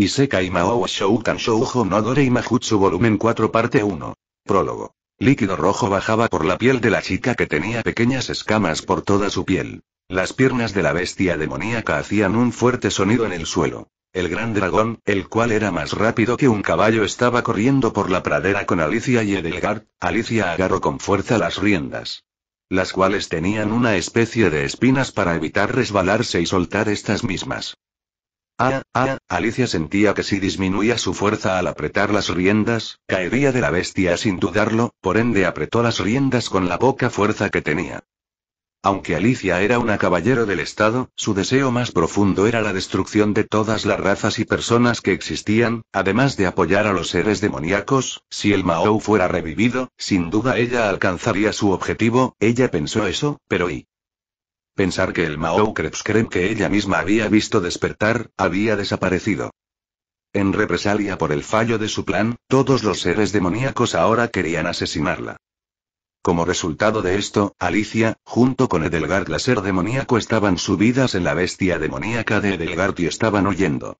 Iseka y Mao Shoujo no Dore Volumen 4 Parte 1. Prólogo. Líquido rojo bajaba por la piel de la chica que tenía pequeñas escamas por toda su piel. Las piernas de la bestia demoníaca hacían un fuerte sonido en el suelo. El gran dragón, el cual era más rápido que un caballo, estaba corriendo por la pradera con Alicia y Edelgard. Alicia agarró con fuerza las riendas las cuales tenían una especie de espinas para evitar resbalarse y soltar estas mismas. Ah, ah, Alicia sentía que si disminuía su fuerza al apretar las riendas, caería de la bestia sin dudarlo, por ende apretó las riendas con la poca fuerza que tenía. Aunque Alicia era una caballero del Estado, su deseo más profundo era la destrucción de todas las razas y personas que existían, además de apoyar a los seres demoníacos, si el Mao fuera revivido, sin duda ella alcanzaría su objetivo, ella pensó eso, pero ¿y Pensar que el Mao Krebskrem que ella misma había visto despertar, había desaparecido. En represalia por el fallo de su plan, todos los seres demoníacos ahora querían asesinarla. Como resultado de esto, Alicia, junto con Edelgard la ser demoníaco estaban subidas en la bestia demoníaca de Edelgard y estaban huyendo.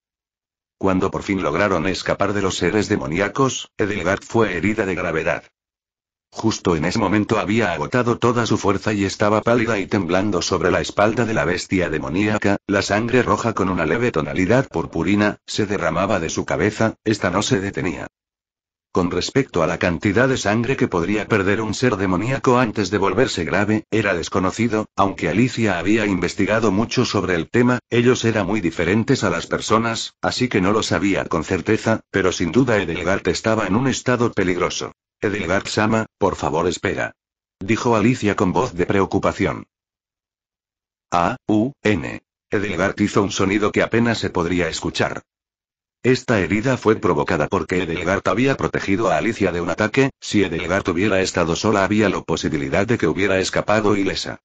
Cuando por fin lograron escapar de los seres demoníacos, Edelgard fue herida de gravedad. Justo en ese momento había agotado toda su fuerza y estaba pálida y temblando sobre la espalda de la bestia demoníaca, la sangre roja con una leve tonalidad purpurina, se derramaba de su cabeza, esta no se detenía. Con respecto a la cantidad de sangre que podría perder un ser demoníaco antes de volverse grave, era desconocido, aunque Alicia había investigado mucho sobre el tema, ellos eran muy diferentes a las personas, así que no lo sabía con certeza, pero sin duda Edelgard estaba en un estado peligroso. Edelgard-sama, por favor espera. Dijo Alicia con voz de preocupación. A, U, N. Edelgard hizo un sonido que apenas se podría escuchar. Esta herida fue provocada porque Edelgard había protegido a Alicia de un ataque, si Edelgard hubiera estado sola había la posibilidad de que hubiera escapado ilesa.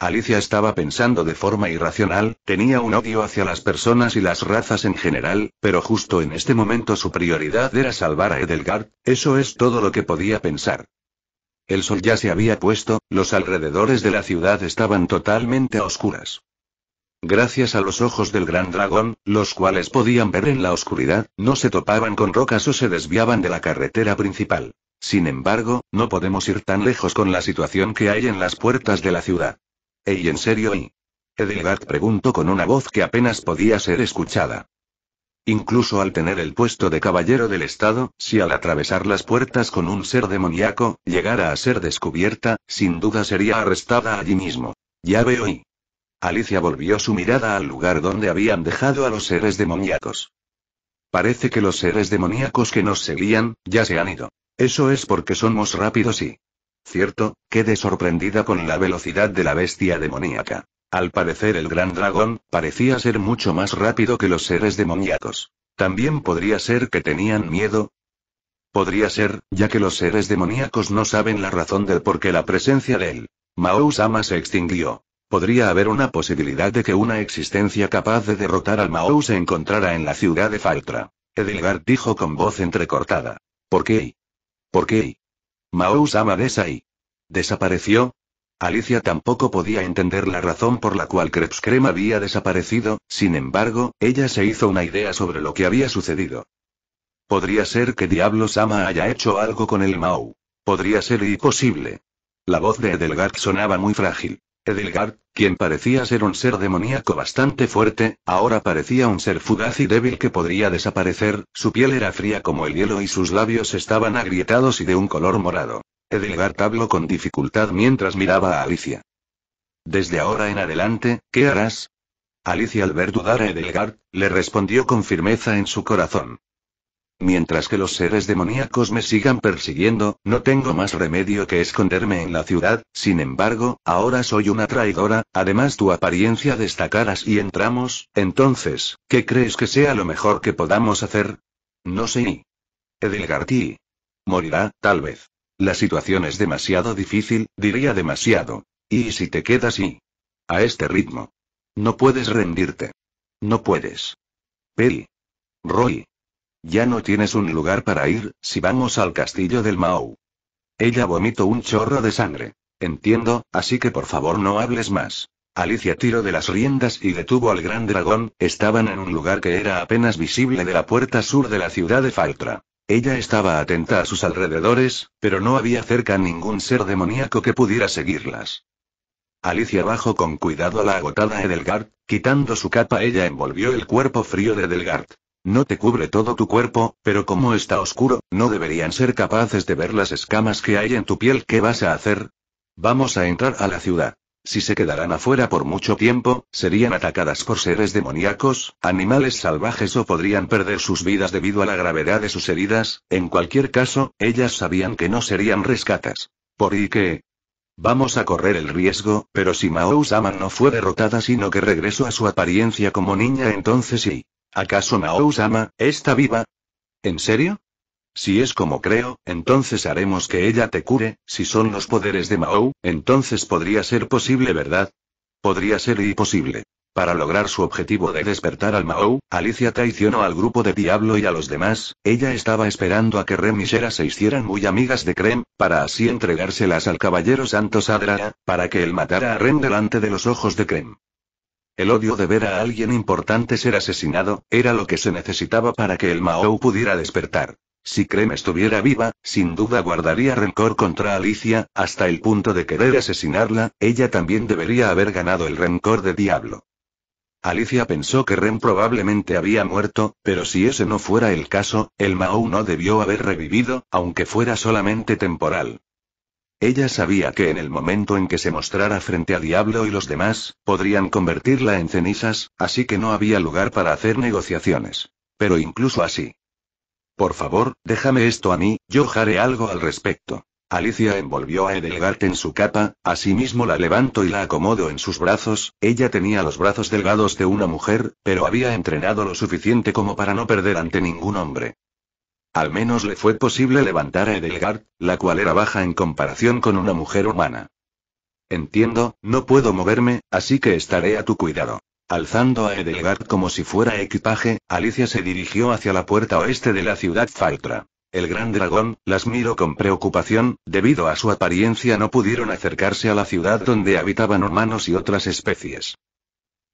Alicia estaba pensando de forma irracional, tenía un odio hacia las personas y las razas en general, pero justo en este momento su prioridad era salvar a Edelgard, eso es todo lo que podía pensar. El sol ya se había puesto, los alrededores de la ciudad estaban totalmente a oscuras. Gracias a los ojos del gran dragón, los cuales podían ver en la oscuridad, no se topaban con rocas o se desviaban de la carretera principal. Sin embargo, no podemos ir tan lejos con la situación que hay en las puertas de la ciudad. Ey, en serio, y. Edelgard preguntó con una voz que apenas podía ser escuchada. Incluso al tener el puesto de caballero del Estado, si al atravesar las puertas con un ser demoníaco, llegara a ser descubierta, sin duda sería arrestada allí mismo. Ya veo y... Alicia volvió su mirada al lugar donde habían dejado a los seres demoníacos. Parece que los seres demoníacos que nos seguían, ya se han ido. Eso es porque somos rápidos y... Cierto, quedé sorprendida con la velocidad de la bestia demoníaca. Al parecer el gran dragón, parecía ser mucho más rápido que los seres demoníacos. También podría ser que tenían miedo. Podría ser, ya que los seres demoníacos no saben la razón del por qué la presencia del Mao-sama se extinguió. Podría haber una posibilidad de que una existencia capaz de derrotar al Mao se encontrara en la ciudad de Faltra. Edelgard dijo con voz entrecortada. ¿Por qué? ¿Por qué? Mao-sama ¿Desapareció? Alicia tampoco podía entender la razón por la cual Krebskrem había desaparecido, sin embargo, ella se hizo una idea sobre lo que había sucedido. Podría ser que Diablo Sama haya hecho algo con el Mao. Podría ser imposible. La voz de Edelgard sonaba muy frágil. Edelgard, quien parecía ser un ser demoníaco bastante fuerte, ahora parecía un ser fugaz y débil que podría desaparecer, su piel era fría como el hielo y sus labios estaban agrietados y de un color morado. Edelgard habló con dificultad mientras miraba a Alicia. Desde ahora en adelante, ¿qué harás? Alicia al ver dudar a Edelgard, le respondió con firmeza en su corazón. Mientras que los seres demoníacos me sigan persiguiendo, no tengo más remedio que esconderme en la ciudad, sin embargo, ahora soy una traidora, además tu apariencia destacarás y entramos, entonces, ¿qué crees que sea lo mejor que podamos hacer? No sé. Edelgarty Morirá, tal vez. La situación es demasiado difícil, diría demasiado. ¿Y si te quedas y... A este ritmo. No puedes rendirte. No puedes. Peri. Roy. Ya no tienes un lugar para ir, si vamos al castillo del Mao. Ella vomitó un chorro de sangre. Entiendo, así que por favor no hables más. Alicia tiró de las riendas y detuvo al gran dragón, estaban en un lugar que era apenas visible de la puerta sur de la ciudad de Faltra. Ella estaba atenta a sus alrededores, pero no había cerca ningún ser demoníaco que pudiera seguirlas. Alicia bajó con cuidado a la agotada Edelgard, quitando su capa ella envolvió el cuerpo frío de Edelgard. No te cubre todo tu cuerpo, pero como está oscuro, no deberían ser capaces de ver las escamas que hay en tu piel. ¿Qué vas a hacer? Vamos a entrar a la ciudad. Si se quedarán afuera por mucho tiempo, serían atacadas por seres demoníacos, animales salvajes o podrían perder sus vidas debido a la gravedad de sus heridas, en cualquier caso, ellas sabían que no serían rescatas. Por y que... Vamos a correr el riesgo, pero si Mao Sama no fue derrotada sino que regresó a su apariencia como niña entonces sí. ¿Acaso Mao-sama, está viva? ¿En serio? Si es como creo, entonces haremos que ella te cure, si son los poderes de Mao, entonces podría ser posible, ¿verdad? Podría ser y posible. Para lograr su objetivo de despertar al Mao, Alicia traicionó al grupo de Diablo y a los demás, ella estaba esperando a que Rem y Shera se hicieran muy amigas de Krem, para así entregárselas al caballero santo Sadra, para que él matara a Rem delante de los ojos de Krem. El odio de ver a alguien importante ser asesinado, era lo que se necesitaba para que el Mao pudiera despertar. Si Krem estuviera viva, sin duda guardaría rencor contra Alicia, hasta el punto de querer asesinarla, ella también debería haber ganado el rencor de Diablo. Alicia pensó que Ren probablemente había muerto, pero si ese no fuera el caso, el Mao no debió haber revivido, aunque fuera solamente temporal. Ella sabía que en el momento en que se mostrara frente a Diablo y los demás, podrían convertirla en cenizas, así que no había lugar para hacer negociaciones. Pero incluso así. Por favor, déjame esto a mí, yo haré algo al respecto. Alicia envolvió a Edelgard en su capa, asimismo la levanto y la acomodo en sus brazos, ella tenía los brazos delgados de una mujer, pero había entrenado lo suficiente como para no perder ante ningún hombre. Al menos le fue posible levantar a Edelgard, la cual era baja en comparación con una mujer humana. Entiendo, no puedo moverme, así que estaré a tu cuidado. Alzando a Edelgard como si fuera equipaje, Alicia se dirigió hacia la puerta oeste de la ciudad Faltra. El gran dragón, las miró con preocupación, debido a su apariencia no pudieron acercarse a la ciudad donde habitaban humanos y otras especies.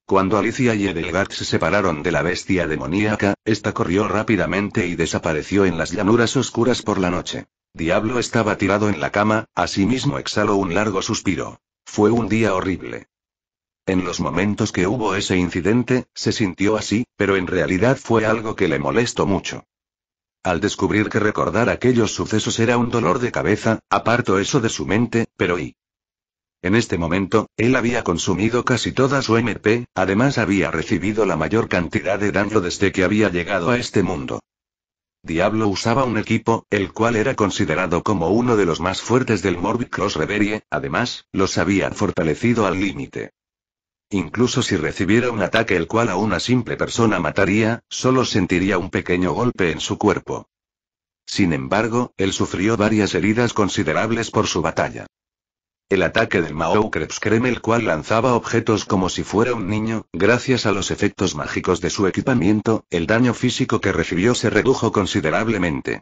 Cuando Alicia y Edelgard se separaron de la bestia demoníaca, esta corrió rápidamente y desapareció en las llanuras oscuras por la noche. Diablo estaba tirado en la cama, asimismo exhaló un largo suspiro. Fue un día horrible. En los momentos que hubo ese incidente, se sintió así, pero en realidad fue algo que le molestó mucho. Al descubrir que recordar aquellos sucesos era un dolor de cabeza, aparto eso de su mente, pero ¿y en este momento, él había consumido casi toda su MP, además había recibido la mayor cantidad de daño desde que había llegado a este mundo. Diablo usaba un equipo, el cual era considerado como uno de los más fuertes del Morbid Cross Reverie, además, los había fortalecido al límite. Incluso si recibiera un ataque el cual a una simple persona mataría, solo sentiría un pequeño golpe en su cuerpo. Sin embargo, él sufrió varias heridas considerables por su batalla. El ataque del Mao Krebskrem el cual lanzaba objetos como si fuera un niño, gracias a los efectos mágicos de su equipamiento, el daño físico que recibió se redujo considerablemente.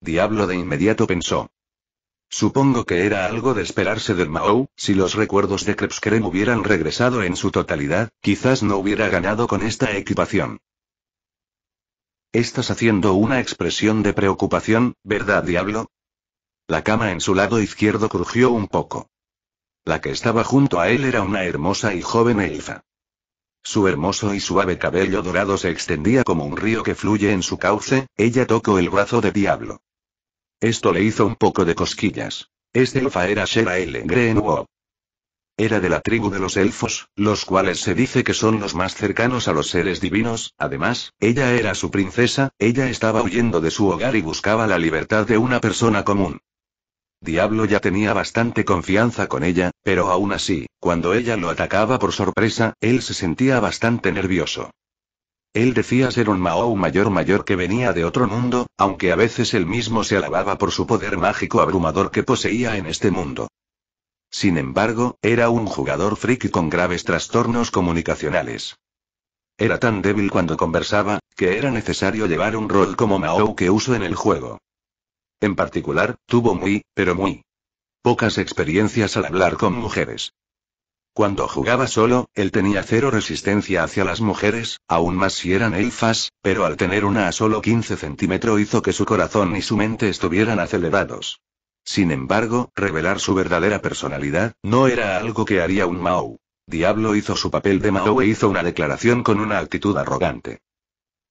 Diablo de inmediato pensó. Supongo que era algo de esperarse del Mao, si los recuerdos de Krebskrem hubieran regresado en su totalidad, quizás no hubiera ganado con esta equipación. Estás haciendo una expresión de preocupación, ¿verdad, diablo? La cama en su lado izquierdo crujió un poco. La que estaba junto a él era una hermosa y joven elfa. Su hermoso y suave cabello dorado se extendía como un río que fluye en su cauce, ella tocó el brazo de Diablo. Esto le hizo un poco de cosquillas. Este elfa era Shera en Greenwood. Era de la tribu de los elfos, los cuales se dice que son los más cercanos a los seres divinos, además, ella era su princesa, ella estaba huyendo de su hogar y buscaba la libertad de una persona común. Diablo ya tenía bastante confianza con ella, pero aún así, cuando ella lo atacaba por sorpresa, él se sentía bastante nervioso. Él decía ser un Mao mayor mayor que venía de otro mundo, aunque a veces él mismo se alababa por su poder mágico abrumador que poseía en este mundo. Sin embargo, era un jugador freak con graves trastornos comunicacionales. Era tan débil cuando conversaba, que era necesario llevar un rol como Mao que uso en el juego. En particular, tuvo muy, pero muy pocas experiencias al hablar con mujeres. Cuando jugaba solo, él tenía cero resistencia hacia las mujeres, aún más si eran elfas, pero al tener una a solo 15 centímetros hizo que su corazón y su mente estuvieran acelerados. Sin embargo, revelar su verdadera personalidad, no era algo que haría un Mao. Diablo hizo su papel de Mao e hizo una declaración con una actitud arrogante.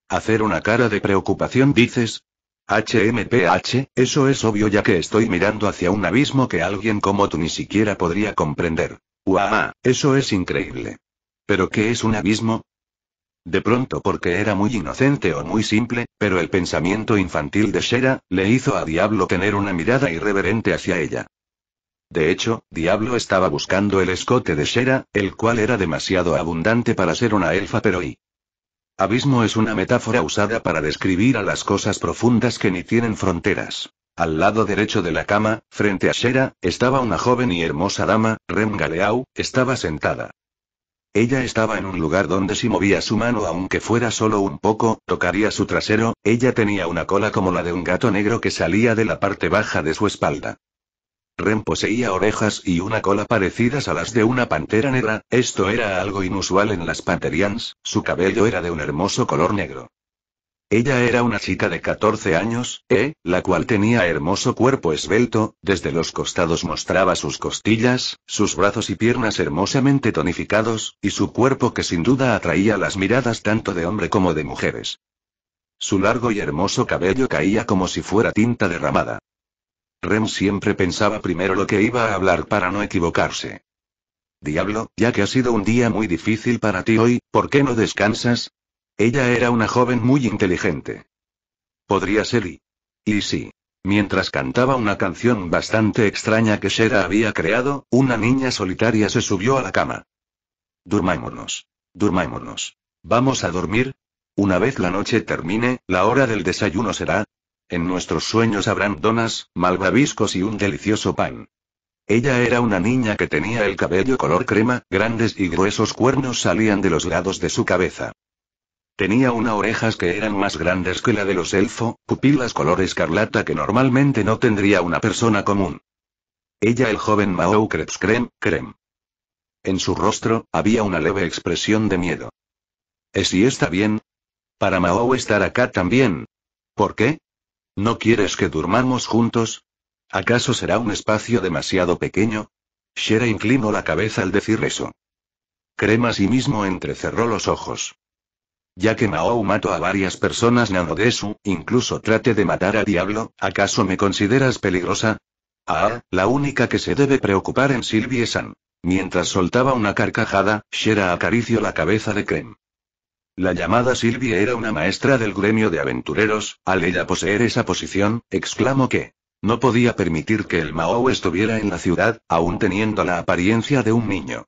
Hacer una cara de preocupación dices, HMPH, eso es obvio ya que estoy mirando hacia un abismo que alguien como tú ni siquiera podría comprender. ¡Uah! Eso es increíble. ¿Pero qué es un abismo? De pronto porque era muy inocente o muy simple, pero el pensamiento infantil de Shera, le hizo a Diablo tener una mirada irreverente hacia ella. De hecho, Diablo estaba buscando el escote de Shera, el cual era demasiado abundante para ser una elfa pero y Abismo es una metáfora usada para describir a las cosas profundas que ni tienen fronteras. Al lado derecho de la cama, frente a Shera, estaba una joven y hermosa dama, Rem Galeau, estaba sentada. Ella estaba en un lugar donde si movía su mano aunque fuera solo un poco, tocaría su trasero, ella tenía una cola como la de un gato negro que salía de la parte baja de su espalda. Ren poseía orejas y una cola parecidas a las de una pantera negra, esto era algo inusual en las panterians, su cabello era de un hermoso color negro. Ella era una chica de 14 años, eh, la cual tenía hermoso cuerpo esbelto, desde los costados mostraba sus costillas, sus brazos y piernas hermosamente tonificados, y su cuerpo que sin duda atraía las miradas tanto de hombre como de mujeres. Su largo y hermoso cabello caía como si fuera tinta derramada. Rem siempre pensaba primero lo que iba a hablar para no equivocarse. Diablo, ya que ha sido un día muy difícil para ti hoy, ¿por qué no descansas? Ella era una joven muy inteligente. Podría ser y... Y sí. Mientras cantaba una canción bastante extraña que Shera había creado, una niña solitaria se subió a la cama. Durmámonos. Durmámonos. ¿Vamos a dormir? Una vez la noche termine, la hora del desayuno será, en nuestros sueños habrán donas, malvaviscos y un delicioso pan. Ella era una niña que tenía el cabello color crema, grandes y gruesos cuernos salían de los lados de su cabeza. Tenía unas orejas que eran más grandes que la de los elfo, pupilas color escarlata que normalmente no tendría una persona común. Ella el joven Mao Krebskrem, Krem. En su rostro, había una leve expresión de miedo. ¿Es si está bien? Para Mao estar acá también. ¿Por qué? ¿No quieres que durmamos juntos? ¿Acaso será un espacio demasiado pequeño? Shera inclinó la cabeza al decir eso. Crema a sí mismo entrecerró los ojos. Ya que Mao mató a varias personas Nanodesu, incluso trate de matar a Diablo, ¿acaso me consideras peligrosa? Ah, la única que se debe preocupar en Silvie San. Mientras soltaba una carcajada, Shera acarició la cabeza de Krem. La llamada Silvia era una maestra del gremio de aventureros, al ella poseer esa posición, exclamó que no podía permitir que el Mao estuviera en la ciudad, aún teniendo la apariencia de un niño.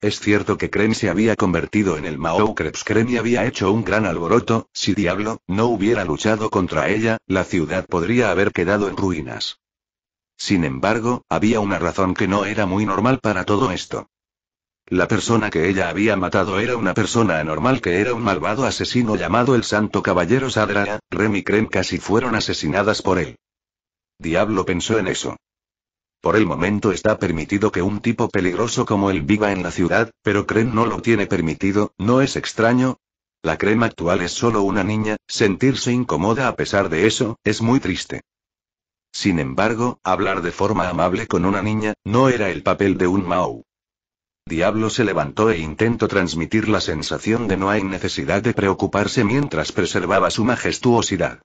Es cierto que Krem se había convertido en el Mao Krebs Krem y había hecho un gran alboroto, si Diablo no hubiera luchado contra ella, la ciudad podría haber quedado en ruinas. Sin embargo, había una razón que no era muy normal para todo esto. La persona que ella había matado era una persona anormal que era un malvado asesino llamado el Santo Caballero Sadra, Rem y Krem casi fueron asesinadas por él. Diablo pensó en eso. Por el momento está permitido que un tipo peligroso como él viva en la ciudad, pero Krem no lo tiene permitido, ¿no es extraño? La Krem actual es solo una niña, sentirse incómoda a pesar de eso, es muy triste. Sin embargo, hablar de forma amable con una niña, no era el papel de un mau. Diablo se levantó e intentó transmitir la sensación de no hay necesidad de preocuparse mientras preservaba su majestuosidad.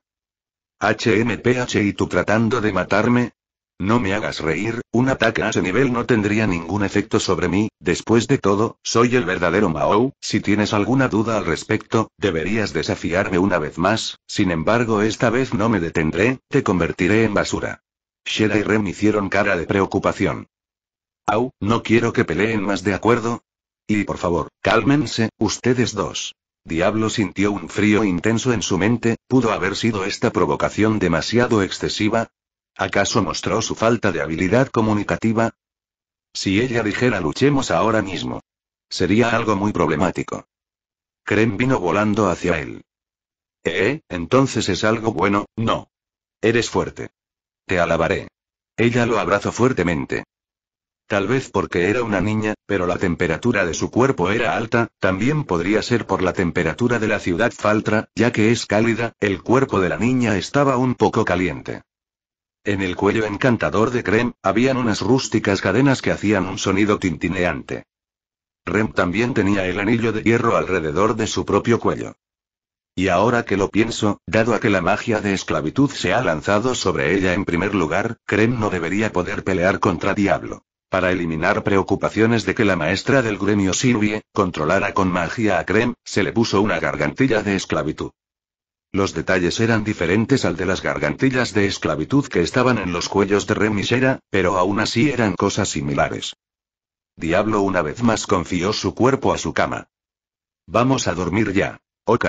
HMPH y tú tratando de matarme? No me hagas reír, un ataque a ese nivel no tendría ningún efecto sobre mí, después de todo, soy el verdadero Mao, si tienes alguna duda al respecto, deberías desafiarme una vez más, sin embargo esta vez no me detendré, te convertiré en basura. Shera y Rem hicieron cara de preocupación. Au, no quiero que peleen más de acuerdo. Y por favor, cálmense, ustedes dos. Diablo sintió un frío intenso en su mente, ¿pudo haber sido esta provocación demasiado excesiva? ¿Acaso mostró su falta de habilidad comunicativa? Si ella dijera luchemos ahora mismo. Sería algo muy problemático. Krem vino volando hacia él. Eh, entonces es algo bueno, no. Eres fuerte. Te alabaré. Ella lo abrazó fuertemente. Tal vez porque era una niña, pero la temperatura de su cuerpo era alta, también podría ser por la temperatura de la ciudad Faltra, ya que es cálida, el cuerpo de la niña estaba un poco caliente. En el cuello encantador de Krem, habían unas rústicas cadenas que hacían un sonido tintineante. Rem también tenía el anillo de hierro alrededor de su propio cuello. Y ahora que lo pienso, dado a que la magia de esclavitud se ha lanzado sobre ella en primer lugar, Krem no debería poder pelear contra Diablo. Para eliminar preocupaciones de que la maestra del gremio Silvie, controlara con magia a Krem, se le puso una gargantilla de esclavitud. Los detalles eran diferentes al de las gargantillas de esclavitud que estaban en los cuellos de Remisera, pero aún así eran cosas similares. Diablo una vez más confió su cuerpo a su cama. Vamos a dormir ya. Ok.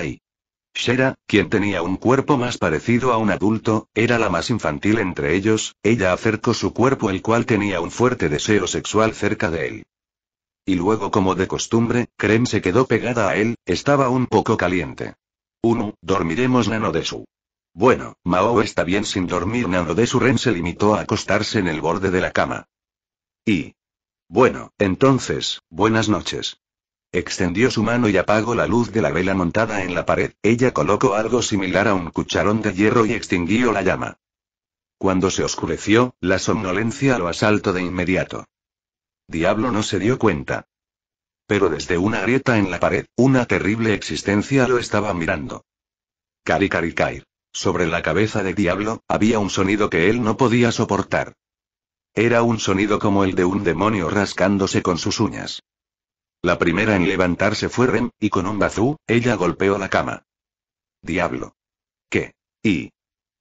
Shera, quien tenía un cuerpo más parecido a un adulto, era la más infantil entre ellos, ella acercó su cuerpo el cual tenía un fuerte deseo sexual cerca de él. Y luego como de costumbre, Krem se quedó pegada a él, estaba un poco caliente. Uno, dormiremos Nano de su. Bueno, Mao está bien sin dormir Nano de su Ren se limitó a acostarse en el borde de la cama. Y. Bueno, entonces, buenas noches. Extendió su mano y apagó la luz de la vela montada en la pared. Ella colocó algo similar a un cucharón de hierro y extinguió la llama. Cuando se oscureció, la somnolencia lo asaltó de inmediato. Diablo no se dio cuenta. Pero desde una grieta en la pared, una terrible existencia lo estaba mirando. Cari cari Sobre la cabeza de Diablo, había un sonido que él no podía soportar. Era un sonido como el de un demonio rascándose con sus uñas. La primera en levantarse fue Rem, y con un bazú, ella golpeó la cama. Diablo. ¿Qué? Y.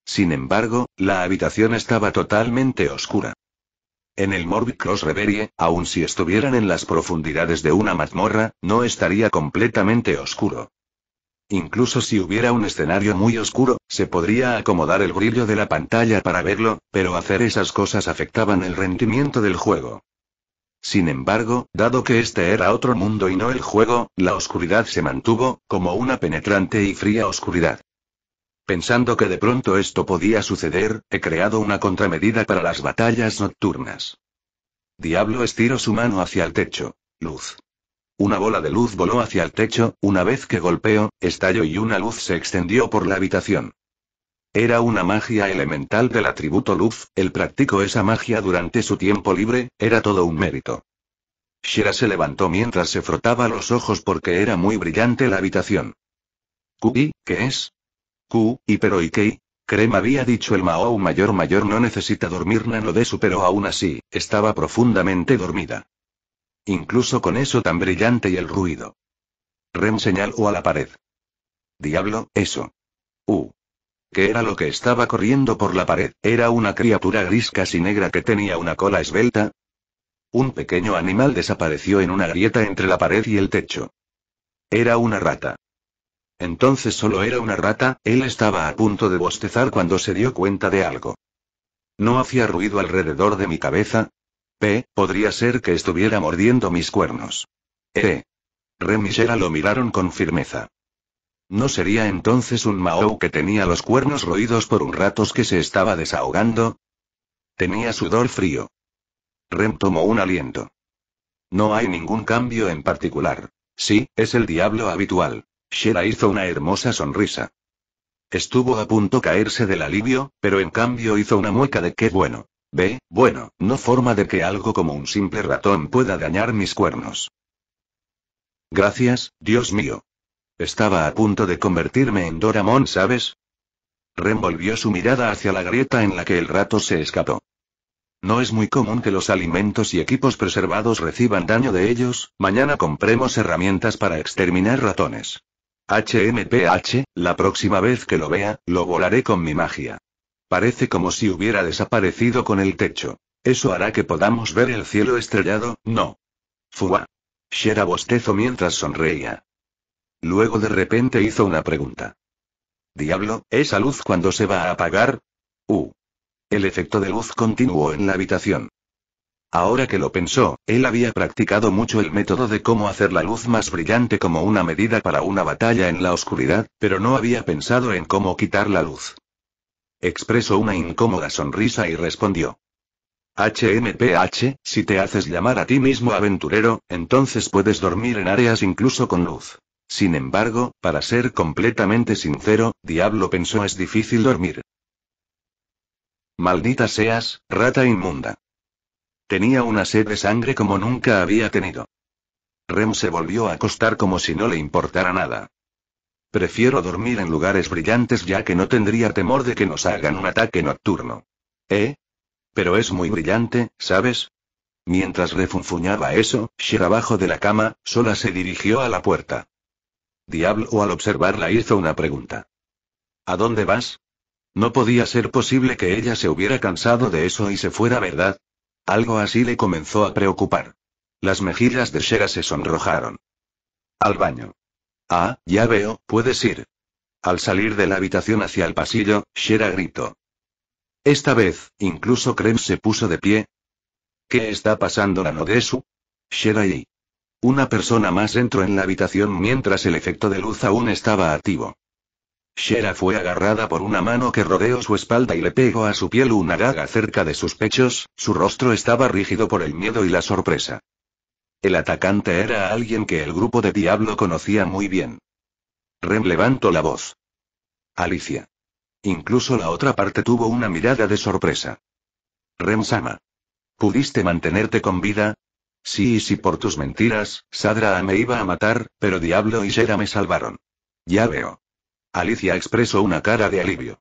Sin embargo, la habitación estaba totalmente oscura. En el Morbid Cross Reverie, aun si estuvieran en las profundidades de una mazmorra, no estaría completamente oscuro. Incluso si hubiera un escenario muy oscuro, se podría acomodar el brillo de la pantalla para verlo, pero hacer esas cosas afectaban el rendimiento del juego. Sin embargo, dado que este era otro mundo y no el juego, la oscuridad se mantuvo, como una penetrante y fría oscuridad. Pensando que de pronto esto podía suceder, he creado una contramedida para las batallas nocturnas. Diablo estiró su mano hacia el techo. Luz. Una bola de luz voló hacia el techo, una vez que golpeó, estalló y una luz se extendió por la habitación. Era una magia elemental del atributo luz, él practicó esa magia durante su tiempo libre, era todo un mérito. Shira se levantó mientras se frotaba los ojos porque era muy brillante la habitación. y ¿Qué es? Q, y pero y qué? Crema había dicho el Mao mayor mayor no necesita dormir nano de su pero aún así, estaba profundamente dormida. Incluso con eso tan brillante y el ruido. Rem señaló a la pared. Diablo, eso. U que era lo que estaba corriendo por la pared. Era una criatura gris casi negra que tenía una cola esbelta. Un pequeño animal desapareció en una grieta entre la pared y el techo. Era una rata. Entonces solo era una rata, él estaba a punto de bostezar cuando se dio cuenta de algo. No hacía ruido alrededor de mi cabeza. P. Podría ser que estuviera mordiendo mis cuernos. E. remisera lo miraron con firmeza. ¿No sería entonces un Mao que tenía los cuernos roídos por un ratos que se estaba desahogando? Tenía sudor frío. Rem tomó un aliento. No hay ningún cambio en particular. Sí, es el diablo habitual. Shera hizo una hermosa sonrisa. Estuvo a punto caerse del alivio, pero en cambio hizo una mueca de qué bueno. Ve, bueno, no forma de que algo como un simple ratón pueda dañar mis cuernos. Gracias, Dios mío. Estaba a punto de convertirme en Doramon, ¿sabes? Ren su mirada hacia la grieta en la que el rato se escapó. No es muy común que los alimentos y equipos preservados reciban daño de ellos, mañana compremos herramientas para exterminar ratones. HMPH, la próxima vez que lo vea, lo volaré con mi magia. Parece como si hubiera desaparecido con el techo. Eso hará que podamos ver el cielo estrellado, ¿no? Fua. Shira bostezo mientras sonreía. Luego de repente hizo una pregunta. Diablo, ¿esa luz cuando se va a apagar? Uh. El efecto de luz continuó en la habitación. Ahora que lo pensó, él había practicado mucho el método de cómo hacer la luz más brillante como una medida para una batalla en la oscuridad, pero no había pensado en cómo quitar la luz. Expresó una incómoda sonrisa y respondió. HMPH, si te haces llamar a ti mismo aventurero, entonces puedes dormir en áreas incluso con luz. Sin embargo, para ser completamente sincero, Diablo pensó es difícil dormir. Maldita seas, rata inmunda. Tenía una sed de sangre como nunca había tenido. Rem se volvió a acostar como si no le importara nada. Prefiero dormir en lugares brillantes ya que no tendría temor de que nos hagan un ataque nocturno. ¿Eh? Pero es muy brillante, ¿sabes? Mientras refunfuñaba eso, Shira abajo de la cama, sola se dirigió a la puerta. Diablo al observarla hizo una pregunta. ¿A dónde vas? No podía ser posible que ella se hubiera cansado de eso y se fuera verdad. Algo así le comenzó a preocupar. Las mejillas de Shera se sonrojaron. Al baño. Ah, ya veo, puedes ir. Al salir de la habitación hacia el pasillo, Shera gritó. Esta vez, incluso Krem se puso de pie. ¿Qué está pasando, Nanodesu? Shera y una persona más entró en la habitación mientras el efecto de luz aún estaba activo. Shera fue agarrada por una mano que rodeó su espalda y le pegó a su piel una gaga cerca de sus pechos, su rostro estaba rígido por el miedo y la sorpresa. El atacante era alguien que el grupo de Diablo conocía muy bien. Rem levantó la voz. Alicia. Incluso la otra parte tuvo una mirada de sorpresa. Rem Sama. ¿Pudiste mantenerte con vida? Sí, sí, por tus mentiras, Sadra me iba a matar, pero Diablo y Shera me salvaron. Ya veo. Alicia expresó una cara de alivio.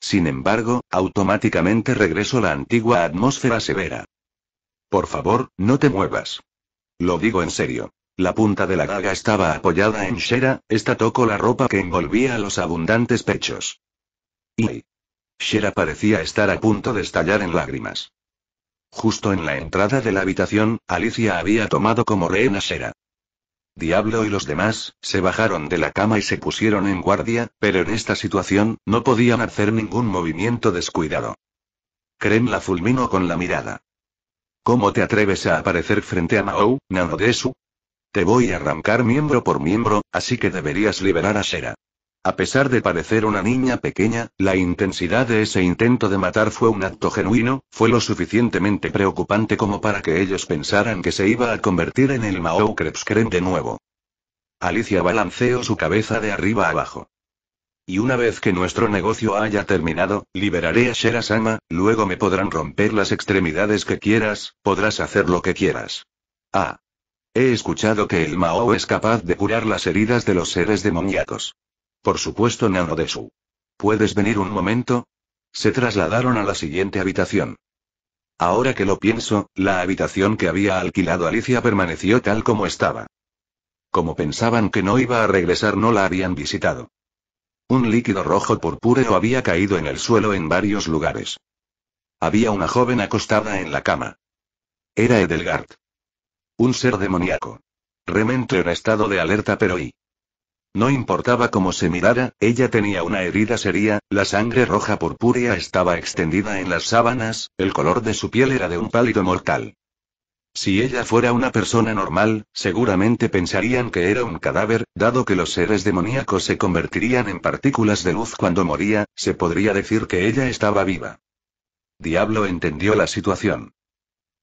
Sin embargo, automáticamente regresó la antigua atmósfera severa. Por favor, no te muevas. Lo digo en serio. La punta de la daga estaba apoyada en Shera, esta tocó la ropa que envolvía los abundantes pechos. Y. Shera parecía estar a punto de estallar en lágrimas. Justo en la entrada de la habitación, Alicia había tomado como rehén a Sera. Diablo y los demás, se bajaron de la cama y se pusieron en guardia, pero en esta situación, no podían hacer ningún movimiento descuidado. Krem la fulminó con la mirada. ¿Cómo te atreves a aparecer frente a Mao, Nanodesu? Te voy a arrancar miembro por miembro, así que deberías liberar a Sera. A pesar de parecer una niña pequeña, la intensidad de ese intento de matar fue un acto genuino, fue lo suficientemente preocupante como para que ellos pensaran que se iba a convertir en el Mao Krebskren de nuevo. Alicia balanceó su cabeza de arriba abajo. Y una vez que nuestro negocio haya terminado, liberaré a Shera-sama, luego me podrán romper las extremidades que quieras, podrás hacer lo que quieras. Ah. He escuchado que el Mao es capaz de curar las heridas de los seres demoníacos. Por supuesto, su ¿Puedes venir un momento? Se trasladaron a la siguiente habitación. Ahora que lo pienso, la habitación que había alquilado Alicia permaneció tal como estaba. Como pensaban que no iba a regresar, no la habían visitado. Un líquido rojo purpúreo había caído en el suelo en varios lugares. Había una joven acostada en la cama. Era Edelgard. Un ser demoníaco. Remente en estado de alerta pero y no importaba cómo se mirara, ella tenía una herida seria, la sangre roja purpúrea estaba extendida en las sábanas, el color de su piel era de un pálido mortal. Si ella fuera una persona normal, seguramente pensarían que era un cadáver, dado que los seres demoníacos se convertirían en partículas de luz cuando moría, se podría decir que ella estaba viva. Diablo entendió la situación.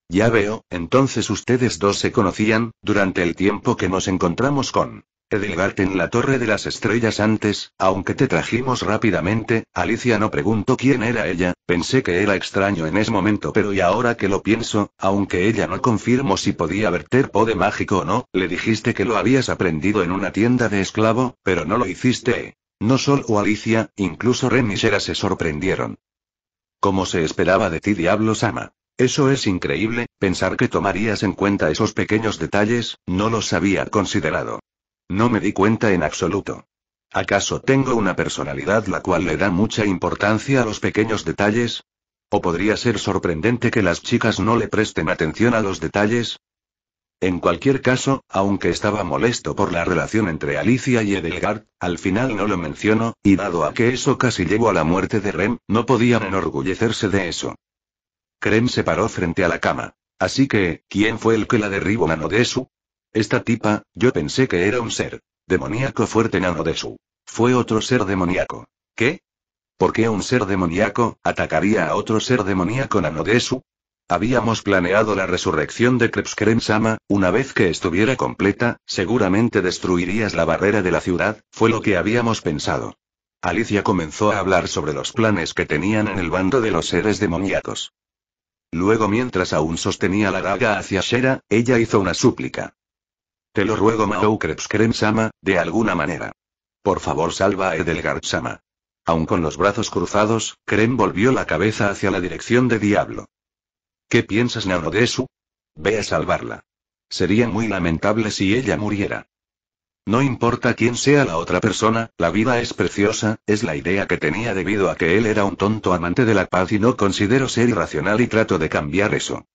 Ya veo, entonces ustedes dos se conocían, durante el tiempo que nos encontramos con de en la Torre de las Estrellas antes, aunque te trajimos rápidamente, Alicia no preguntó quién era ella, pensé que era extraño en ese momento pero y ahora que lo pienso, aunque ella no confirmó si podía verter poder mágico o no, le dijiste que lo habías aprendido en una tienda de esclavo, pero no lo hiciste. No solo Alicia, incluso Renisera se sorprendieron. Como se esperaba de ti, Diablo Sama. Eso es increíble, pensar que tomarías en cuenta esos pequeños detalles, no los había considerado. No me di cuenta en absoluto. ¿Acaso tengo una personalidad la cual le da mucha importancia a los pequeños detalles? ¿O podría ser sorprendente que las chicas no le presten atención a los detalles? En cualquier caso, aunque estaba molesto por la relación entre Alicia y Edelgard, al final no lo menciono, y dado a que eso casi llevó a la muerte de Rem, no podían enorgullecerse de eso. Krem se paró frente a la cama. Así que, ¿quién fue el que la derribó su? Esta tipa, yo pensé que era un ser demoníaco fuerte nano de Fue otro ser demoníaco. ¿Qué? ¿Por qué un ser demoníaco atacaría a otro ser demoníaco nano de Habíamos planeado la resurrección de Krebskrem-sama, una vez que estuviera completa, seguramente destruirías la barrera de la ciudad, fue lo que habíamos pensado. Alicia comenzó a hablar sobre los planes que tenían en el bando de los seres demoníacos. Luego mientras aún sostenía la daga hacia Shera, ella hizo una súplica. Te lo ruego Mao Krem-sama, de alguna manera. Por favor salva a Edelgard-sama. Aun con los brazos cruzados, Krem volvió la cabeza hacia la dirección de Diablo. ¿Qué piensas Nanodesu? Ve a salvarla. Sería muy lamentable si ella muriera. No importa quién sea la otra persona, la vida es preciosa, es la idea que tenía debido a que él era un tonto amante de la paz y no considero ser irracional y trato de cambiar eso.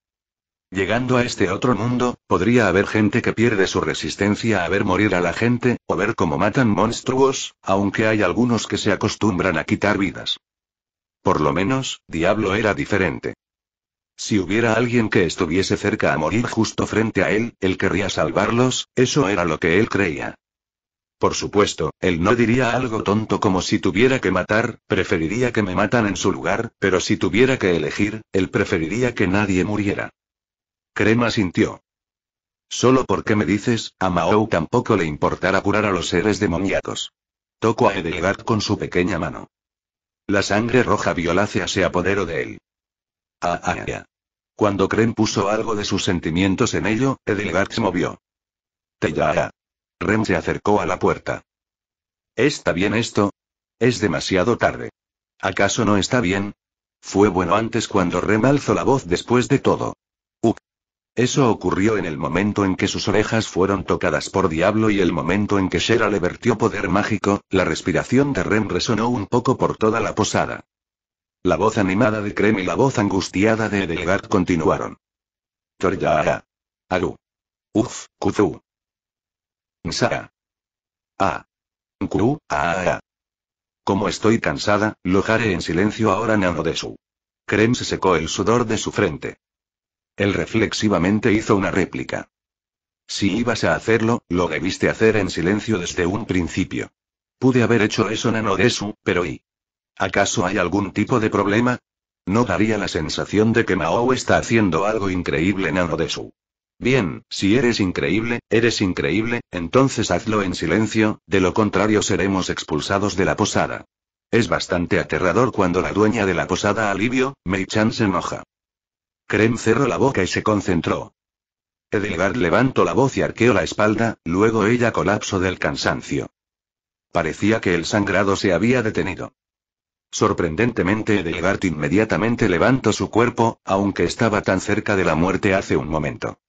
Llegando a este otro mundo, podría haber gente que pierde su resistencia a ver morir a la gente, o ver cómo matan monstruos, aunque hay algunos que se acostumbran a quitar vidas. Por lo menos, Diablo era diferente. Si hubiera alguien que estuviese cerca a morir justo frente a él, él querría salvarlos, eso era lo que él creía. Por supuesto, él no diría algo tonto como si tuviera que matar, preferiría que me matan en su lugar, pero si tuviera que elegir, él preferiría que nadie muriera. Crema sintió. Solo porque me dices, a Mao tampoco le importará curar a los seres demoníacos. Tocó a Edelgard con su pequeña mano. La sangre roja violácea se apoderó de él. Ah, ah, ah. ah. Cuando Kren puso algo de sus sentimientos en ello, Edelgard se movió. ya. Rem se acercó a la puerta. ¿Está bien esto? Es demasiado tarde. ¿Acaso no está bien? Fue bueno antes cuando Rem alzó la voz después de todo. Eso ocurrió en el momento en que sus orejas fueron tocadas por Diablo y el momento en que Shera le vertió poder mágico, la respiración de Rem resonó un poco por toda la posada. La voz animada de Krem y la voz angustiada de Edelgard continuaron. Toryaara. Aru. Uf, Kuzu. Nsara. a Kuru, a Como estoy cansada, lo haré en silencio ahora Nanodesu. Krem se secó el sudor de su frente. Él reflexivamente hizo una réplica. Si ibas a hacerlo, lo debiste hacer en silencio desde un principio. Pude haber hecho eso Nanodesu, pero ¿y? ¿Acaso hay algún tipo de problema? No daría la sensación de que Mao está haciendo algo increíble Nanodesu. Bien, si eres increíble, eres increíble, entonces hazlo en silencio, de lo contrario seremos expulsados de la posada. Es bastante aterrador cuando la dueña de la posada alivio, Mei-chan se enoja. Krem cerró la boca y se concentró. Edelgard levantó la voz y arqueó la espalda, luego ella colapsó del cansancio. Parecía que el sangrado se había detenido. Sorprendentemente Edelgard inmediatamente levantó su cuerpo, aunque estaba tan cerca de la muerte hace un momento.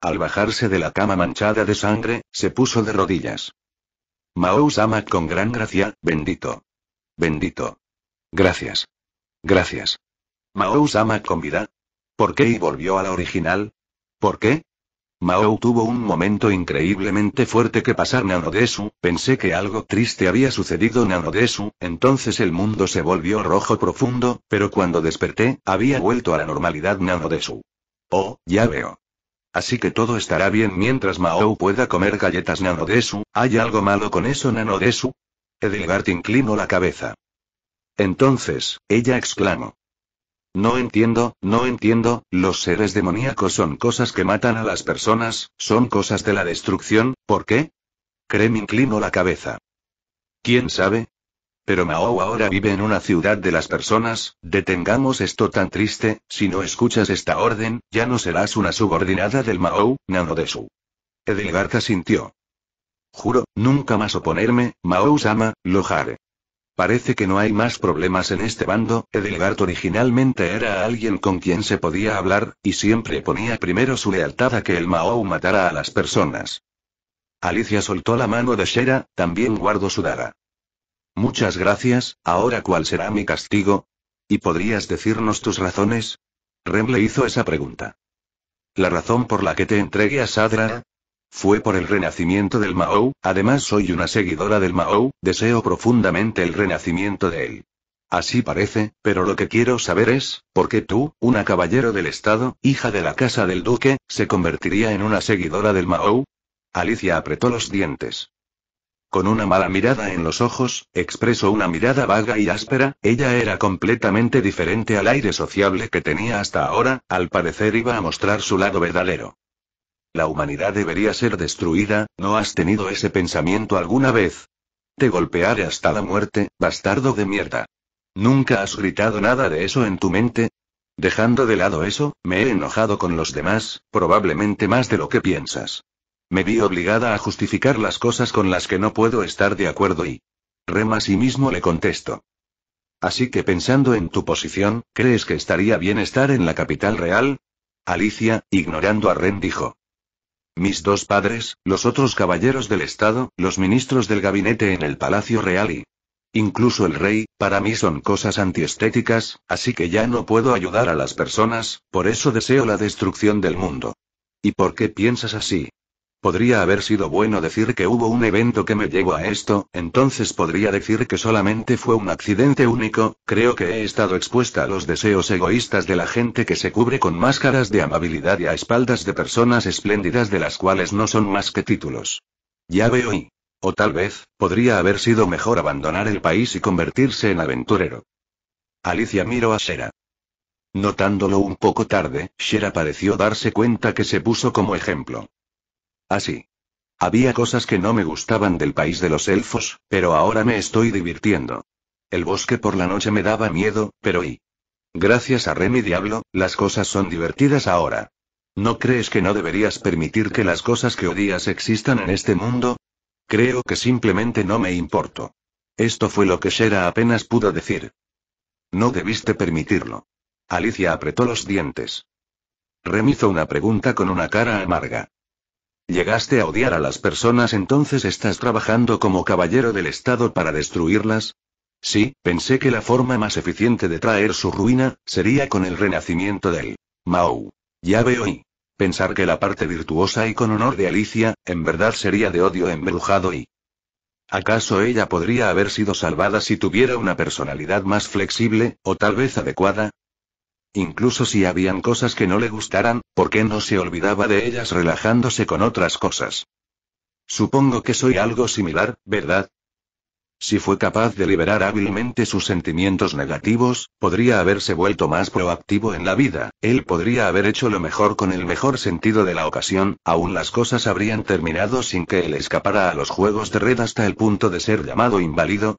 Al bajarse de la cama manchada de sangre, se puso de rodillas. Mao ama con gran gracia, bendito. Bendito. Gracias. Gracias. Mao-sama convida. ¿Por qué? Y volvió a la original. ¿Por qué? Mao tuvo un momento increíblemente fuerte que pasar Nanodesu, pensé que algo triste había sucedido Nanodesu, entonces el mundo se volvió rojo profundo, pero cuando desperté, había vuelto a la normalidad Nanodesu. Oh, ya veo. Así que todo estará bien mientras Mao pueda comer galletas Nanodesu, ¿hay algo malo con eso Nanodesu? Edelgard inclinó la cabeza. Entonces, ella exclamó. No entiendo, no entiendo, los seres demoníacos son cosas que matan a las personas, son cosas de la destrucción, ¿por qué? Krem inclinó la cabeza. ¿Quién sabe? Pero Mao ahora vive en una ciudad de las personas, detengamos esto tan triste, si no escuchas esta orden, ya no serás una subordinada del Mao, Nanodesu. Edelgarza sintió. Juro, nunca más oponerme, Mao-sama, lo haré. Parece que no hay más problemas en este bando, Edelgard originalmente era alguien con quien se podía hablar, y siempre ponía primero su lealtad a que el Mao matara a las personas. Alicia soltó la mano de Shera, también guardo su daga. Muchas gracias, ahora cuál será mi castigo? ¿Y podrías decirnos tus razones? Rem le hizo esa pregunta. La razón por la que te entregué a Sadra, fue por el renacimiento del Mao, además soy una seguidora del Mao, deseo profundamente el renacimiento de él. Así parece, pero lo que quiero saber es, ¿por qué tú, una caballero del Estado, hija de la casa del duque, se convertiría en una seguidora del Mao? Alicia apretó los dientes. Con una mala mirada en los ojos, expresó una mirada vaga y áspera, ella era completamente diferente al aire sociable que tenía hasta ahora, al parecer iba a mostrar su lado verdadero. La humanidad debería ser destruida, ¿no has tenido ese pensamiento alguna vez? Te golpearé hasta la muerte, bastardo de mierda. ¿Nunca has gritado nada de eso en tu mente? Dejando de lado eso, me he enojado con los demás, probablemente más de lo que piensas. Me vi obligada a justificar las cosas con las que no puedo estar de acuerdo y... Rem a sí mismo le contesto. Así que pensando en tu posición, ¿crees que estaría bien estar en la capital real? Alicia, ignorando a Ren, dijo. Mis dos padres, los otros caballeros del Estado, los ministros del gabinete en el Palacio Real y... Incluso el rey, para mí son cosas antiestéticas, así que ya no puedo ayudar a las personas, por eso deseo la destrucción del mundo. ¿Y por qué piensas así? Podría haber sido bueno decir que hubo un evento que me llevó a esto, entonces podría decir que solamente fue un accidente único, creo que he estado expuesta a los deseos egoístas de la gente que se cubre con máscaras de amabilidad y a espaldas de personas espléndidas de las cuales no son más que títulos. Ya veo y... O tal vez, podría haber sido mejor abandonar el país y convertirse en aventurero. Alicia miró a Sera. Notándolo un poco tarde, Shera pareció darse cuenta que se puso como ejemplo así. Ah, Había cosas que no me gustaban del país de los elfos, pero ahora me estoy divirtiendo. El bosque por la noche me daba miedo, pero y. Gracias a Remy Diablo, las cosas son divertidas ahora. ¿No crees que no deberías permitir que las cosas que odias existan en este mundo? Creo que simplemente no me importo. Esto fue lo que Shera apenas pudo decir. No debiste permitirlo. Alicia apretó los dientes. Remy hizo una pregunta con una cara amarga. ¿Llegaste a odiar a las personas entonces estás trabajando como caballero del Estado para destruirlas? Sí, pensé que la forma más eficiente de traer su ruina, sería con el renacimiento del Mau. Ya veo y pensar que la parte virtuosa y con honor de Alicia, en verdad sería de odio embrujado y... ¿Acaso ella podría haber sido salvada si tuviera una personalidad más flexible, o tal vez adecuada? Incluso si habían cosas que no le gustaran, ¿por qué no se olvidaba de ellas relajándose con otras cosas? Supongo que soy algo similar, ¿verdad? Si fue capaz de liberar hábilmente sus sentimientos negativos, podría haberse vuelto más proactivo en la vida, él podría haber hecho lo mejor con el mejor sentido de la ocasión, aún las cosas habrían terminado sin que él escapara a los juegos de red hasta el punto de ser llamado inválido,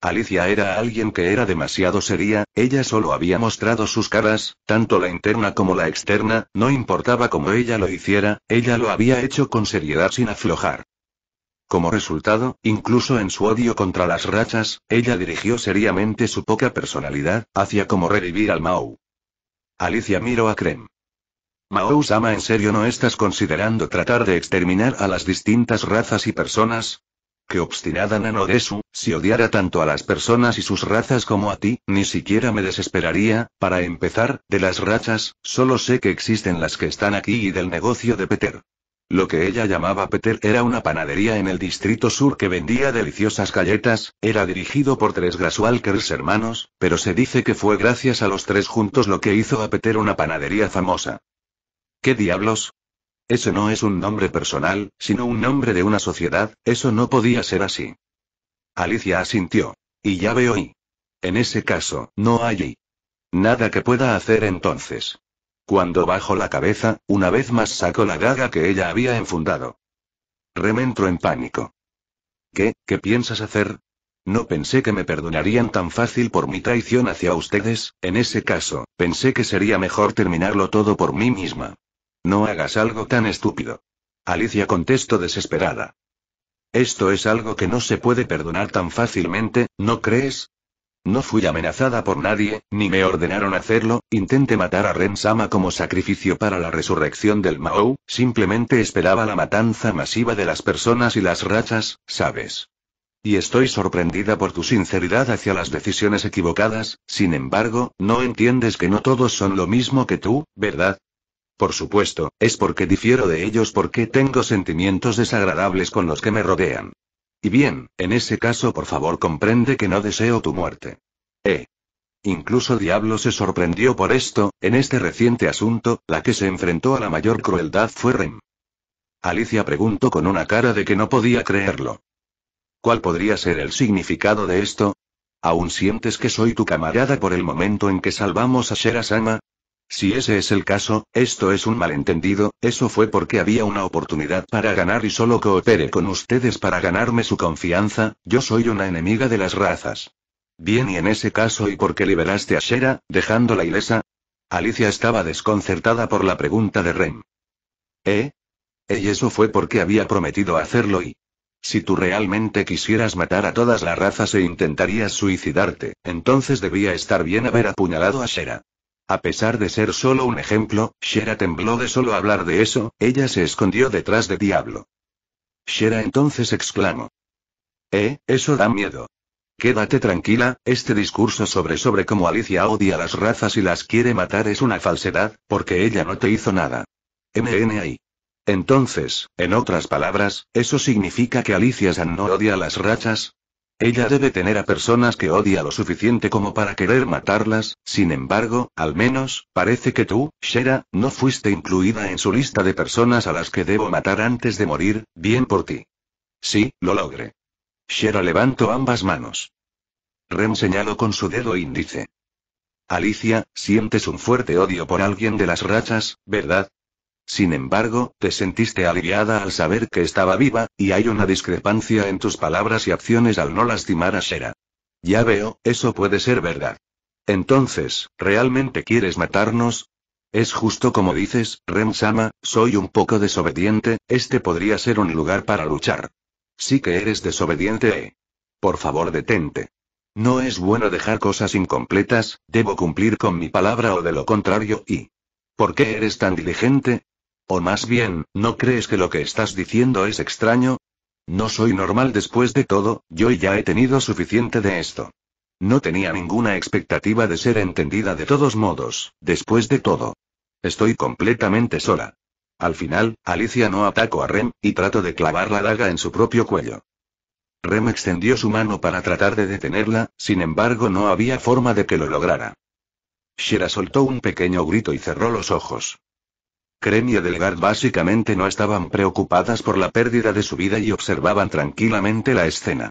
Alicia era alguien que era demasiado seria, ella solo había mostrado sus caras, tanto la interna como la externa, no importaba cómo ella lo hiciera, ella lo había hecho con seriedad sin aflojar. Como resultado, incluso en su odio contra las rachas, ella dirigió seriamente su poca personalidad, hacia como revivir al Mao. Alicia miró a Krem. Mao Sama, ¿en serio no estás considerando tratar de exterminar a las distintas razas y personas? que obstinada Nanodesu, si odiara tanto a las personas y sus razas como a ti, ni siquiera me desesperaría, para empezar, de las rachas, solo sé que existen las que están aquí y del negocio de Peter. Lo que ella llamaba Peter era una panadería en el distrito sur que vendía deliciosas galletas, era dirigido por tres Graswalkers hermanos, pero se dice que fue gracias a los tres juntos lo que hizo a Peter una panadería famosa. ¿Qué diablos? Eso no es un nombre personal, sino un nombre de una sociedad, eso no podía ser así. Alicia asintió. Y ya veo y. En ese caso, no hay Nada que pueda hacer entonces. Cuando bajó la cabeza, una vez más sacó la gaga que ella había enfundado. Rementro en pánico. ¿Qué, qué piensas hacer? No pensé que me perdonarían tan fácil por mi traición hacia ustedes, en ese caso, pensé que sería mejor terminarlo todo por mí misma. No hagas algo tan estúpido. Alicia contestó desesperada. Esto es algo que no se puede perdonar tan fácilmente, ¿no crees? No fui amenazada por nadie, ni me ordenaron hacerlo, intenté matar a Ren Sama como sacrificio para la resurrección del Mao, simplemente esperaba la matanza masiva de las personas y las rachas, ¿sabes? Y estoy sorprendida por tu sinceridad hacia las decisiones equivocadas, sin embargo, no entiendes que no todos son lo mismo que tú, ¿verdad? Por supuesto, es porque difiero de ellos porque tengo sentimientos desagradables con los que me rodean. Y bien, en ese caso por favor comprende que no deseo tu muerte. Eh. Incluso Diablo se sorprendió por esto, en este reciente asunto, la que se enfrentó a la mayor crueldad fue Rem. Alicia preguntó con una cara de que no podía creerlo. ¿Cuál podría ser el significado de esto? ¿Aún sientes que soy tu camarada por el momento en que salvamos a shera si ese es el caso, esto es un malentendido, eso fue porque había una oportunidad para ganar y solo coopere con ustedes para ganarme su confianza, yo soy una enemiga de las razas. Bien y en ese caso ¿y por qué liberaste a Shera, la ilesa? Alicia estaba desconcertada por la pregunta de Rem. ¿Eh? ¿Eh? Y eso fue porque había prometido hacerlo y... Si tú realmente quisieras matar a todas las razas e intentarías suicidarte, entonces debía estar bien haber apuñalado a Shera. A pesar de ser solo un ejemplo, Shera tembló de solo hablar de eso, ella se escondió detrás de Diablo. Shera entonces exclamó. Eh, eso da miedo. Quédate tranquila, este discurso sobre sobre cómo Alicia odia las razas y las quiere matar es una falsedad, porque ella no te hizo nada. MNI. Entonces, en otras palabras, eso significa que Alicia San no odia las razas, ella debe tener a personas que odia lo suficiente como para querer matarlas, sin embargo, al menos, parece que tú, Shera, no fuiste incluida en su lista de personas a las que debo matar antes de morir, bien por ti. Sí, lo logré. Shera levantó ambas manos. Rem señaló con su dedo índice. Alicia, sientes un fuerte odio por alguien de las rachas, ¿verdad? Sin embargo, te sentiste aliviada al saber que estaba viva, y hay una discrepancia en tus palabras y acciones al no lastimar a Sera. Ya veo, eso puede ser verdad. Entonces, ¿realmente quieres matarnos? Es justo como dices, Ren sama soy un poco desobediente, este podría ser un lugar para luchar. Sí que eres desobediente, eh. Por favor, detente. No es bueno dejar cosas incompletas, debo cumplir con mi palabra o de lo contrario y... ¿Por qué eres tan diligente? O más bien, ¿no crees que lo que estás diciendo es extraño? No soy normal después de todo, yo ya he tenido suficiente de esto. No tenía ninguna expectativa de ser entendida de todos modos, después de todo. Estoy completamente sola. Al final, Alicia no atacó a Rem, y trato de clavar la daga en su propio cuello. Rem extendió su mano para tratar de detenerla, sin embargo no había forma de que lo lograra. Shira soltó un pequeño grito y cerró los ojos. Krem y Adelgard básicamente no estaban preocupadas por la pérdida de su vida y observaban tranquilamente la escena.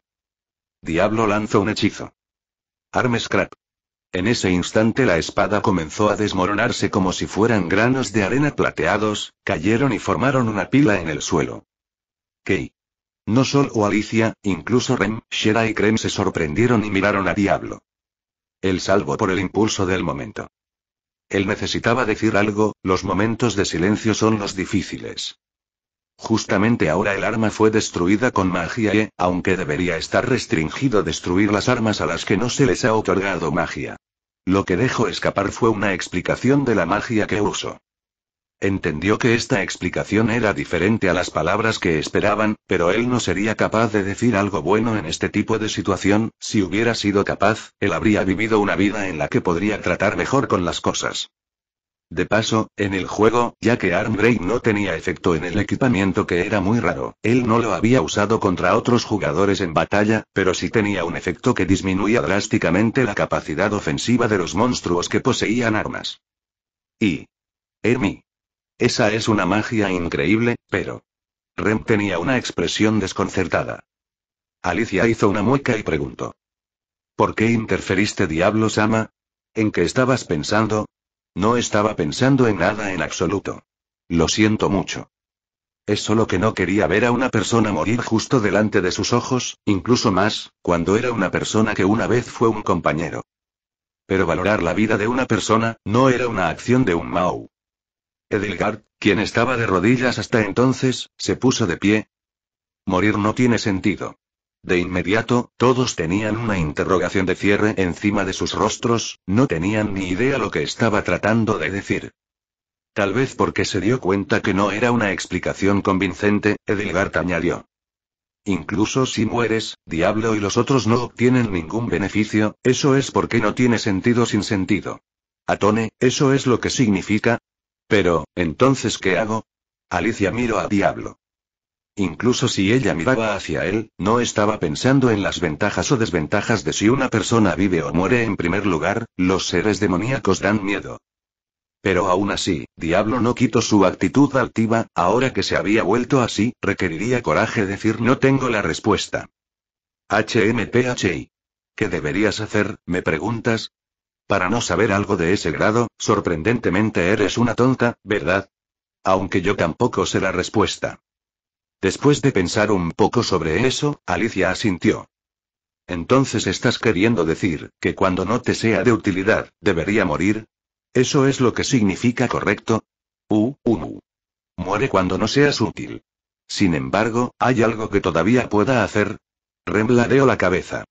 Diablo lanzó un hechizo. Arme Scrap. En ese instante la espada comenzó a desmoronarse como si fueran granos de arena plateados, cayeron y formaron una pila en el suelo. Key. No solo Alicia, incluso Rem, Shera y Krem se sorprendieron y miraron a Diablo. El salvo por el impulso del momento. Él necesitaba decir algo, los momentos de silencio son los difíciles. Justamente ahora el arma fue destruida con magia y, e, aunque debería estar restringido destruir las armas a las que no se les ha otorgado magia. Lo que dejó escapar fue una explicación de la magia que uso. Entendió que esta explicación era diferente a las palabras que esperaban, pero él no sería capaz de decir algo bueno en este tipo de situación, si hubiera sido capaz, él habría vivido una vida en la que podría tratar mejor con las cosas. De paso, en el juego, ya que Arm no tenía efecto en el equipamiento que era muy raro, él no lo había usado contra otros jugadores en batalla, pero sí tenía un efecto que disminuía drásticamente la capacidad ofensiva de los monstruos que poseían armas. Y... Ermi, esa es una magia increíble, pero... Rem tenía una expresión desconcertada. Alicia hizo una mueca y preguntó. ¿Por qué interferiste, diablos, ama? ¿En qué estabas pensando? No estaba pensando en nada en absoluto. Lo siento mucho. Es solo que no quería ver a una persona morir justo delante de sus ojos, incluso más, cuando era una persona que una vez fue un compañero. Pero valorar la vida de una persona, no era una acción de un mau. Edelgard, quien estaba de rodillas hasta entonces, se puso de pie. Morir no tiene sentido. De inmediato, todos tenían una interrogación de cierre encima de sus rostros, no tenían ni idea lo que estaba tratando de decir. Tal vez porque se dio cuenta que no era una explicación convincente, Edelgard añadió. Incluso si mueres, Diablo y los otros no obtienen ningún beneficio, eso es porque no tiene sentido sin sentido. Atone, eso es lo que significa, pero, entonces, ¿qué hago? Alicia miró a Diablo. Incluso si ella miraba hacia él, no estaba pensando en las ventajas o desventajas de si una persona vive o muere en primer lugar, los seres demoníacos dan miedo. Pero aún así, Diablo no quitó su actitud altiva, ahora que se había vuelto así, requeriría coraje decir no tengo la respuesta. HMPHI. ¿Qué deberías hacer, me preguntas? Para no saber algo de ese grado, sorprendentemente eres una tonta, ¿verdad? Aunque yo tampoco sé la respuesta. Después de pensar un poco sobre eso, Alicia asintió. Entonces estás queriendo decir, que cuando no te sea de utilidad, debería morir. ¿Eso es lo que significa correcto? Uh, uh, Muere cuando no seas útil. Sin embargo, ¿hay algo que todavía pueda hacer? Rembladeo la cabeza.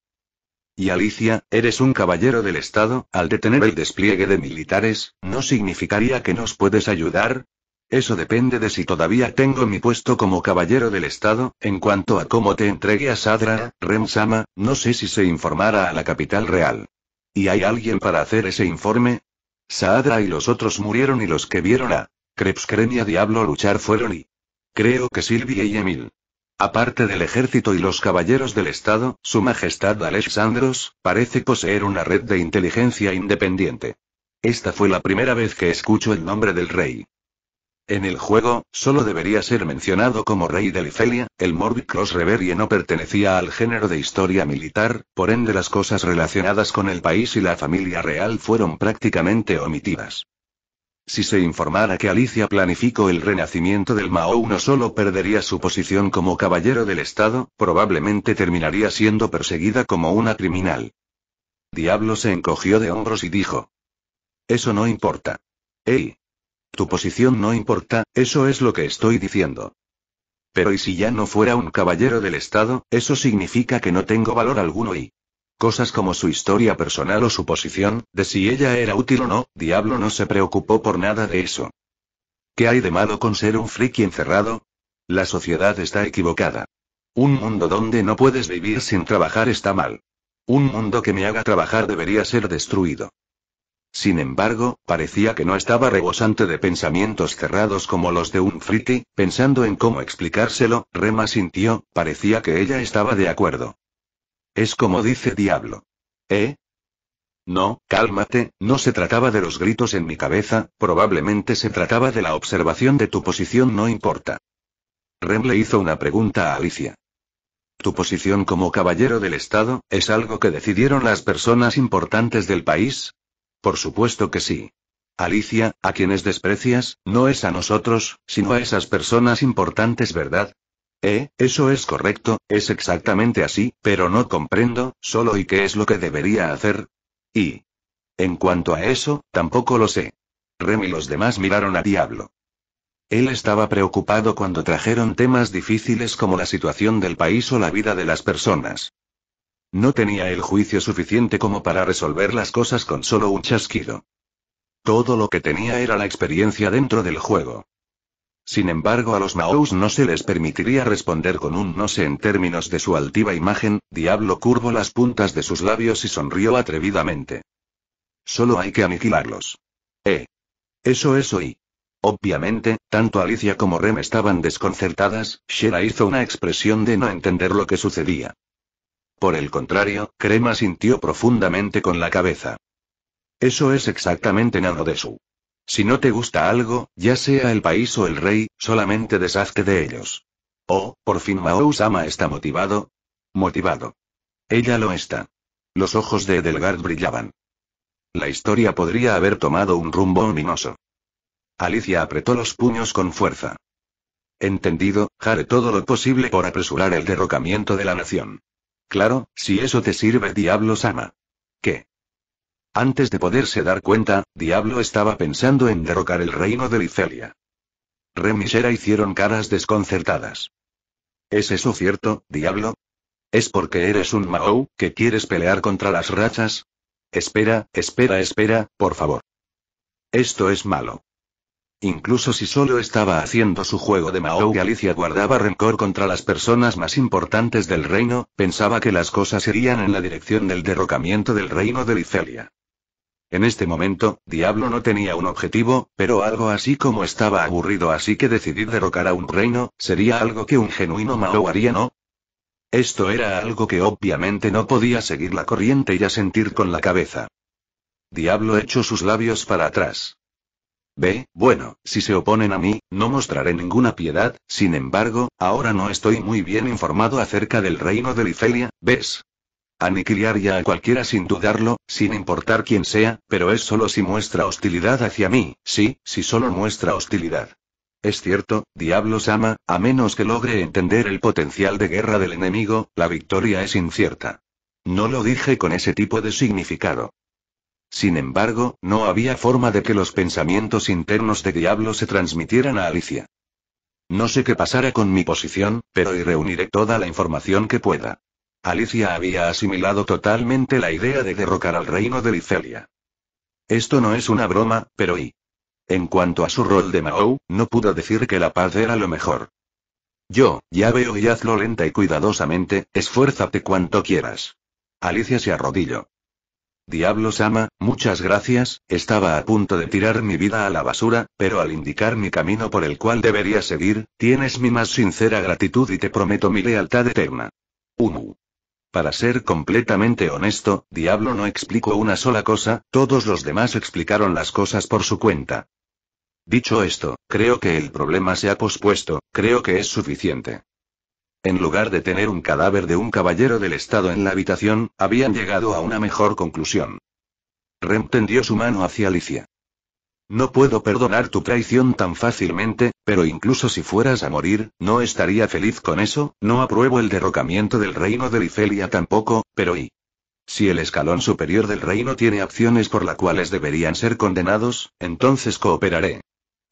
Y Alicia, eres un caballero del Estado, al detener el despliegue de militares, ¿no significaría que nos puedes ayudar? Eso depende de si todavía tengo mi puesto como caballero del Estado, en cuanto a cómo te entregue a Sadra, Remsama, no sé si se informara a la capital real. ¿Y hay alguien para hacer ese informe? Sadra y los otros murieron y los que vieron a kremia Diablo luchar fueron y... Creo que Silvia y Emil. Aparte del ejército y los caballeros del Estado, Su Majestad Alexandros, parece poseer una red de inteligencia independiente. Esta fue la primera vez que escucho el nombre del rey. En el juego, solo debería ser mencionado como rey de Lifelia, el Cross Reverie no pertenecía al género de historia militar, por ende las cosas relacionadas con el país y la familia real fueron prácticamente omitidas. Si se informara que Alicia planificó el renacimiento del Mao no solo perdería su posición como caballero del Estado, probablemente terminaría siendo perseguida como una criminal. Diablo se encogió de hombros y dijo. Eso no importa. Ey. Tu posición no importa, eso es lo que estoy diciendo. Pero ¿y si ya no fuera un caballero del Estado? Eso significa que no tengo valor alguno y... Cosas como su historia personal o su posición, de si ella era útil o no, Diablo no se preocupó por nada de eso. ¿Qué hay de malo con ser un friki encerrado? La sociedad está equivocada. Un mundo donde no puedes vivir sin trabajar está mal. Un mundo que me haga trabajar debería ser destruido. Sin embargo, parecía que no estaba rebosante de pensamientos cerrados como los de un friki, pensando en cómo explicárselo, Rema sintió, parecía que ella estaba de acuerdo. Es como dice Diablo. ¿Eh? No, cálmate, no se trataba de los gritos en mi cabeza, probablemente se trataba de la observación de tu posición, no importa. remble le hizo una pregunta a Alicia. Tu posición como caballero del Estado, ¿es algo que decidieron las personas importantes del país? Por supuesto que sí. Alicia, a quienes desprecias, no es a nosotros, sino a esas personas importantes, ¿verdad? Eh, eso es correcto, es exactamente así, pero no comprendo, solo y qué es lo que debería hacer. Y... En cuanto a eso, tampoco lo sé. Rem y los demás miraron a Diablo. Él estaba preocupado cuando trajeron temas difíciles como la situación del país o la vida de las personas. No tenía el juicio suficiente como para resolver las cosas con solo un chasquido. Todo lo que tenía era la experiencia dentro del juego. Sin embargo, a los Maous no se les permitiría responder con un no sé en términos de su altiva imagen, Diablo curvó las puntas de sus labios y sonrió atrevidamente. Solo hay que aniquilarlos. Eh. Eso es hoy. Obviamente, tanto Alicia como Rem estaban desconcertadas, Shera hizo una expresión de no entender lo que sucedía. Por el contrario, Crema sintió profundamente con la cabeza. Eso es exactamente nada de su. Si no te gusta algo, ya sea el país o el rey, solamente deshazte de ellos. Oh, por fin Mao-sama está motivado. Motivado. Ella lo está. Los ojos de Edelgard brillaban. La historia podría haber tomado un rumbo ominoso. Alicia apretó los puños con fuerza. Entendido, haré todo lo posible por apresurar el derrocamiento de la nación. Claro, si eso te sirve, diablos ama. ¿Qué? Antes de poderse dar cuenta, Diablo estaba pensando en derrocar el reino de Licelia. Rem y hicieron caras desconcertadas. ¿Es eso cierto, Diablo? ¿Es porque eres un Mahou, que quieres pelear contra las rachas? Espera, espera, espera, por favor. Esto es malo. Incluso si solo estaba haciendo su juego de Mao y guardaba rencor contra las personas más importantes del reino, pensaba que las cosas irían en la dirección del derrocamiento del reino de Licelia. En este momento, Diablo no tenía un objetivo, pero algo así como estaba aburrido así que decidir derrocar a un reino, sería algo que un genuino Mao haría, ¿no? Esto era algo que obviamente no podía seguir la corriente y asentir con la cabeza. Diablo echó sus labios para atrás. Ve, bueno, si se oponen a mí, no mostraré ninguna piedad, sin embargo, ahora no estoy muy bien informado acerca del reino de Licelia, ¿ves? ya a cualquiera sin dudarlo, sin importar quién sea, pero es solo si muestra hostilidad hacia mí, sí, si solo muestra hostilidad. Es cierto, diablos ama, a menos que logre entender el potencial de guerra del enemigo, la victoria es incierta. No lo dije con ese tipo de significado. Sin embargo, no había forma de que los pensamientos internos de Diablo se transmitieran a Alicia. No sé qué pasará con mi posición, pero y reuniré toda la información que pueda. Alicia había asimilado totalmente la idea de derrocar al reino de Licelia. Esto no es una broma, pero y. En cuanto a su rol de Mao, no pudo decir que la paz era lo mejor. Yo, ya veo y hazlo lenta y cuidadosamente, esfuérzate cuanto quieras. Alicia se arrodilló. Diablos ama, muchas gracias, estaba a punto de tirar mi vida a la basura, pero al indicar mi camino por el cual debería seguir, tienes mi más sincera gratitud y te prometo mi lealtad eterna. Umu. Para ser completamente honesto, Diablo no explicó una sola cosa, todos los demás explicaron las cosas por su cuenta. Dicho esto, creo que el problema se ha pospuesto, creo que es suficiente. En lugar de tener un cadáver de un caballero del Estado en la habitación, habían llegado a una mejor conclusión. Rem tendió su mano hacia Alicia. No puedo perdonar tu traición tan fácilmente, pero incluso si fueras a morir, no estaría feliz con eso, no apruebo el derrocamiento del reino de Lifelia tampoco, pero y... Si el escalón superior del reino tiene acciones por las cuales deberían ser condenados, entonces cooperaré.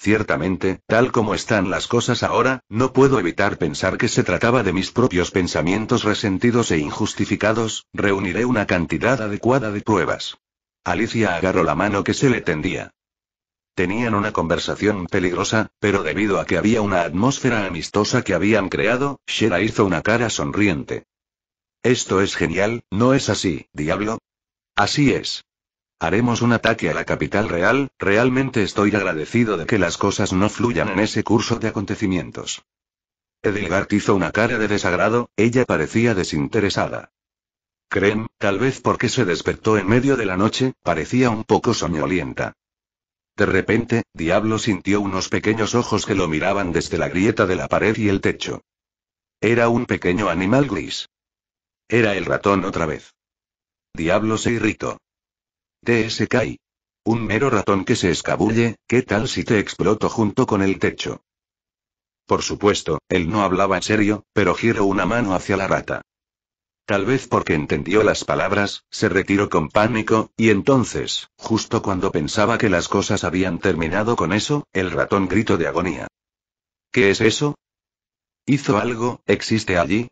Ciertamente, tal como están las cosas ahora, no puedo evitar pensar que se trataba de mis propios pensamientos resentidos e injustificados, reuniré una cantidad adecuada de pruebas. Alicia agarró la mano que se le tendía. Tenían una conversación peligrosa, pero debido a que había una atmósfera amistosa que habían creado, Shera hizo una cara sonriente. Esto es genial, ¿no es así, diablo? Así es. Haremos un ataque a la capital real, realmente estoy agradecido de que las cosas no fluyan en ese curso de acontecimientos. Edelgard hizo una cara de desagrado, ella parecía desinteresada. Creen, tal vez porque se despertó en medio de la noche, parecía un poco soñolienta. De repente, Diablo sintió unos pequeños ojos que lo miraban desde la grieta de la pared y el techo. Era un pequeño animal gris. Era el ratón otra vez. Diablo se irritó. T.S.K. Un mero ratón que se escabulle, ¿qué tal si te exploto junto con el techo? Por supuesto, él no hablaba en serio, pero giró una mano hacia la rata. Tal vez porque entendió las palabras, se retiró con pánico, y entonces, justo cuando pensaba que las cosas habían terminado con eso, el ratón gritó de agonía. ¿Qué es eso? ¿Hizo algo? ¿Existe allí?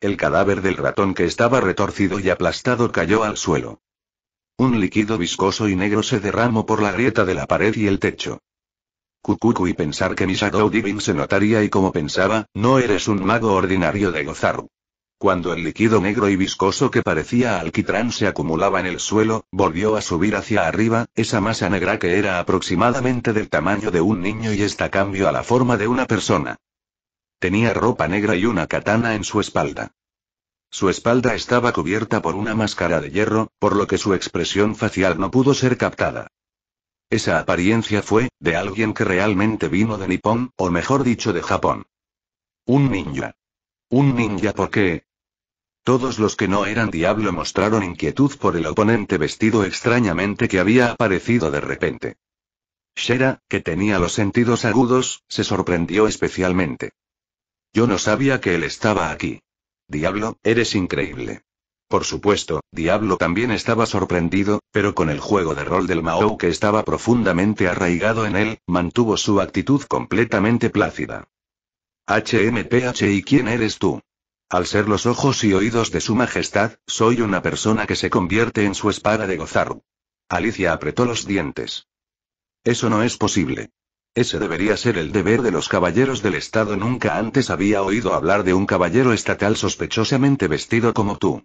El cadáver del ratón que estaba retorcido y aplastado cayó al suelo. Un líquido viscoso y negro se derramó por la grieta de la pared y el techo. Cucucu y pensar que mi Shadow Divin se notaría y como pensaba, no eres un mago ordinario de Gozaru. Cuando el líquido negro y viscoso que parecía alquitrán se acumulaba en el suelo, volvió a subir hacia arriba, esa masa negra que era aproximadamente del tamaño de un niño y esta cambió a la forma de una persona. Tenía ropa negra y una katana en su espalda. Su espalda estaba cubierta por una máscara de hierro, por lo que su expresión facial no pudo ser captada. Esa apariencia fue, de alguien que realmente vino de Nippon, o mejor dicho de Japón. Un ninja. Un ninja qué? Todos los que no eran diablo mostraron inquietud por el oponente vestido extrañamente que había aparecido de repente. Shera, que tenía los sentidos agudos, se sorprendió especialmente. Yo no sabía que él estaba aquí. Diablo, eres increíble. Por supuesto, Diablo también estaba sorprendido, pero con el juego de rol del Mao que estaba profundamente arraigado en él, mantuvo su actitud completamente plácida. HMPH ¿y quién eres tú? Al ser los ojos y oídos de su majestad, soy una persona que se convierte en su espada de Gozaru. Alicia apretó los dientes. Eso no es posible. Ese debería ser el deber de los caballeros del Estado. Nunca antes había oído hablar de un caballero estatal sospechosamente vestido como tú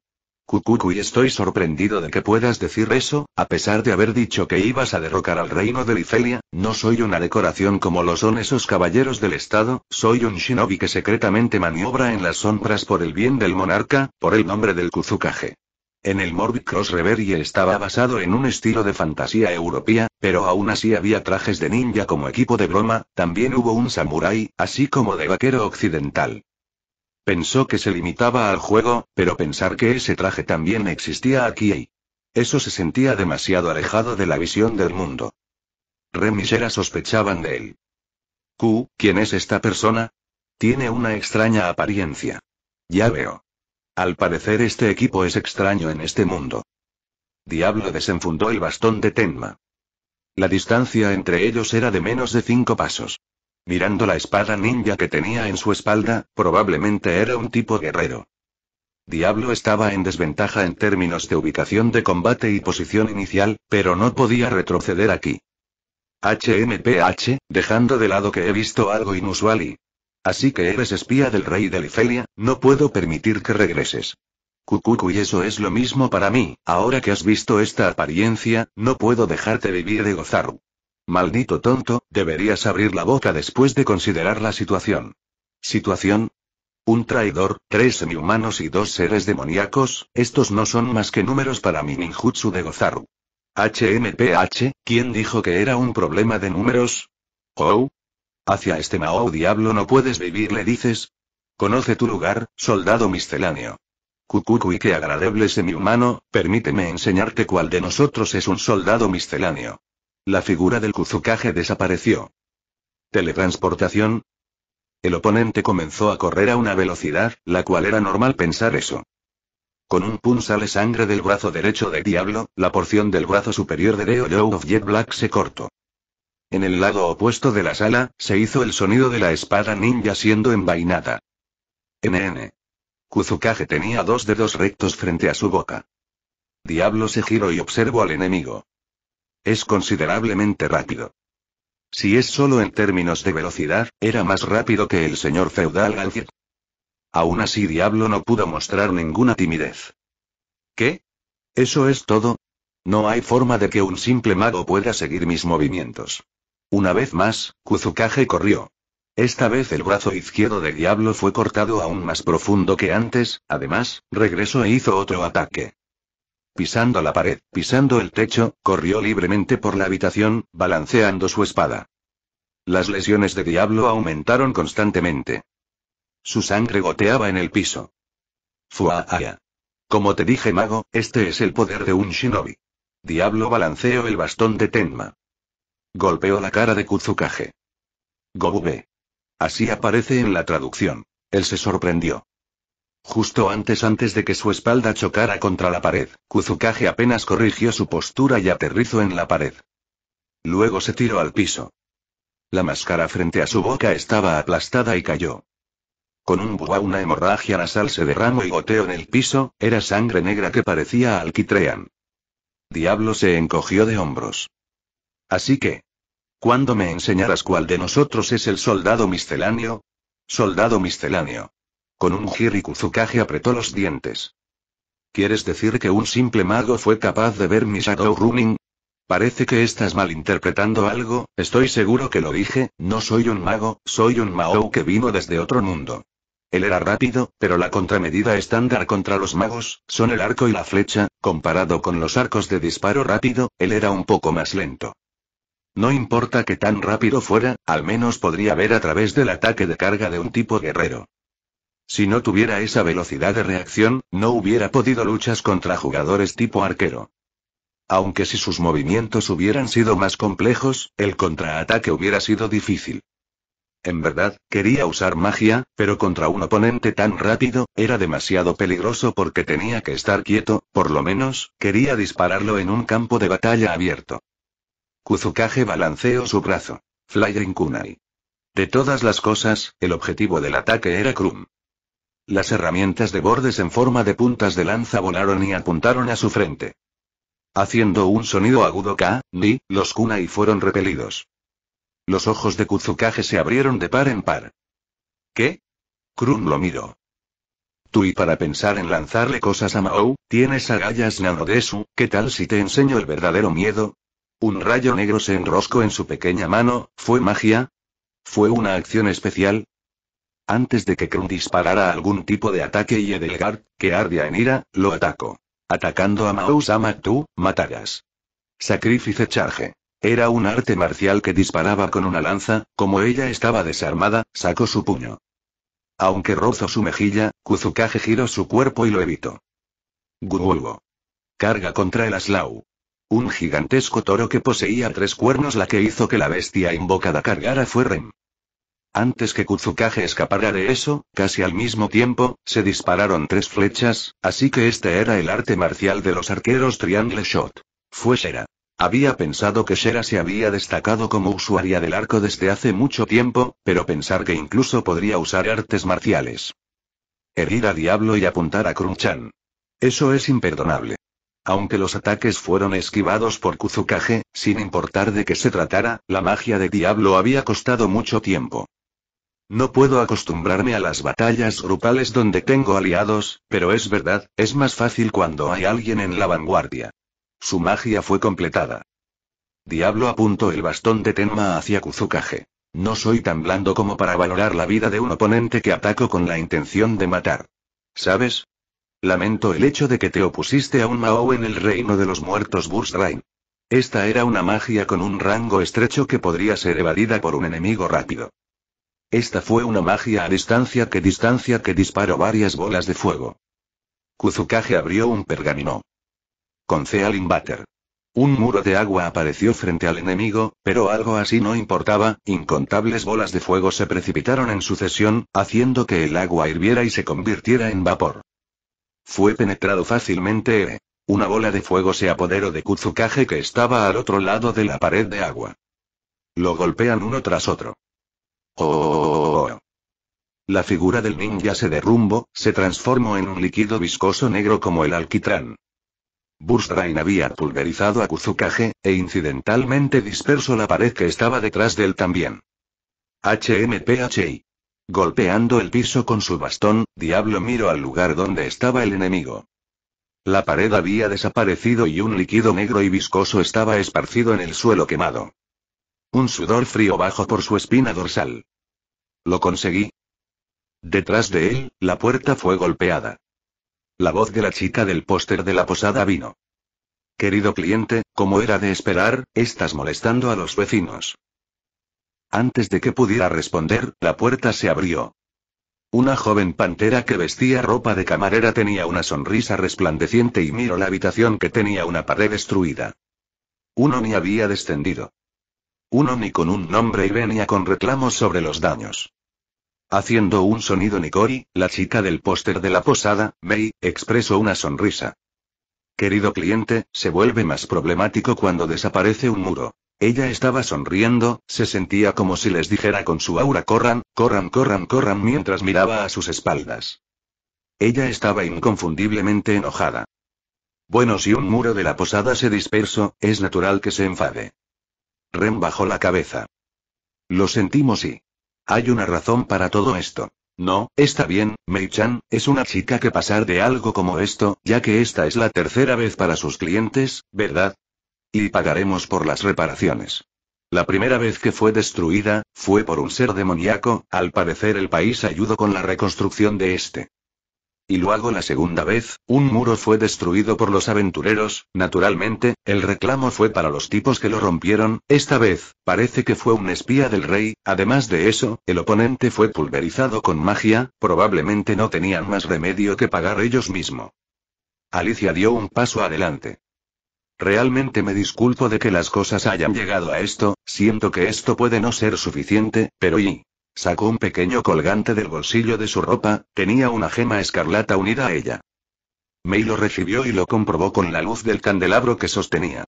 y estoy sorprendido de que puedas decir eso, a pesar de haber dicho que ibas a derrocar al reino de Licelia, no soy una decoración como lo son esos caballeros del estado, soy un shinobi que secretamente maniobra en las sombras por el bien del monarca, por el nombre del Kuzukaje. En el Morbid Cross Reverie estaba basado en un estilo de fantasía europea, pero aún así había trajes de ninja como equipo de broma, también hubo un samurái, así como de vaquero occidental. Pensó que se limitaba al juego, pero pensar que ese traje también existía aquí. Y eso se sentía demasiado alejado de la visión del mundo. Remisera sospechaban de él. Q, ¿quién es esta persona? Tiene una extraña apariencia. Ya veo. Al parecer este equipo es extraño en este mundo. Diablo desenfundó el bastón de Tenma. La distancia entre ellos era de menos de cinco pasos. Mirando la espada ninja que tenía en su espalda, probablemente era un tipo guerrero. Diablo estaba en desventaja en términos de ubicación de combate y posición inicial, pero no podía retroceder aquí. HMPH, dejando de lado que he visto algo inusual y... Así que eres espía del rey de Lifelia, no puedo permitir que regreses. Cucucu y eso es lo mismo para mí, ahora que has visto esta apariencia, no puedo dejarte vivir de gozar. Maldito tonto, deberías abrir la boca después de considerar la situación. ¿Situación? Un traidor, tres semihumanos y dos seres demoníacos, estos no son más que números para mi ninjutsu de Gozaru. HMPH, ¿quién dijo que era un problema de números? Oh. Hacia este Mao diablo no puedes vivir, le dices. Conoce tu lugar, soldado misceláneo. Cucucu y qué agradable semihumano, permíteme enseñarte cuál de nosotros es un soldado misceláneo. La figura del Kuzukage desapareció. Teletransportación. El oponente comenzó a correr a una velocidad, la cual era normal pensar eso. Con un pun sale sangre del brazo derecho de Diablo, la porción del brazo superior de Deo Joe of Jet Black se cortó. En el lado opuesto de la sala, se hizo el sonido de la espada ninja siendo envainada. NN. Kuzukage tenía dos dedos rectos frente a su boca. Diablo se giró y observó al enemigo. Es considerablemente rápido. Si es solo en términos de velocidad, era más rápido que el señor feudal Galtier. Aún así Diablo no pudo mostrar ninguna timidez. ¿Qué? ¿Eso es todo? No hay forma de que un simple mago pueda seguir mis movimientos. Una vez más, Kuzukage corrió. Esta vez el brazo izquierdo de Diablo fue cortado aún más profundo que antes, además, regresó e hizo otro ataque. Pisando la pared, pisando el techo, corrió libremente por la habitación, balanceando su espada. Las lesiones de Diablo aumentaron constantemente. Su sangre goteaba en el piso. aya Como te dije, mago, este es el poder de un shinobi. Diablo balanceó el bastón de Tenma. Golpeó la cara de Kuzukage. Gobube. Así aparece en la traducción. Él se sorprendió. Justo antes antes de que su espalda chocara contra la pared, Kuzukage apenas corrigió su postura y aterrizó en la pared. Luego se tiró al piso. La máscara frente a su boca estaba aplastada y cayó. Con un buá una hemorragia nasal se derramó y goteó en el piso, era sangre negra que parecía alquitrean. Diablo se encogió de hombros. Así que... ¿Cuándo me enseñarás cuál de nosotros es el soldado misceláneo? Soldado misceláneo. Con un giri apretó los dientes. ¿Quieres decir que un simple mago fue capaz de ver mi Shadow Running? Parece que estás malinterpretando algo, estoy seguro que lo dije, no soy un mago, soy un Mao que vino desde otro mundo. Él era rápido, pero la contramedida estándar contra los magos, son el arco y la flecha, comparado con los arcos de disparo rápido, él era un poco más lento. No importa que tan rápido fuera, al menos podría ver a través del ataque de carga de un tipo guerrero. Si no tuviera esa velocidad de reacción, no hubiera podido luchas contra jugadores tipo arquero. Aunque si sus movimientos hubieran sido más complejos, el contraataque hubiera sido difícil. En verdad, quería usar magia, pero contra un oponente tan rápido, era demasiado peligroso porque tenía que estar quieto, por lo menos, quería dispararlo en un campo de batalla abierto. Kuzukage balanceó su brazo. Flying Kunai. De todas las cosas, el objetivo del ataque era Krum. Las herramientas de bordes en forma de puntas de lanza volaron y apuntaron a su frente. Haciendo un sonido agudo K, ni, los kunai fueron repelidos. Los ojos de Kuzukage se abrieron de par en par. ¿Qué? Krun lo miró. Tú y para pensar en lanzarle cosas a Mao, tienes agallas Nanodesu, ¿qué tal si te enseño el verdadero miedo? Un rayo negro se enroscó en su pequeña mano, ¿fue magia? ¿Fue una acción especial? Antes de que Krum disparara algún tipo de ataque y Edelgard, que ardía en ira, lo atacó. Atacando a a tú, Matagas. Sacrifice charge. Era un arte marcial que disparaba con una lanza, como ella estaba desarmada, sacó su puño. Aunque rozó su mejilla, Kuzukage giró su cuerpo y lo evitó. Gurugo. Carga contra el Aslau. Un gigantesco toro que poseía tres cuernos la que hizo que la bestia invocada cargara fue Rem. Antes que Kuzukaje escapara de eso, casi al mismo tiempo, se dispararon tres flechas, así que este era el arte marcial de los arqueros Triangle Shot. Fue Shera. Había pensado que Shera se había destacado como usuaria del arco desde hace mucho tiempo, pero pensar que incluso podría usar artes marciales. Herir a Diablo y apuntar a Krun-chan. Eso es imperdonable. Aunque los ataques fueron esquivados por Kuzukage, sin importar de qué se tratara, la magia de Diablo había costado mucho tiempo. No puedo acostumbrarme a las batallas grupales donde tengo aliados, pero es verdad, es más fácil cuando hay alguien en la vanguardia. Su magia fue completada. Diablo apuntó el bastón de Tenma hacia Kuzukage. No soy tan blando como para valorar la vida de un oponente que ataco con la intención de matar. ¿Sabes? Lamento el hecho de que te opusiste a un Mao en el reino de los muertos Rain. Esta era una magia con un rango estrecho que podría ser evadida por un enemigo rápido. Esta fue una magia a distancia que distancia que disparó varias bolas de fuego. Kuzukage abrió un pergamino. Con Cealin Butter. Un muro de agua apareció frente al enemigo, pero algo así no importaba, incontables bolas de fuego se precipitaron en sucesión, haciendo que el agua hirviera y se convirtiera en vapor. Fue penetrado fácilmente. Una bola de fuego se apoderó de Kuzukage que estaba al otro lado de la pared de agua. Lo golpean uno tras otro. Oh. La figura del ninja se derrumbó, se transformó en un líquido viscoso negro como el alquitrán. Burstrain había pulverizado a Kuzukage, e incidentalmente disperso la pared que estaba detrás del también. HMPHI. Golpeando el piso con su bastón, Diablo miró al lugar donde estaba el enemigo. La pared había desaparecido y un líquido negro y viscoso estaba esparcido en el suelo quemado. Un sudor frío bajó por su espina dorsal. Lo conseguí. Detrás de él, la puerta fue golpeada. La voz de la chica del póster de la posada vino. Querido cliente, como era de esperar, estás molestando a los vecinos. Antes de que pudiera responder, la puerta se abrió. Una joven pantera que vestía ropa de camarera tenía una sonrisa resplandeciente y miró la habitación que tenía una pared destruida. Uno ni había descendido. Un ni con un nombre y venía con reclamos sobre los daños. Haciendo un sonido Nicori, la chica del póster de la posada, Mei, expresó una sonrisa. Querido cliente, se vuelve más problemático cuando desaparece un muro. Ella estaba sonriendo, se sentía como si les dijera con su aura corran, corran, corran, corran mientras miraba a sus espaldas. Ella estaba inconfundiblemente enojada. Bueno, si un muro de la posada se dispersó, es natural que se enfade. Ren bajó la cabeza. Lo sentimos y... Hay una razón para todo esto. No, está bien, Mei-chan, es una chica que pasar de algo como esto, ya que esta es la tercera vez para sus clientes, ¿verdad? Y pagaremos por las reparaciones. La primera vez que fue destruida, fue por un ser demoníaco, al parecer el país ayudó con la reconstrucción de este y luego la segunda vez, un muro fue destruido por los aventureros, naturalmente, el reclamo fue para los tipos que lo rompieron, esta vez, parece que fue un espía del rey, además de eso, el oponente fue pulverizado con magia, probablemente no tenían más remedio que pagar ellos mismo. Alicia dio un paso adelante. Realmente me disculpo de que las cosas hayan llegado a esto, siento que esto puede no ser suficiente, pero y, Sacó un pequeño colgante del bolsillo de su ropa, tenía una gema escarlata unida a ella. May lo recibió y lo comprobó con la luz del candelabro que sostenía.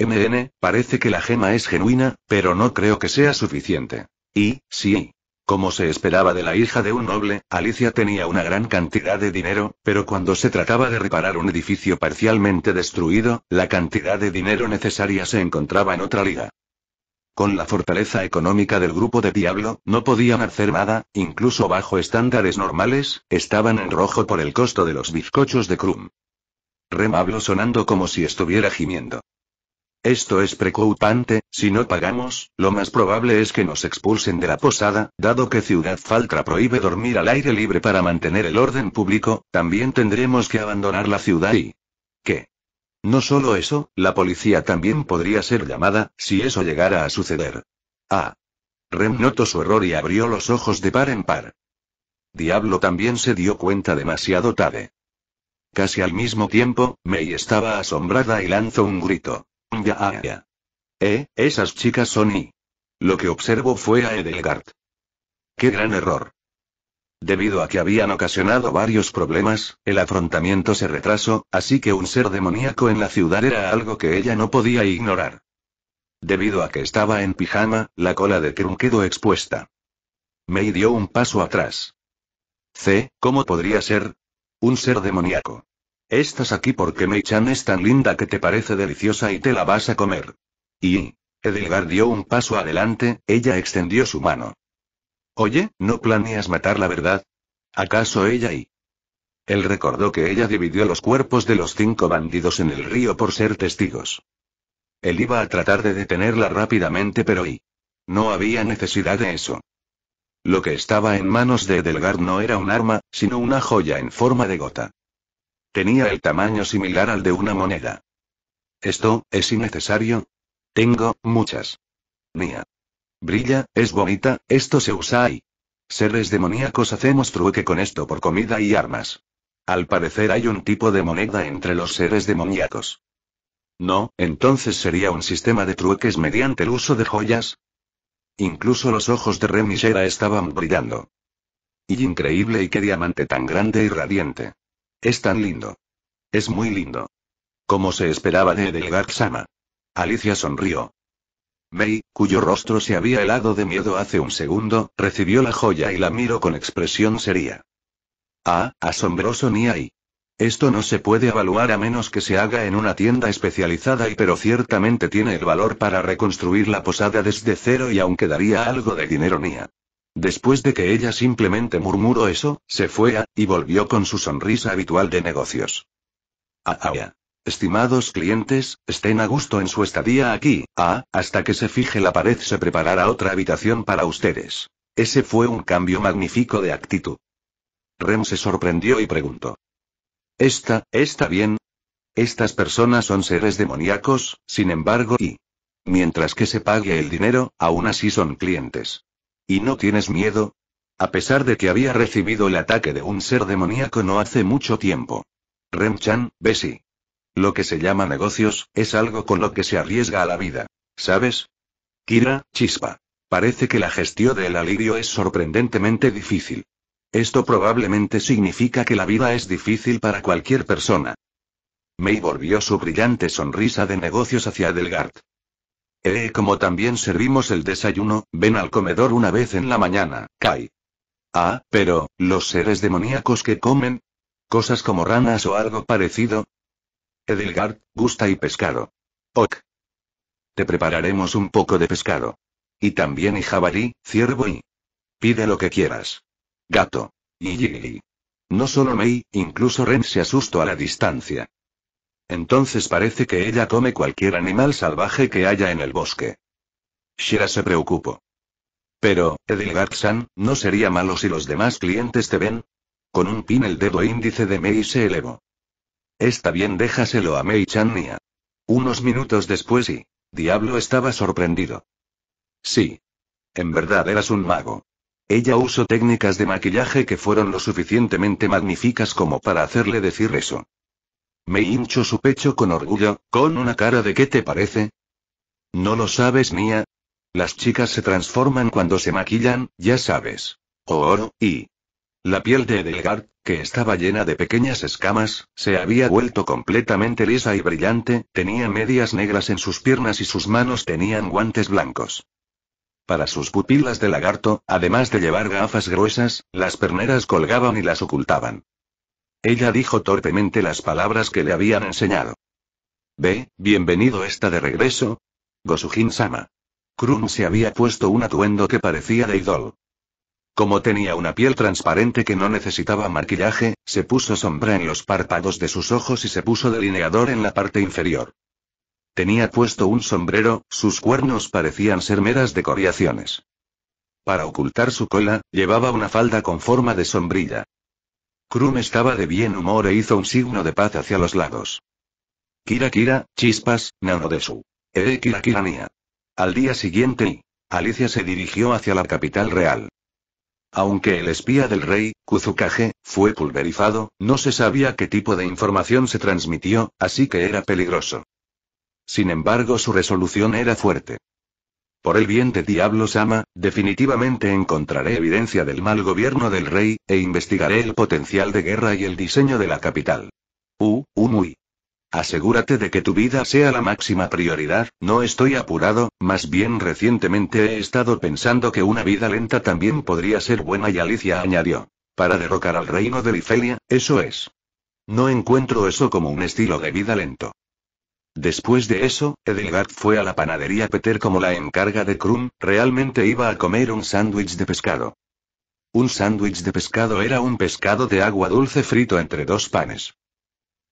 MN, parece que la gema es genuina, pero no creo que sea suficiente. Y, sí. Como se esperaba de la hija de un noble, Alicia tenía una gran cantidad de dinero, pero cuando se trataba de reparar un edificio parcialmente destruido, la cantidad de dinero necesaria se encontraba en otra liga. Con la fortaleza económica del grupo de Diablo, no podían hacer nada, incluso bajo estándares normales, estaban en rojo por el costo de los bizcochos de Krum. Rem habló sonando como si estuviera gimiendo. Esto es preocupante, si no pagamos, lo más probable es que nos expulsen de la posada, dado que Ciudad Faltra prohíbe dormir al aire libre para mantener el orden público, también tendremos que abandonar la ciudad y... No solo eso, la policía también podría ser llamada, si eso llegara a suceder. Ah. Rem notó su error y abrió los ojos de par en par. Diablo también se dio cuenta demasiado tarde. Casi al mismo tiempo, May estaba asombrada y lanzó un grito. Ya, ah, ya. Eh, esas chicas son y. Lo que observó fue a Edelgard. ¡Qué gran error! Debido a que habían ocasionado varios problemas, el afrontamiento se retrasó, así que un ser demoníaco en la ciudad era algo que ella no podía ignorar. Debido a que estaba en pijama, la cola de Krum quedó expuesta. Mei dio un paso atrás. C, ¿cómo podría ser? Un ser demoníaco. Estás aquí porque Mei-chan es tan linda que te parece deliciosa y te la vas a comer. Y... Edgar dio un paso adelante, ella extendió su mano. Oye, ¿no planeas matar la verdad? ¿Acaso ella y... Él recordó que ella dividió los cuerpos de los cinco bandidos en el río por ser testigos. Él iba a tratar de detenerla rápidamente, pero y... No había necesidad de eso. Lo que estaba en manos de Edelgard no era un arma, sino una joya en forma de gota. Tenía el tamaño similar al de una moneda. Esto, es innecesario. Tengo, muchas. Mía. Brilla, es bonita, esto se usa ahí. Seres demoníacos hacemos trueque con esto por comida y armas. Al parecer hay un tipo de moneda entre los seres demoníacos. No, entonces sería un sistema de trueques mediante el uso de joyas. Incluso los ojos de Remisera estaban brillando. Y increíble y qué diamante tan grande y radiante. Es tan lindo. Es muy lindo. Como se esperaba de Edelgard Sama. Alicia sonrió. May, cuyo rostro se había helado de miedo hace un segundo, recibió la joya y la miró con expresión seria. Ah, asombroso ni Esto no se puede evaluar a menos que se haga en una tienda especializada y pero ciertamente tiene el valor para reconstruir la posada desde cero y aunque daría algo de dinero Nia. Después de que ella simplemente murmuró eso, se fue a, y volvió con su sonrisa habitual de negocios. Ah, ah, Estimados clientes, estén a gusto en su estadía aquí, ah, hasta que se fije la pared se preparará otra habitación para ustedes. Ese fue un cambio magnífico de actitud. Rem se sorprendió y preguntó. ¿Esta, está bien? Estas personas son seres demoníacos, sin embargo, y... Mientras que se pague el dinero, aún así son clientes. ¿Y no tienes miedo? A pesar de que había recibido el ataque de un ser demoníaco no hace mucho tiempo. Rem-chan, Bessie. Lo que se llama negocios, es algo con lo que se arriesga a la vida. ¿Sabes? Kira, chispa. Parece que la gestión del alivio es sorprendentemente difícil. Esto probablemente significa que la vida es difícil para cualquier persona. May volvió su brillante sonrisa de negocios hacia Delgard. Eh, como también servimos el desayuno, ven al comedor una vez en la mañana, Kai. Ah, pero, ¿los seres demoníacos que comen? ¿Cosas como ranas o algo parecido? Edelgard, gusta y pescado. Ok. Te prepararemos un poco de pescado. Y también y jabalí, ciervo y... Pide lo que quieras. Gato. Y yigli. No solo Mei, incluso Ren se asustó a la distancia. Entonces parece que ella come cualquier animal salvaje que haya en el bosque. Shira se preocupó. Pero, edelgard san ¿no sería malo si los demás clientes te ven? Con un pin el dedo índice de Mei se elevó. Está bien, déjaselo a Mei Chania. Unos minutos después y. Diablo estaba sorprendido. Sí. En verdad eras un mago. Ella usó técnicas de maquillaje que fueron lo suficientemente magníficas como para hacerle decir eso. Me hincho su pecho con orgullo, con una cara de ¿qué te parece? No lo sabes, mía. Las chicas se transforman cuando se maquillan, ya sabes. oro, y... La piel de Edelgard, estaba llena de pequeñas escamas, se había vuelto completamente lisa y brillante, tenía medias negras en sus piernas y sus manos tenían guantes blancos. Para sus pupilas de lagarto, además de llevar gafas gruesas, las perneras colgaban y las ocultaban. Ella dijo torpemente las palabras que le habían enseñado. Ve, bienvenido está de regreso. Gosujin-sama. Krum se había puesto un atuendo que parecía de idol. Como tenía una piel transparente que no necesitaba maquillaje, se puso sombra en los párpados de sus ojos y se puso delineador en la parte inferior. Tenía puesto un sombrero, sus cuernos parecían ser meras decoraciones. Para ocultar su cola, llevaba una falda con forma de sombrilla. Krum estaba de bien humor e hizo un signo de paz hacia los lados. Kira Kira, chispas, Nanodesu. Eh Kira mia. Al día siguiente, Alicia se dirigió hacia la capital real. Aunque el espía del rey, Kuzukage, fue pulverizado, no se sabía qué tipo de información se transmitió, así que era peligroso. Sin embargo, su resolución era fuerte. Por el bien de Diablo Sama, definitivamente encontraré evidencia del mal gobierno del rey, e investigaré el potencial de guerra y el diseño de la capital. U, u Asegúrate de que tu vida sea la máxima prioridad, no estoy apurado, más bien recientemente he estado pensando que una vida lenta también podría ser buena y Alicia añadió. Para derrocar al reino de Lifelia, eso es. No encuentro eso como un estilo de vida lento. Después de eso, Edelgard fue a la panadería Peter como la encarga de Krum, realmente iba a comer un sándwich de pescado. Un sándwich de pescado era un pescado de agua dulce frito entre dos panes.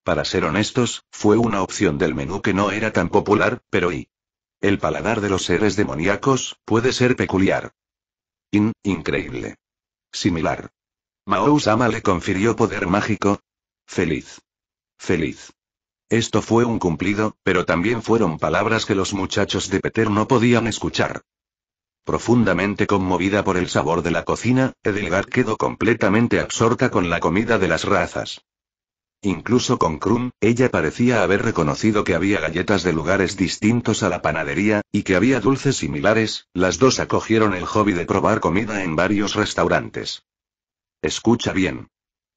Para ser honestos, fue una opción del menú que no era tan popular, pero y. El paladar de los seres demoníacos puede ser peculiar. In, increíble. Similar. Mao-sama le confirió poder mágico. Feliz. Feliz. Esto fue un cumplido, pero también fueron palabras que los muchachos de Peter no podían escuchar. Profundamente conmovida por el sabor de la cocina, Edelgar quedó completamente absorta con la comida de las razas. Incluso con Krum, ella parecía haber reconocido que había galletas de lugares distintos a la panadería, y que había dulces similares, las dos acogieron el hobby de probar comida en varios restaurantes. Escucha bien.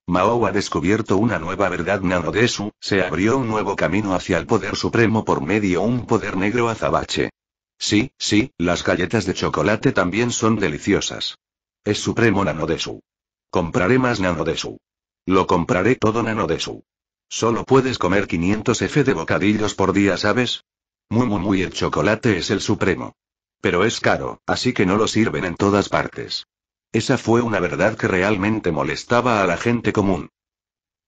Mao ha descubierto una nueva verdad nanodesu, se abrió un nuevo camino hacia el poder supremo por medio un poder negro azabache. Sí, sí, las galletas de chocolate también son deliciosas. Es supremo nanodesu. Compraré más nanodesu. Lo compraré todo nano de su. Solo puedes comer 500 F de bocadillos por día, ¿sabes? Muy muy muy el chocolate es el supremo. Pero es caro, así que no lo sirven en todas partes. Esa fue una verdad que realmente molestaba a la gente común.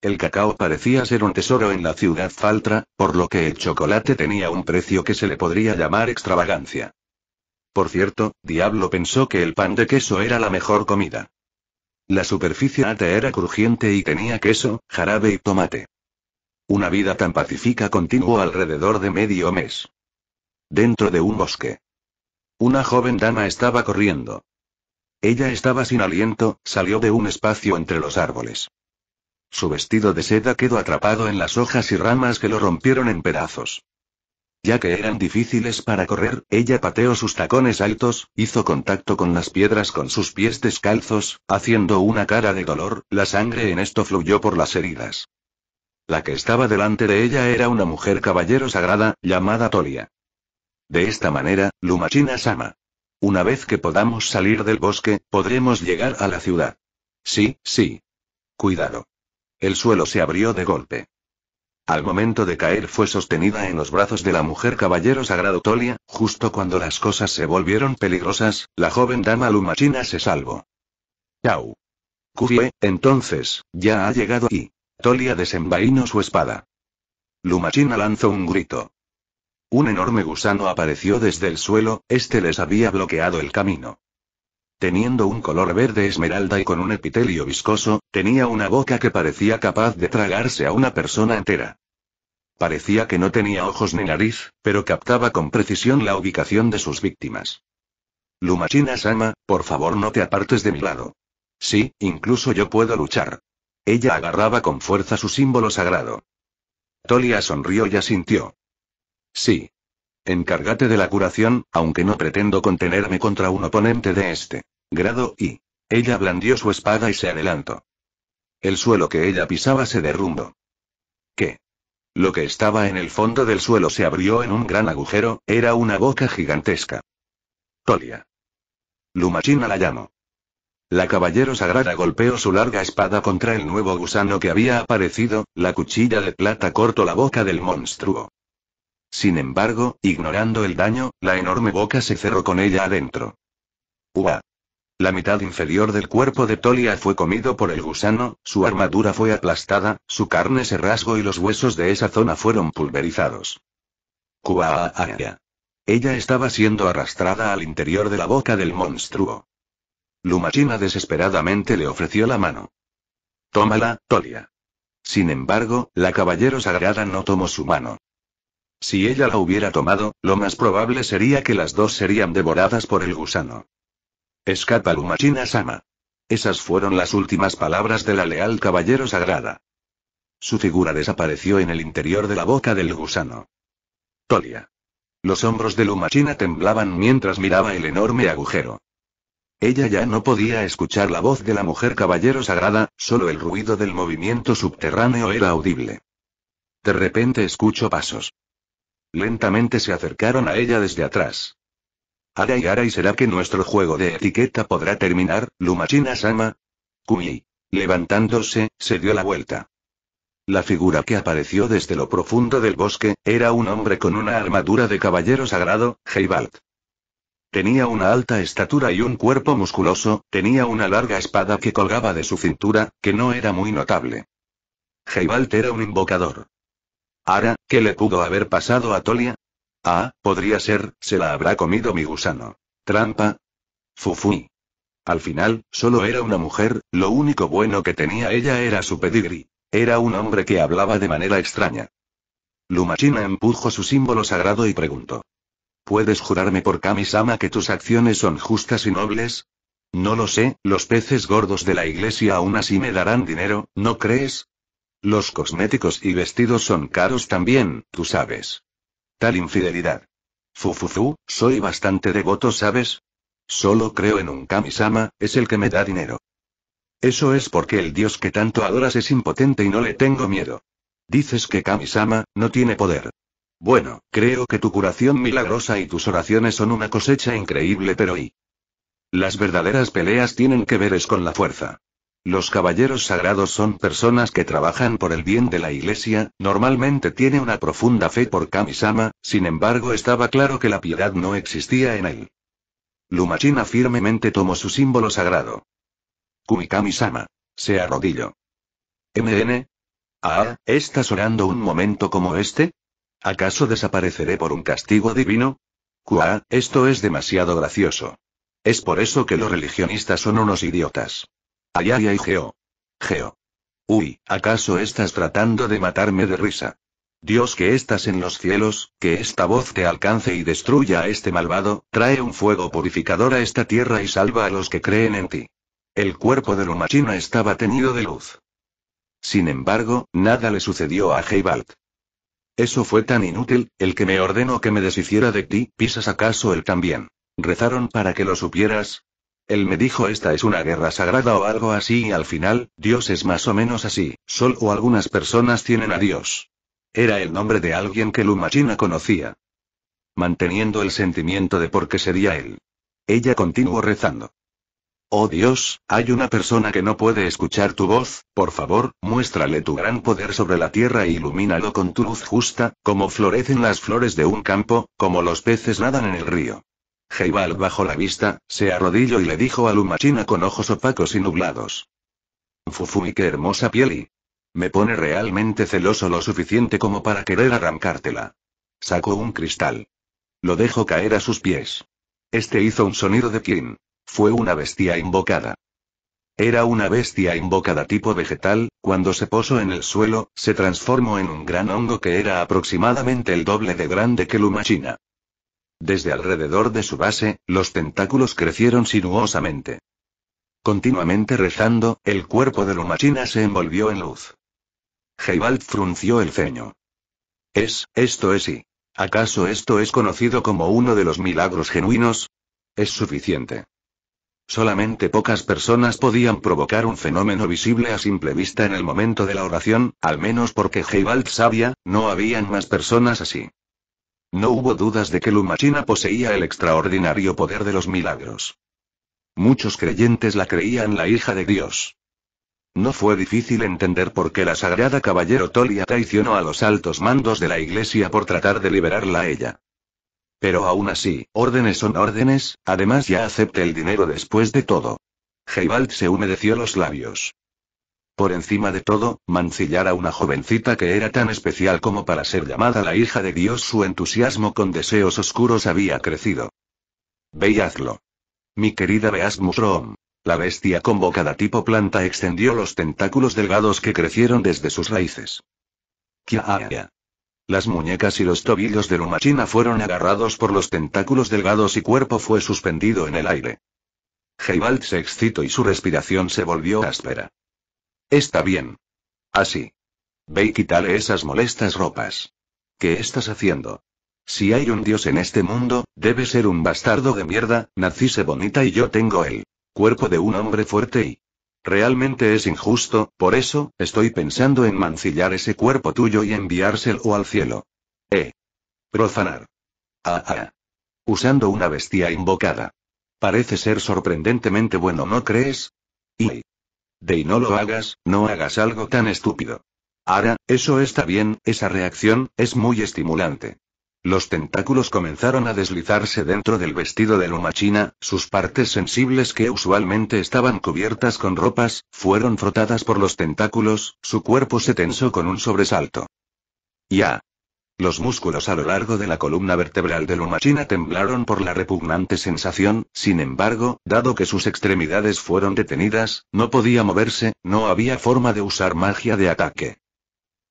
El cacao parecía ser un tesoro en la ciudad Faltra, por lo que el chocolate tenía un precio que se le podría llamar extravagancia. Por cierto, Diablo pensó que el pan de queso era la mejor comida. La superficie alta era crujiente y tenía queso, jarabe y tomate. Una vida tan pacífica continuó alrededor de medio mes. Dentro de un bosque. Una joven dama estaba corriendo. Ella estaba sin aliento, salió de un espacio entre los árboles. Su vestido de seda quedó atrapado en las hojas y ramas que lo rompieron en pedazos. Ya que eran difíciles para correr, ella pateó sus tacones altos, hizo contacto con las piedras con sus pies descalzos, haciendo una cara de dolor, la sangre en esto fluyó por las heridas. La que estaba delante de ella era una mujer caballero sagrada, llamada Tolia. De esta manera, Lumachina Sama. Una vez que podamos salir del bosque, podremos llegar a la ciudad. Sí, sí. Cuidado. El suelo se abrió de golpe. Al momento de caer fue sostenida en los brazos de la mujer caballero sagrado Tolia, justo cuando las cosas se volvieron peligrosas, la joven dama lumachina se salvó. ¡Chao! Kufie, entonces, ya ha llegado aquí. Tolia desenvainó su espada. Lumachina lanzó un grito. Un enorme gusano apareció desde el suelo, este les había bloqueado el camino. Teniendo un color verde esmeralda y con un epitelio viscoso, tenía una boca que parecía capaz de tragarse a una persona entera. Parecía que no tenía ojos ni nariz, pero captaba con precisión la ubicación de sus víctimas. Lumachina Sama, por favor no te apartes de mi lado. Sí, incluso yo puedo luchar. Ella agarraba con fuerza su símbolo sagrado. Tolia sonrió y asintió. Sí, Encárgate de la curación, aunque no pretendo contenerme contra un oponente de este grado y... Ella blandió su espada y se adelantó. El suelo que ella pisaba se derrumbó. ¿Qué? Lo que estaba en el fondo del suelo se abrió en un gran agujero, era una boca gigantesca. Tolia. Lumachina la llamó. La caballero sagrada golpeó su larga espada contra el nuevo gusano que había aparecido, la cuchilla de plata cortó la boca del monstruo. Sin embargo, ignorando el daño, la enorme boca se cerró con ella adentro. Ua. La mitad inferior del cuerpo de Tolia fue comido por el gusano, su armadura fue aplastada, su carne se rasgó y los huesos de esa zona fueron pulverizados. Ella estaba siendo arrastrada al interior de la boca del monstruo. Lumachina desesperadamente le ofreció la mano. Tómala, Tolia. Sin embargo, la caballero sagrada no tomó su mano. Si ella la hubiera tomado, lo más probable sería que las dos serían devoradas por el gusano. Escapa Lumachina Sama. Esas fueron las últimas palabras de la leal caballero sagrada. Su figura desapareció en el interior de la boca del gusano. Tolia. Los hombros de Lumachina temblaban mientras miraba el enorme agujero. Ella ya no podía escuchar la voz de la mujer caballero sagrada, solo el ruido del movimiento subterráneo era audible. De repente escucho pasos. Lentamente se acercaron a ella desde atrás. Ara y Ara, será que nuestro juego de etiqueta podrá terminar, Lumachina-sama? Kumi. Levantándose, se dio la vuelta. La figura que apareció desde lo profundo del bosque, era un hombre con una armadura de caballero sagrado, Heibalt. Tenía una alta estatura y un cuerpo musculoso, tenía una larga espada que colgaba de su cintura, que no era muy notable. Heibalt era un invocador. Ahora, ¿qué le pudo haber pasado a Tolia? Ah, podría ser, se la habrá comido mi gusano. Trampa. Fufui. Al final, solo era una mujer, lo único bueno que tenía ella era su pedigrí. Era un hombre que hablaba de manera extraña. Lumachina empujó su símbolo sagrado y preguntó. ¿Puedes jurarme por Kami-sama que tus acciones son justas y nobles? No lo sé, los peces gordos de la iglesia aún así me darán dinero, ¿no crees? Los cosméticos y vestidos son caros también, tú sabes. Tal infidelidad. Fufufu, soy bastante devoto, ¿sabes? Solo creo en un Kamisama, es el que me da dinero. Eso es porque el dios que tanto adoras es impotente y no le tengo miedo. Dices que Kamisama, no tiene poder. Bueno, creo que tu curación milagrosa y tus oraciones son una cosecha increíble, pero ¿y? Las verdaderas peleas tienen que ver es con la fuerza. Los caballeros sagrados son personas que trabajan por el bien de la iglesia, normalmente tiene una profunda fe por Kamisama, sin embargo estaba claro que la piedad no existía en él. Lumachina firmemente tomó su símbolo sagrado. Kumikami-sama. Se arrodilló. MN. Ah, ¿estás orando un momento como este? ¿Acaso desapareceré por un castigo divino? Kua, esto es demasiado gracioso. Es por eso que los religionistas son unos idiotas. Ay ay ay Geo. Geo. Uy, ¿acaso estás tratando de matarme de risa? Dios que estás en los cielos, que esta voz te alcance y destruya a este malvado, trae un fuego purificador a esta tierra y salva a los que creen en ti. El cuerpo de Lumachina estaba tenido de luz. Sin embargo, nada le sucedió a Heibald. Eso fue tan inútil, el que me ordenó que me deshiciera de ti, ¿pisas acaso él también? Rezaron para que lo supieras, él me dijo esta es una guerra sagrada o algo así y al final, Dios es más o menos así, solo algunas personas tienen a Dios. Era el nombre de alguien que Lumachina conocía. Manteniendo el sentimiento de por qué sería él. Ella continuó rezando. Oh Dios, hay una persona que no puede escuchar tu voz, por favor, muéstrale tu gran poder sobre la tierra e ilumínalo con tu luz justa, como florecen las flores de un campo, como los peces nadan en el río. Heibal bajó la vista, se arrodilló y le dijo a Lumachina con ojos opacos y nublados. y qué hermosa piel y... Me pone realmente celoso lo suficiente como para querer arrancártela. Sacó un cristal. Lo dejó caer a sus pies. Este hizo un sonido de Kim. Fue una bestia invocada. Era una bestia invocada tipo vegetal, cuando se posó en el suelo, se transformó en un gran hongo que era aproximadamente el doble de grande que Lumachina. Desde alrededor de su base, los tentáculos crecieron sinuosamente. Continuamente rezando, el cuerpo de Lumachina se envolvió en luz. Heibald frunció el ceño. Es, esto es y. ¿Acaso esto es conocido como uno de los milagros genuinos? Es suficiente. Solamente pocas personas podían provocar un fenómeno visible a simple vista en el momento de la oración, al menos porque Heibald sabía, no habían más personas así. No hubo dudas de que Lumachina poseía el extraordinario poder de los milagros. Muchos creyentes la creían la hija de Dios. No fue difícil entender por qué la sagrada caballero Tolia traicionó a los altos mandos de la iglesia por tratar de liberarla a ella. Pero aún así, órdenes son órdenes, además ya acepte el dinero después de todo. Heibald se humedeció los labios. Por encima de todo, mancillar a una jovencita que era tan especial como para ser llamada la hija de Dios, su entusiasmo con deseos oscuros había crecido. Ve Mi querida Beasmus La bestia convocada tipo planta extendió los tentáculos delgados que crecieron desde sus raíces. ¡Kia! Ah, Las muñecas y los tobillos de Lumachina fueron agarrados por los tentáculos delgados y cuerpo fue suspendido en el aire. Heibald se excitó y su respiración se volvió áspera. Está bien. Así. Ve y quítale esas molestas ropas. ¿Qué estás haciendo? Si hay un dios en este mundo, debe ser un bastardo de mierda, se bonita y yo tengo el cuerpo de un hombre fuerte y... Realmente es injusto, por eso, estoy pensando en mancillar ese cuerpo tuyo y enviárselo al cielo. Eh. Profanar. Ah, ah. Usando una bestia invocada. Parece ser sorprendentemente bueno, ¿no crees? Y... De y no lo hagas, no hagas algo tan estúpido. Ahora, eso está bien, esa reacción, es muy estimulante. Los tentáculos comenzaron a deslizarse dentro del vestido de China, sus partes sensibles que usualmente estaban cubiertas con ropas, fueron frotadas por los tentáculos, su cuerpo se tensó con un sobresalto. Ya. Los músculos a lo largo de la columna vertebral de Lumachina temblaron por la repugnante sensación, sin embargo, dado que sus extremidades fueron detenidas, no podía moverse, no había forma de usar magia de ataque.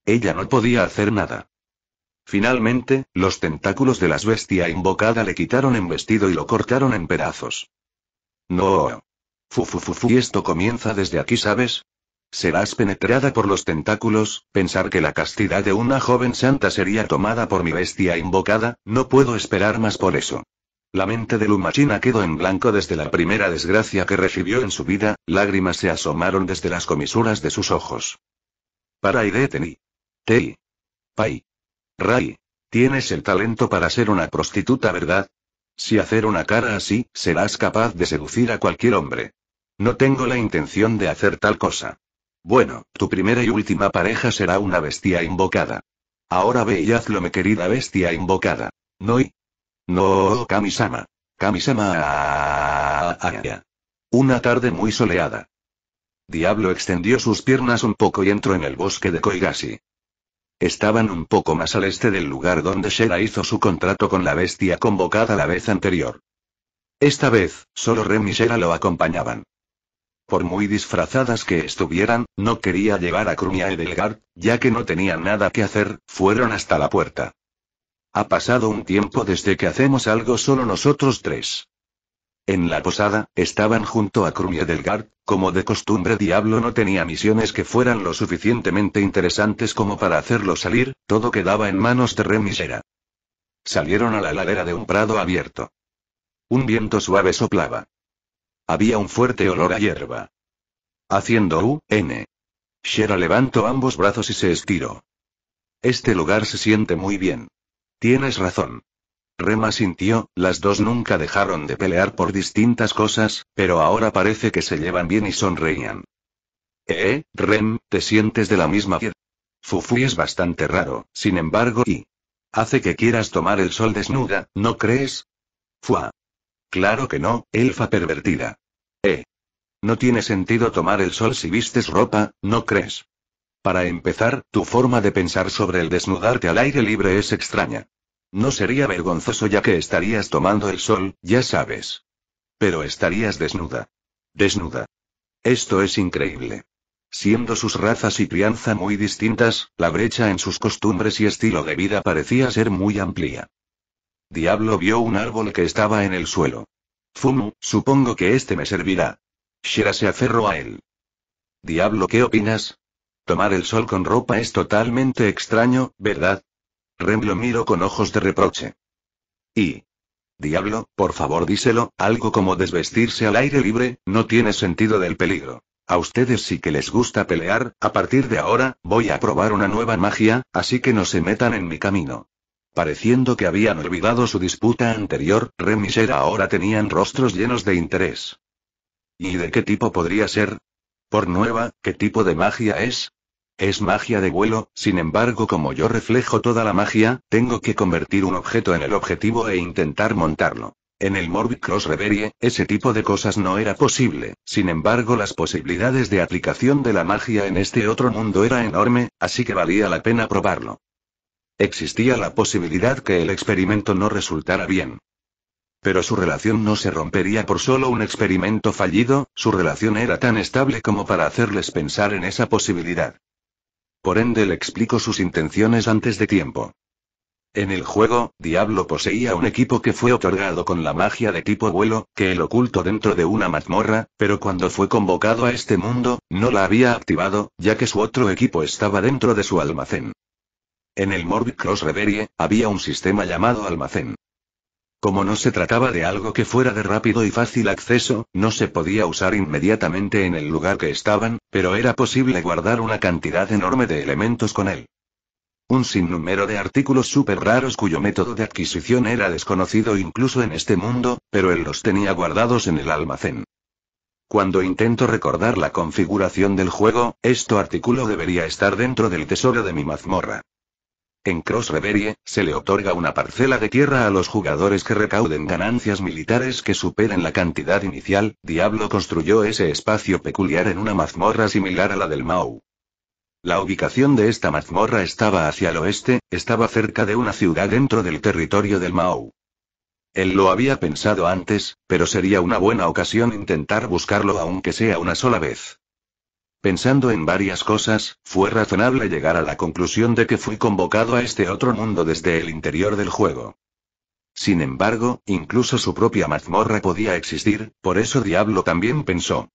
Ella no podía hacer nada. Finalmente, los tentáculos de la bestia invocada le quitaron en vestido y lo cortaron en pedazos. No. Fufufufu. Y esto comienza desde aquí, ¿sabes? Serás penetrada por los tentáculos, pensar que la castidad de una joven santa sería tomada por mi bestia invocada, no puedo esperar más por eso. La mente de Lumachina quedó en blanco desde la primera desgracia que recibió en su vida, lágrimas se asomaron desde las comisuras de sus ojos. Para Teni. Tei. Pai. Rai. Tienes el talento para ser una prostituta, ¿verdad? Si hacer una cara así, serás capaz de seducir a cualquier hombre. No tengo la intención de hacer tal cosa. Bueno, tu primera y última pareja será una bestia invocada. Ahora ve y hazlo, mi querida bestia invocada. No y. No, Kamisama. Kamisama. Ah, ah, ah, una tarde muy soleada. Diablo extendió sus piernas un poco y entró en el bosque de Koigashi. Estaban un poco más al este del lugar donde Shera hizo su contrato con la bestia convocada la vez anterior. Esta vez, solo Rem y Shera lo acompañaban por muy disfrazadas que estuvieran, no quería llevar a Crumia Edelgard, ya que no tenían nada que hacer, fueron hasta la puerta. Ha pasado un tiempo desde que hacemos algo solo nosotros tres. En la posada, estaban junto a Crumia Edelgard. como de costumbre Diablo no tenía misiones que fueran lo suficientemente interesantes como para hacerlo salir, todo quedaba en manos de Remisera. Salieron a la ladera de un prado abierto. Un viento suave soplaba. Había un fuerte olor a hierba. Haciendo U-N. Shera levantó ambos brazos y se estiró. Este lugar se siente muy bien. Tienes razón. Rema sintió, las dos nunca dejaron de pelear por distintas cosas, pero ahora parece que se llevan bien y sonreían. Eh, Rem, te sientes de la misma piedra. Fufu es bastante raro, sin embargo, y hace que quieras tomar el sol desnuda, ¿no crees? Fua. Claro que no, elfa pervertida. Eh. No tiene sentido tomar el sol si vistes ropa, ¿no crees? Para empezar, tu forma de pensar sobre el desnudarte al aire libre es extraña. No sería vergonzoso ya que estarías tomando el sol, ya sabes. Pero estarías desnuda. Desnuda. Esto es increíble. Siendo sus razas y crianza muy distintas, la brecha en sus costumbres y estilo de vida parecía ser muy amplia. Diablo vio un árbol que estaba en el suelo. Fumu, supongo que este me servirá. Shera se aferró a él. Diablo, ¿qué opinas? Tomar el sol con ropa es totalmente extraño, ¿verdad? Rem lo miró con ojos de reproche. Y. Diablo, por favor díselo, algo como desvestirse al aire libre, no tiene sentido del peligro. A ustedes sí que les gusta pelear, a partir de ahora, voy a probar una nueva magia, así que no se metan en mi camino. Pareciendo que habían olvidado su disputa anterior, Remisera ahora tenían rostros llenos de interés. ¿Y de qué tipo podría ser? Por nueva, ¿qué tipo de magia es? Es magia de vuelo, sin embargo como yo reflejo toda la magia, tengo que convertir un objeto en el objetivo e intentar montarlo. En el Morbid Cross Reverie, ese tipo de cosas no era posible, sin embargo las posibilidades de aplicación de la magia en este otro mundo era enorme, así que valía la pena probarlo. Existía la posibilidad que el experimento no resultara bien. Pero su relación no se rompería por solo un experimento fallido, su relación era tan estable como para hacerles pensar en esa posibilidad. Por ende le explico sus intenciones antes de tiempo. En el juego, Diablo poseía un equipo que fue otorgado con la magia de tipo vuelo, que él ocultó dentro de una mazmorra, pero cuando fue convocado a este mundo, no la había activado, ya que su otro equipo estaba dentro de su almacén. En el Morbid Cross Reverie, había un sistema llamado almacén. Como no se trataba de algo que fuera de rápido y fácil acceso, no se podía usar inmediatamente en el lugar que estaban, pero era posible guardar una cantidad enorme de elementos con él. Un sinnúmero de artículos súper raros cuyo método de adquisición era desconocido incluso en este mundo, pero él los tenía guardados en el almacén. Cuando intento recordar la configuración del juego, este artículo debería estar dentro del tesoro de mi mazmorra. En Cross Reverie, se le otorga una parcela de tierra a los jugadores que recauden ganancias militares que superen la cantidad inicial. Diablo construyó ese espacio peculiar en una mazmorra similar a la del Mau. La ubicación de esta mazmorra estaba hacia el oeste, estaba cerca de una ciudad dentro del territorio del Mau. Él lo había pensado antes, pero sería una buena ocasión intentar buscarlo aunque sea una sola vez. Pensando en varias cosas, fue razonable llegar a la conclusión de que fui convocado a este otro mundo desde el interior del juego. Sin embargo, incluso su propia mazmorra podía existir, por eso Diablo también pensó.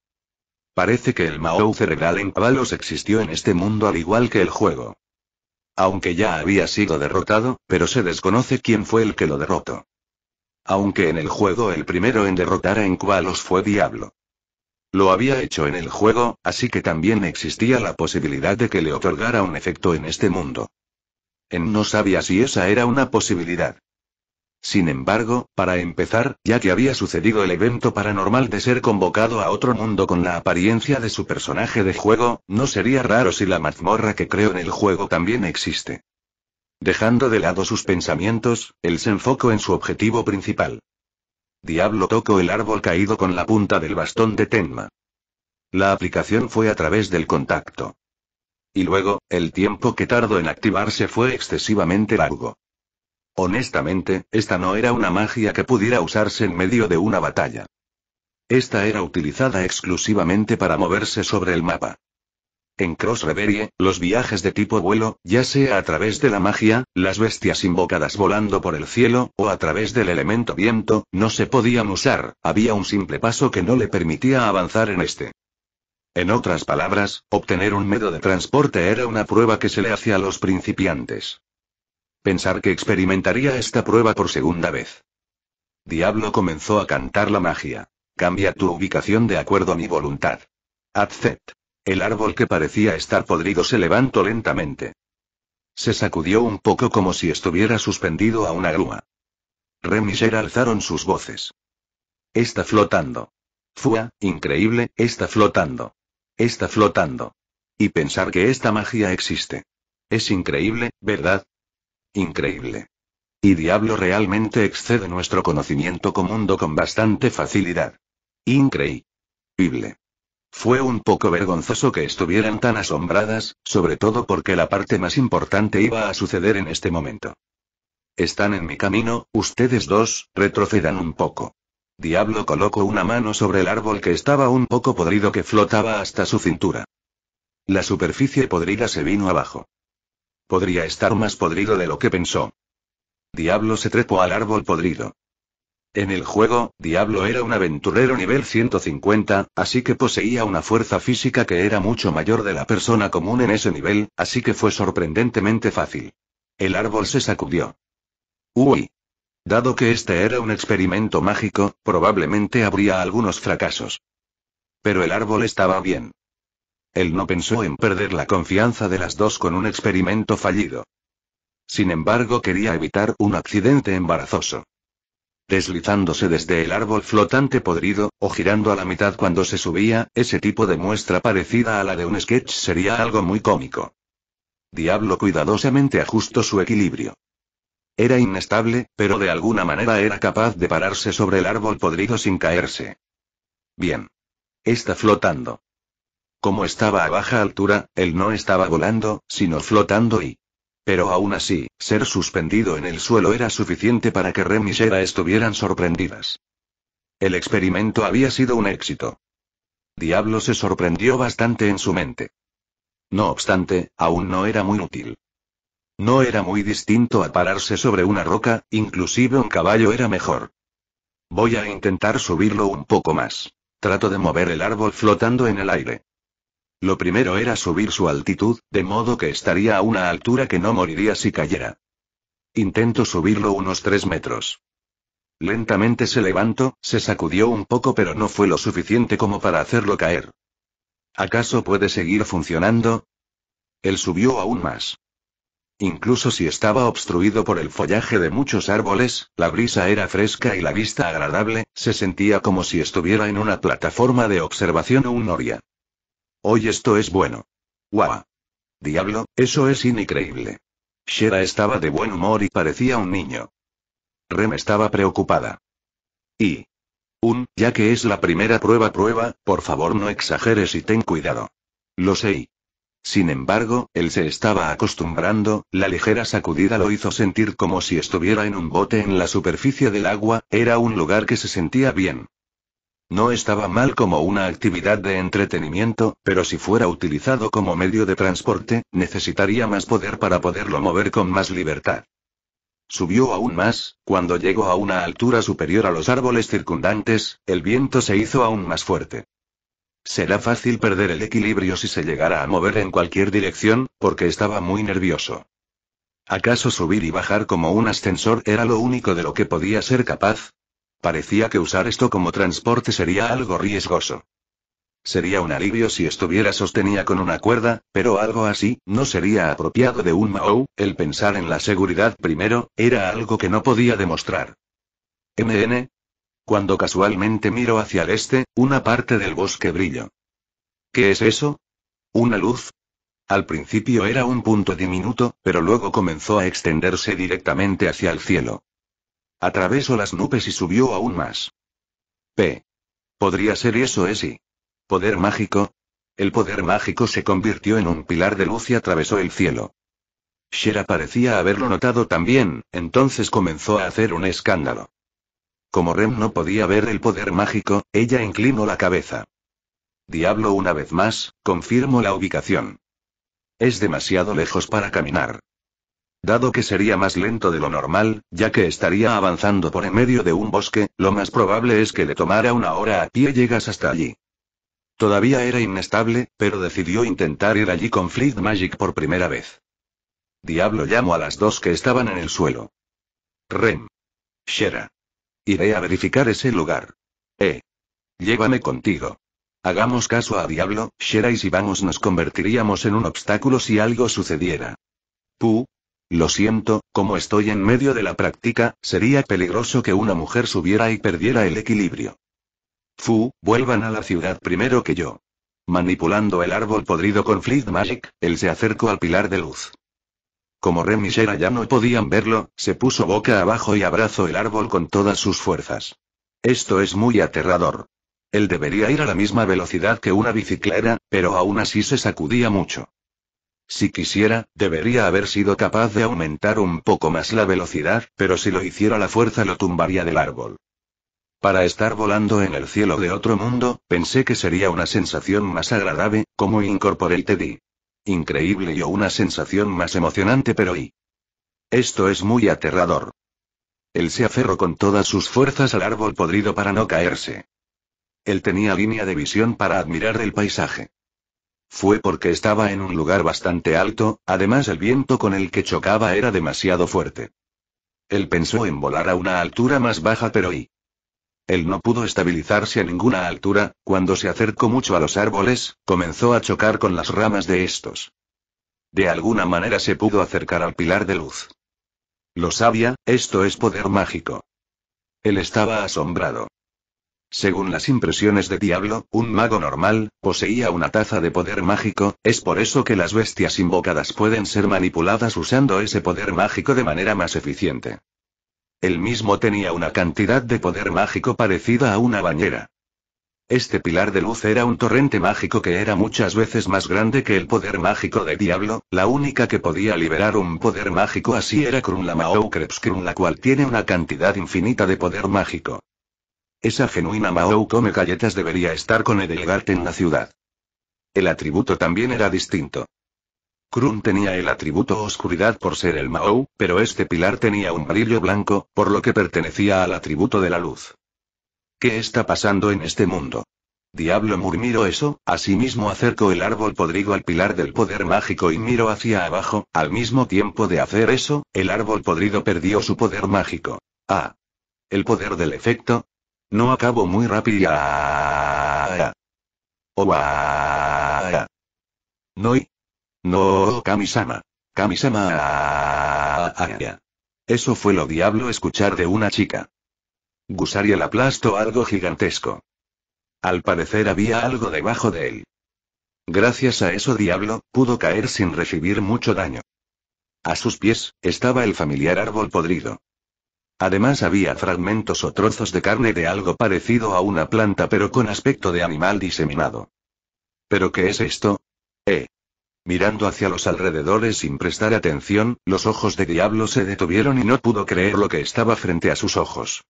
Parece que el Mao cerebral en Kvalos existió en este mundo al igual que el juego. Aunque ya había sido derrotado, pero se desconoce quién fue el que lo derrotó. Aunque en el juego el primero en derrotar a Enqualos fue Diablo. Lo había hecho en el juego, así que también existía la posibilidad de que le otorgara un efecto en este mundo. En no sabía si esa era una posibilidad. Sin embargo, para empezar, ya que había sucedido el evento paranormal de ser convocado a otro mundo con la apariencia de su personaje de juego, no sería raro si la mazmorra que creo en el juego también existe. Dejando de lado sus pensamientos, él se enfocó en su objetivo principal. Diablo tocó el árbol caído con la punta del bastón de Tenma. La aplicación fue a través del contacto. Y luego, el tiempo que tardó en activarse fue excesivamente largo. Honestamente, esta no era una magia que pudiera usarse en medio de una batalla. Esta era utilizada exclusivamente para moverse sobre el mapa. En Cross Reverie, los viajes de tipo vuelo, ya sea a través de la magia, las bestias invocadas volando por el cielo, o a través del elemento viento, no se podían usar, había un simple paso que no le permitía avanzar en este. En otras palabras, obtener un medio de transporte era una prueba que se le hacía a los principiantes. Pensar que experimentaría esta prueba por segunda vez. Diablo comenzó a cantar la magia. Cambia tu ubicación de acuerdo a mi voluntad. Accept. El árbol que parecía estar podrido se levantó lentamente. Se sacudió un poco como si estuviera suspendido a una grúa. Rem alzaron sus voces. Está flotando. Fua, increíble, está flotando. Está flotando. Y pensar que esta magia existe. Es increíble, ¿verdad? Increíble. Y Diablo realmente excede nuestro conocimiento común con bastante facilidad. Increíble. Fue un poco vergonzoso que estuvieran tan asombradas, sobre todo porque la parte más importante iba a suceder en este momento. Están en mi camino, ustedes dos, retrocedan un poco. Diablo colocó una mano sobre el árbol que estaba un poco podrido que flotaba hasta su cintura. La superficie podrida se vino abajo. Podría estar más podrido de lo que pensó. Diablo se trepó al árbol podrido. En el juego, Diablo era un aventurero nivel 150, así que poseía una fuerza física que era mucho mayor de la persona común en ese nivel, así que fue sorprendentemente fácil. El árbol se sacudió. Uy. Dado que este era un experimento mágico, probablemente habría algunos fracasos. Pero el árbol estaba bien. Él no pensó en perder la confianza de las dos con un experimento fallido. Sin embargo, quería evitar un accidente embarazoso deslizándose desde el árbol flotante podrido, o girando a la mitad cuando se subía, ese tipo de muestra parecida a la de un sketch sería algo muy cómico. Diablo cuidadosamente ajustó su equilibrio. Era inestable, pero de alguna manera era capaz de pararse sobre el árbol podrido sin caerse. Bien. Está flotando. Como estaba a baja altura, él no estaba volando, sino flotando y pero aún así, ser suspendido en el suelo era suficiente para que Rem y estuvieran sorprendidas. El experimento había sido un éxito. Diablo se sorprendió bastante en su mente. No obstante, aún no era muy útil. No era muy distinto a pararse sobre una roca, inclusive un caballo era mejor. Voy a intentar subirlo un poco más. Trato de mover el árbol flotando en el aire. Lo primero era subir su altitud, de modo que estaría a una altura que no moriría si cayera. Intento subirlo unos tres metros. Lentamente se levantó, se sacudió un poco pero no fue lo suficiente como para hacerlo caer. ¿Acaso puede seguir funcionando? Él subió aún más. Incluso si estaba obstruido por el follaje de muchos árboles, la brisa era fresca y la vista agradable, se sentía como si estuviera en una plataforma de observación o un noria. Hoy esto es bueno. ¡Guau! Diablo, eso es increíble. Shera estaba de buen humor y parecía un niño. Rem estaba preocupada. Y. Un, ya que es la primera prueba prueba, por favor no exageres y ten cuidado. Lo sé. Sin embargo, él se estaba acostumbrando, la ligera sacudida lo hizo sentir como si estuviera en un bote en la superficie del agua, era un lugar que se sentía bien. No estaba mal como una actividad de entretenimiento, pero si fuera utilizado como medio de transporte, necesitaría más poder para poderlo mover con más libertad. Subió aún más, cuando llegó a una altura superior a los árboles circundantes, el viento se hizo aún más fuerte. Será fácil perder el equilibrio si se llegara a mover en cualquier dirección, porque estaba muy nervioso. ¿Acaso subir y bajar como un ascensor era lo único de lo que podía ser capaz? Parecía que usar esto como transporte sería algo riesgoso. Sería un alivio si estuviera sostenida con una cuerda, pero algo así, no sería apropiado de un Mao, el pensar en la seguridad primero, era algo que no podía demostrar. MN. Cuando casualmente miro hacia el este, una parte del bosque brilló. ¿Qué es eso? ¿Una luz? Al principio era un punto diminuto, pero luego comenzó a extenderse directamente hacia el cielo. Atravesó las nubes y subió aún más. P. Podría ser eso, Esi. Poder mágico. El poder mágico se convirtió en un pilar de luz y atravesó el cielo. Shera parecía haberlo notado también, entonces comenzó a hacer un escándalo. Como Rem no podía ver el poder mágico, ella inclinó la cabeza. Diablo una vez más, confirmó la ubicación. Es demasiado lejos para caminar. Dado que sería más lento de lo normal, ya que estaría avanzando por en medio de un bosque, lo más probable es que le tomara una hora a pie llegas hasta allí. Todavía era inestable, pero decidió intentar ir allí con Fleet Magic por primera vez. Diablo llamó a las dos que estaban en el suelo. Rem. Shera. Iré a verificar ese lugar. Eh. Llévame contigo. Hagamos caso a Diablo, Shera y si vamos nos convertiríamos en un obstáculo si algo sucediera. Pu, lo siento, como estoy en medio de la práctica, sería peligroso que una mujer subiera y perdiera el equilibrio. Fu, vuelvan a la ciudad primero que yo. Manipulando el árbol podrido con Fleet Magic, él se acercó al pilar de luz. Como Rem y ya no podían verlo, se puso boca abajo y abrazó el árbol con todas sus fuerzas. Esto es muy aterrador. Él debería ir a la misma velocidad que una bicicleta, pero aún así se sacudía mucho. Si quisiera, debería haber sido capaz de aumentar un poco más la velocidad, pero si lo hiciera la fuerza lo tumbaría del árbol. Para estar volando en el cielo de otro mundo, pensé que sería una sensación más agradable, como incorporé Teddy. Increíble y una sensación más emocionante pero y... Esto es muy aterrador. Él se aferró con todas sus fuerzas al árbol podrido para no caerse. Él tenía línea de visión para admirar el paisaje. Fue porque estaba en un lugar bastante alto, además el viento con el que chocaba era demasiado fuerte. Él pensó en volar a una altura más baja pero y... Él no pudo estabilizarse a ninguna altura, cuando se acercó mucho a los árboles, comenzó a chocar con las ramas de estos. De alguna manera se pudo acercar al pilar de luz. Lo sabía, esto es poder mágico. Él estaba asombrado. Según las impresiones de Diablo, un mago normal, poseía una taza de poder mágico, es por eso que las bestias invocadas pueden ser manipuladas usando ese poder mágico de manera más eficiente. El mismo tenía una cantidad de poder mágico parecida a una bañera. Este pilar de luz era un torrente mágico que era muchas veces más grande que el poder mágico de Diablo, la única que podía liberar un poder mágico así era Krunla Mao Krebs la cual tiene una cantidad infinita de poder mágico. Esa genuina Mao come galletas debería estar con Edelgard en la ciudad. El atributo también era distinto. Krun tenía el atributo oscuridad por ser el Mao, pero este pilar tenía un brillo blanco, por lo que pertenecía al atributo de la luz. ¿Qué está pasando en este mundo? Diablo Murmiro eso, asimismo acercó el árbol podrido al pilar del poder mágico y miró hacia abajo, al mismo tiempo de hacer eso, el árbol podrido perdió su poder mágico. Ah. El poder del efecto, no acabo muy rápido. Oh Noi. No, Kamisama. Kamisama. Eso fue lo diablo escuchar de una chica. el aplasto algo gigantesco. Al parecer había algo debajo de él. Gracias a eso diablo, pudo caer sin recibir mucho daño. A sus pies, estaba el familiar árbol podrido. Además había fragmentos o trozos de carne de algo parecido a una planta pero con aspecto de animal diseminado. ¿Pero qué es esto? Eh. Mirando hacia los alrededores sin prestar atención, los ojos de Diablo se detuvieron y no pudo creer lo que estaba frente a sus ojos.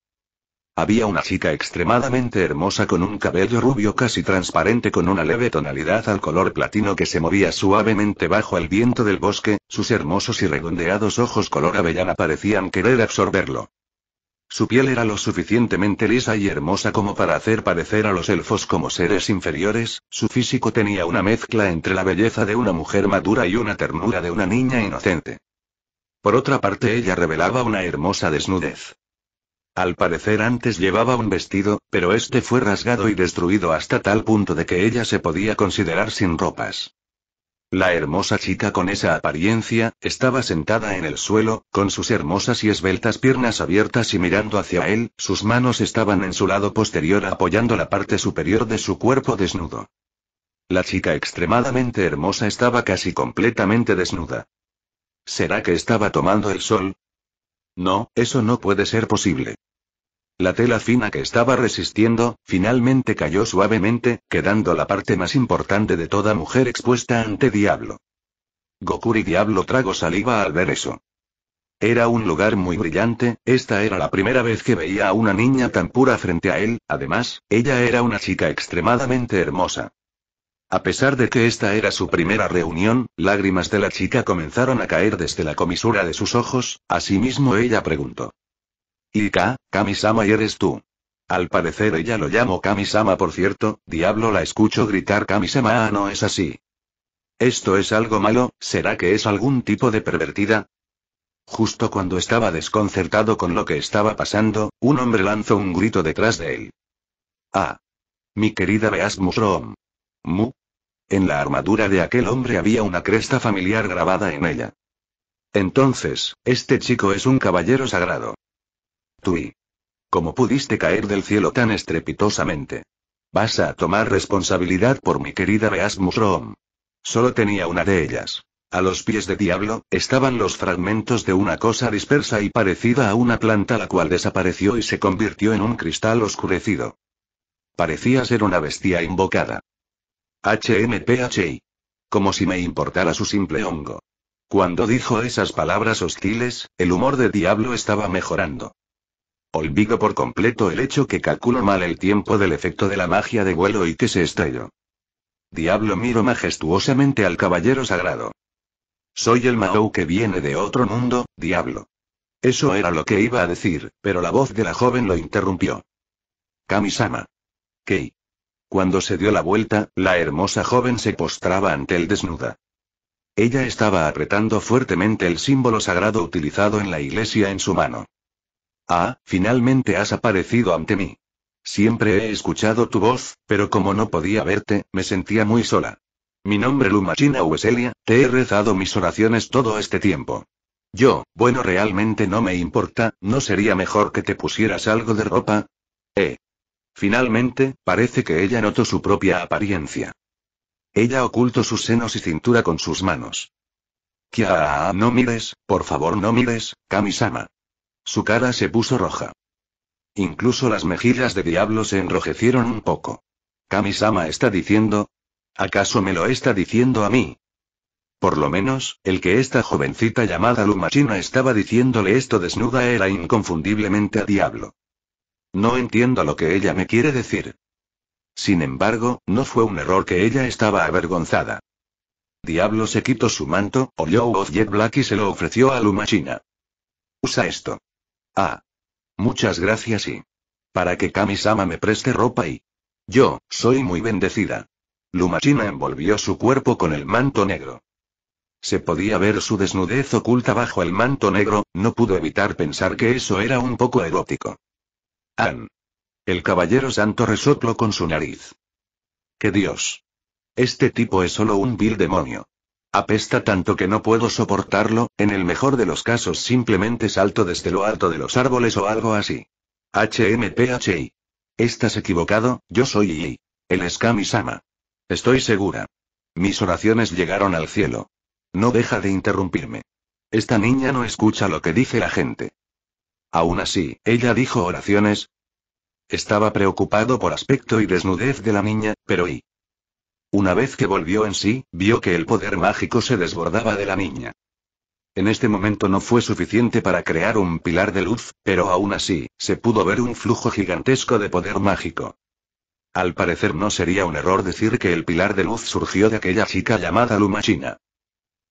Había una chica extremadamente hermosa con un cabello rubio casi transparente con una leve tonalidad al color platino que se movía suavemente bajo el viento del bosque, sus hermosos y redondeados ojos color avellana parecían querer absorberlo. Su piel era lo suficientemente lisa y hermosa como para hacer parecer a los elfos como seres inferiores, su físico tenía una mezcla entre la belleza de una mujer madura y una ternura de una niña inocente. Por otra parte ella revelaba una hermosa desnudez. Al parecer antes llevaba un vestido, pero este fue rasgado y destruido hasta tal punto de que ella se podía considerar sin ropas. La hermosa chica con esa apariencia, estaba sentada en el suelo, con sus hermosas y esbeltas piernas abiertas y mirando hacia él, sus manos estaban en su lado posterior apoyando la parte superior de su cuerpo desnudo. La chica extremadamente hermosa estaba casi completamente desnuda. ¿Será que estaba tomando el sol? No, eso no puede ser posible. La tela fina que estaba resistiendo, finalmente cayó suavemente, quedando la parte más importante de toda mujer expuesta ante Diablo. Goku y Diablo trago saliva al ver eso. Era un lugar muy brillante, esta era la primera vez que veía a una niña tan pura frente a él, además, ella era una chica extremadamente hermosa. A pesar de que esta era su primera reunión, lágrimas de la chica comenzaron a caer desde la comisura de sus ojos, asimismo ella preguntó. Y Kamisama y eres tú. Al parecer ella lo llamo Kamisama por cierto, diablo la escucho gritar Kamisama ah, no es así. Esto es algo malo, ¿será que es algún tipo de pervertida? Justo cuando estaba desconcertado con lo que estaba pasando, un hombre lanzó un grito detrás de él. Ah. Mi querida Beasmusrom. Mu. En la armadura de aquel hombre había una cresta familiar grabada en ella. Entonces, este chico es un caballero sagrado. Tui. ¿Cómo pudiste caer del cielo tan estrepitosamente? Vas a tomar responsabilidad por mi querida Beasmus Rom. Solo tenía una de ellas. A los pies de Diablo, estaban los fragmentos de una cosa dispersa y parecida a una planta la cual desapareció y se convirtió en un cristal oscurecido. Parecía ser una bestia invocada. HMPHI. Como si me importara su simple hongo. Cuando dijo esas palabras hostiles, el humor de Diablo estaba mejorando. Olvido por completo el hecho que calculo mal el tiempo del efecto de la magia de vuelo y que se estrelló. Diablo miro majestuosamente al caballero sagrado. Soy el Mahou que viene de otro mundo, diablo. Eso era lo que iba a decir, pero la voz de la joven lo interrumpió. Kamisama. Kei. Cuando se dio la vuelta, la hermosa joven se postraba ante él desnuda. Ella estaba apretando fuertemente el símbolo sagrado utilizado en la iglesia en su mano. Ah, finalmente has aparecido ante mí. Siempre he escuchado tu voz, pero como no podía verte, me sentía muy sola. Mi nombre Lumachina Weselia, te he rezado mis oraciones todo este tiempo. Yo, bueno, realmente no me importa, ¿no sería mejor que te pusieras algo de ropa? Eh. Finalmente, parece que ella notó su propia apariencia. Ella ocultó sus senos y cintura con sus manos. Kia, no mires, por favor no mires, Kamisama. Su cara se puso roja. Incluso las mejillas de Diablo se enrojecieron un poco. Kamisama está diciendo. ¿Acaso me lo está diciendo a mí? Por lo menos, el que esta jovencita llamada China estaba diciéndole esto desnuda era inconfundiblemente a Diablo. No entiendo lo que ella me quiere decir. Sin embargo, no fue un error que ella estaba avergonzada. Diablo se quitó su manto, oyó Jet Black y se lo ofreció a China. Usa esto. Ah. Muchas gracias y... Para que kami me preste ropa y... Yo, soy muy bendecida. Lumachina envolvió su cuerpo con el manto negro. Se podía ver su desnudez oculta bajo el manto negro, no pudo evitar pensar que eso era un poco erótico. An. El caballero santo resopló con su nariz. ¡Qué Dios! Este tipo es solo un vil demonio. Apesta tanto que no puedo soportarlo, en el mejor de los casos simplemente salto desde lo alto de los árboles o algo así. HMPHI. Estás equivocado, yo soy I. El Skami-sama. Estoy segura. Mis oraciones llegaron al cielo. No deja de interrumpirme. Esta niña no escucha lo que dice la gente. Aún así, ella dijo oraciones. Estaba preocupado por aspecto y desnudez de la niña, pero I. Una vez que volvió en sí, vio que el poder mágico se desbordaba de la niña. En este momento no fue suficiente para crear un pilar de luz, pero aún así, se pudo ver un flujo gigantesco de poder mágico. Al parecer no sería un error decir que el pilar de luz surgió de aquella chica llamada Lumachina.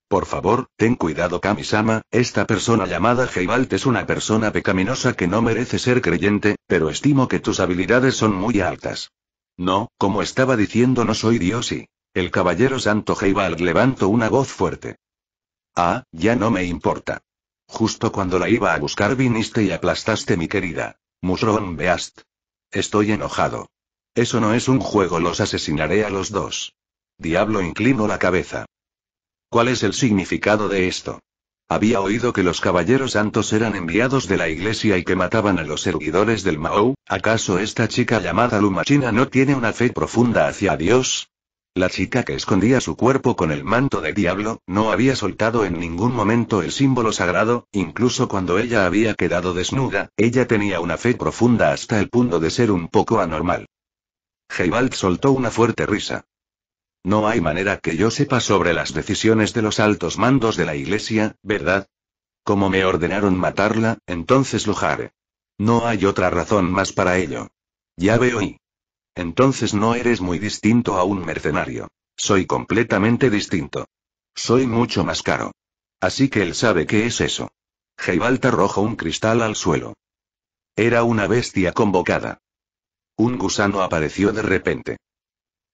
Por favor, ten cuidado Kamisama, esta persona llamada Heibalt es una persona pecaminosa que no merece ser creyente, pero estimo que tus habilidades son muy altas. No, como estaba diciendo, no soy Dios y. El caballero Santo Heibald levantó una voz fuerte. Ah, ya no me importa. Justo cuando la iba a buscar viniste y aplastaste mi querida. Musron Beast. Estoy enojado. Eso no es un juego, los asesinaré a los dos. Diablo inclinó la cabeza. ¿Cuál es el significado de esto? Había oído que los caballeros santos eran enviados de la iglesia y que mataban a los servidores del Mao. ¿Acaso esta chica llamada Lumachina no tiene una fe profunda hacia Dios? La chica que escondía su cuerpo con el manto de diablo, no había soltado en ningún momento el símbolo sagrado, incluso cuando ella había quedado desnuda, ella tenía una fe profunda hasta el punto de ser un poco anormal. Heibald soltó una fuerte risa. No hay manera que yo sepa sobre las decisiones de los altos mandos de la Iglesia, ¿verdad? Como me ordenaron matarla, entonces lo haré. No hay otra razón más para ello. Ya veo y... Entonces no eres muy distinto a un mercenario. Soy completamente distinto. Soy mucho más caro. Así que él sabe qué es eso. Heibalt arrojó un cristal al suelo. Era una bestia convocada. Un gusano apareció de repente.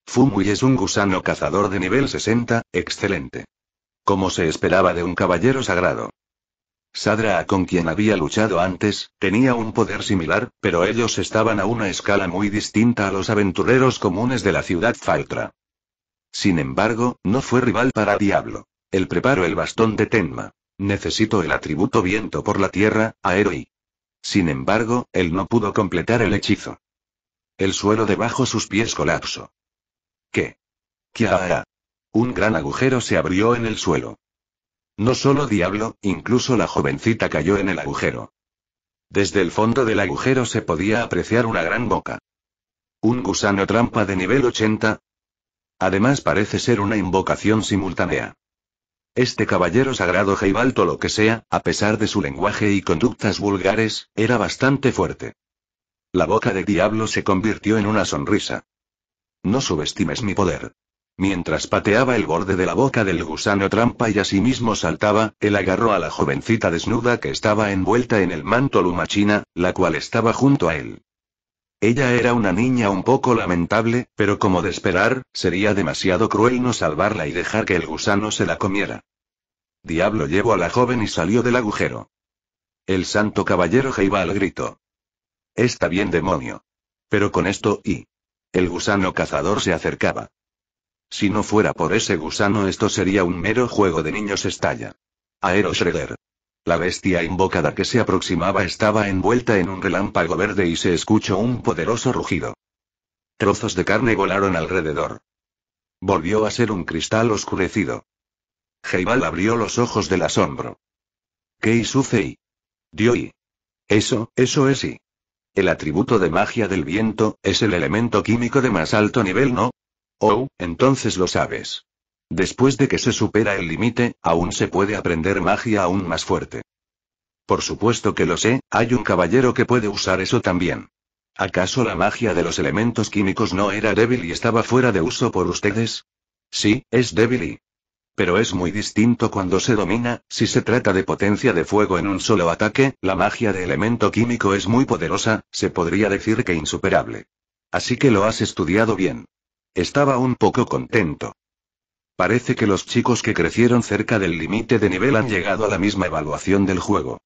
Fumui es un gusano cazador de nivel 60, excelente. Como se esperaba de un caballero sagrado. Sadra, con quien había luchado antes, tenía un poder similar, pero ellos estaban a una escala muy distinta a los aventureros comunes de la ciudad Faltra. Sin embargo, no fue rival para Diablo. El preparó el bastón de Tenma. Necesito el atributo viento por la tierra, aero y... Sin embargo, él no pudo completar el hechizo. El suelo debajo sus pies colapsó. ¿Qué? ¿Qué ha? Un gran agujero se abrió en el suelo. No solo Diablo, incluso la jovencita cayó en el agujero. Desde el fondo del agujero se podía apreciar una gran boca. Un gusano trampa de nivel 80. Además parece ser una invocación simultánea. Este caballero sagrado Geibalto lo que sea, a pesar de su lenguaje y conductas vulgares, era bastante fuerte. La boca de Diablo se convirtió en una sonrisa. No subestimes mi poder. Mientras pateaba el borde de la boca del gusano trampa y asimismo saltaba, él agarró a la jovencita desnuda que estaba envuelta en el manto lumachina, la cual estaba junto a él. Ella era una niña un poco lamentable, pero como de esperar, sería demasiado cruel no salvarla y dejar que el gusano se la comiera. Diablo llevó a la joven y salió del agujero. El santo caballero Jeiba al grito. Está bien demonio. Pero con esto y... El gusano cazador se acercaba. Si no fuera por ese gusano esto sería un mero juego de niños estalla. Aero Shredder. La bestia invocada que se aproximaba estaba envuelta en un relámpago verde y se escuchó un poderoso rugido. Trozos de carne volaron alrededor. Volvió a ser un cristal oscurecido. Heibal abrió los ojos del asombro. ¿Qué Dio y. Eso, eso es y. El atributo de magia del viento, es el elemento químico de más alto nivel, ¿no? Oh, entonces lo sabes. Después de que se supera el límite, aún se puede aprender magia aún más fuerte. Por supuesto que lo sé, hay un caballero que puede usar eso también. ¿Acaso la magia de los elementos químicos no era débil y estaba fuera de uso por ustedes? Sí, es débil y... Pero es muy distinto cuando se domina, si se trata de potencia de fuego en un solo ataque, la magia de elemento químico es muy poderosa, se podría decir que insuperable. Así que lo has estudiado bien. Estaba un poco contento. Parece que los chicos que crecieron cerca del límite de nivel han llegado a la misma evaluación del juego.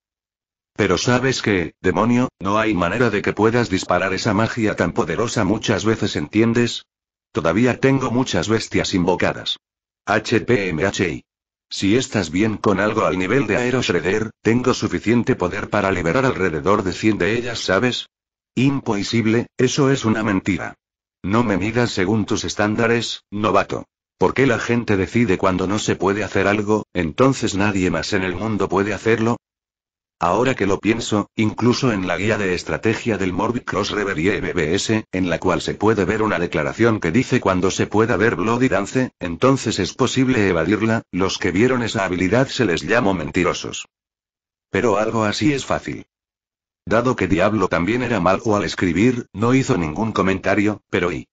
Pero sabes que, demonio, no hay manera de que puedas disparar esa magia tan poderosa muchas veces, ¿entiendes? Todavía tengo muchas bestias invocadas. HPMHI. Si estás bien con algo al nivel de Aero tengo suficiente poder para liberar alrededor de 100 de ellas, ¿sabes? Imposible, eso es una mentira. No me midas según tus estándares, novato. ¿Por qué la gente decide cuando no se puede hacer algo, entonces nadie más en el mundo puede hacerlo? Ahora que lo pienso, incluso en la guía de estrategia del Morbid Cross Reverie e BBS, en la cual se puede ver una declaración que dice cuando se pueda ver Bloody Dance, entonces es posible evadirla, los que vieron esa habilidad se les llamó mentirosos. Pero algo así es fácil. Dado que Diablo también era malo al escribir, no hizo ningún comentario, pero y.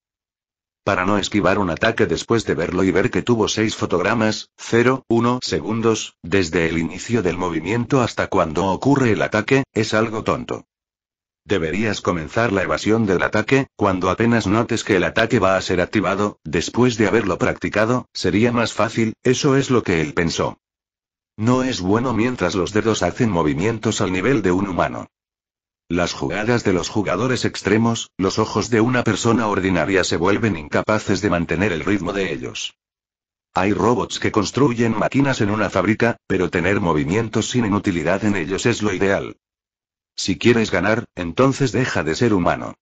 Para no esquivar un ataque después de verlo y ver que tuvo 6 fotogramas, 0, 1 segundos, desde el inicio del movimiento hasta cuando ocurre el ataque, es algo tonto. Deberías comenzar la evasión del ataque, cuando apenas notes que el ataque va a ser activado, después de haberlo practicado, sería más fácil, eso es lo que él pensó. No es bueno mientras los dedos hacen movimientos al nivel de un humano. Las jugadas de los jugadores extremos, los ojos de una persona ordinaria se vuelven incapaces de mantener el ritmo de ellos. Hay robots que construyen máquinas en una fábrica, pero tener movimientos sin inutilidad en ellos es lo ideal. Si quieres ganar, entonces deja de ser humano.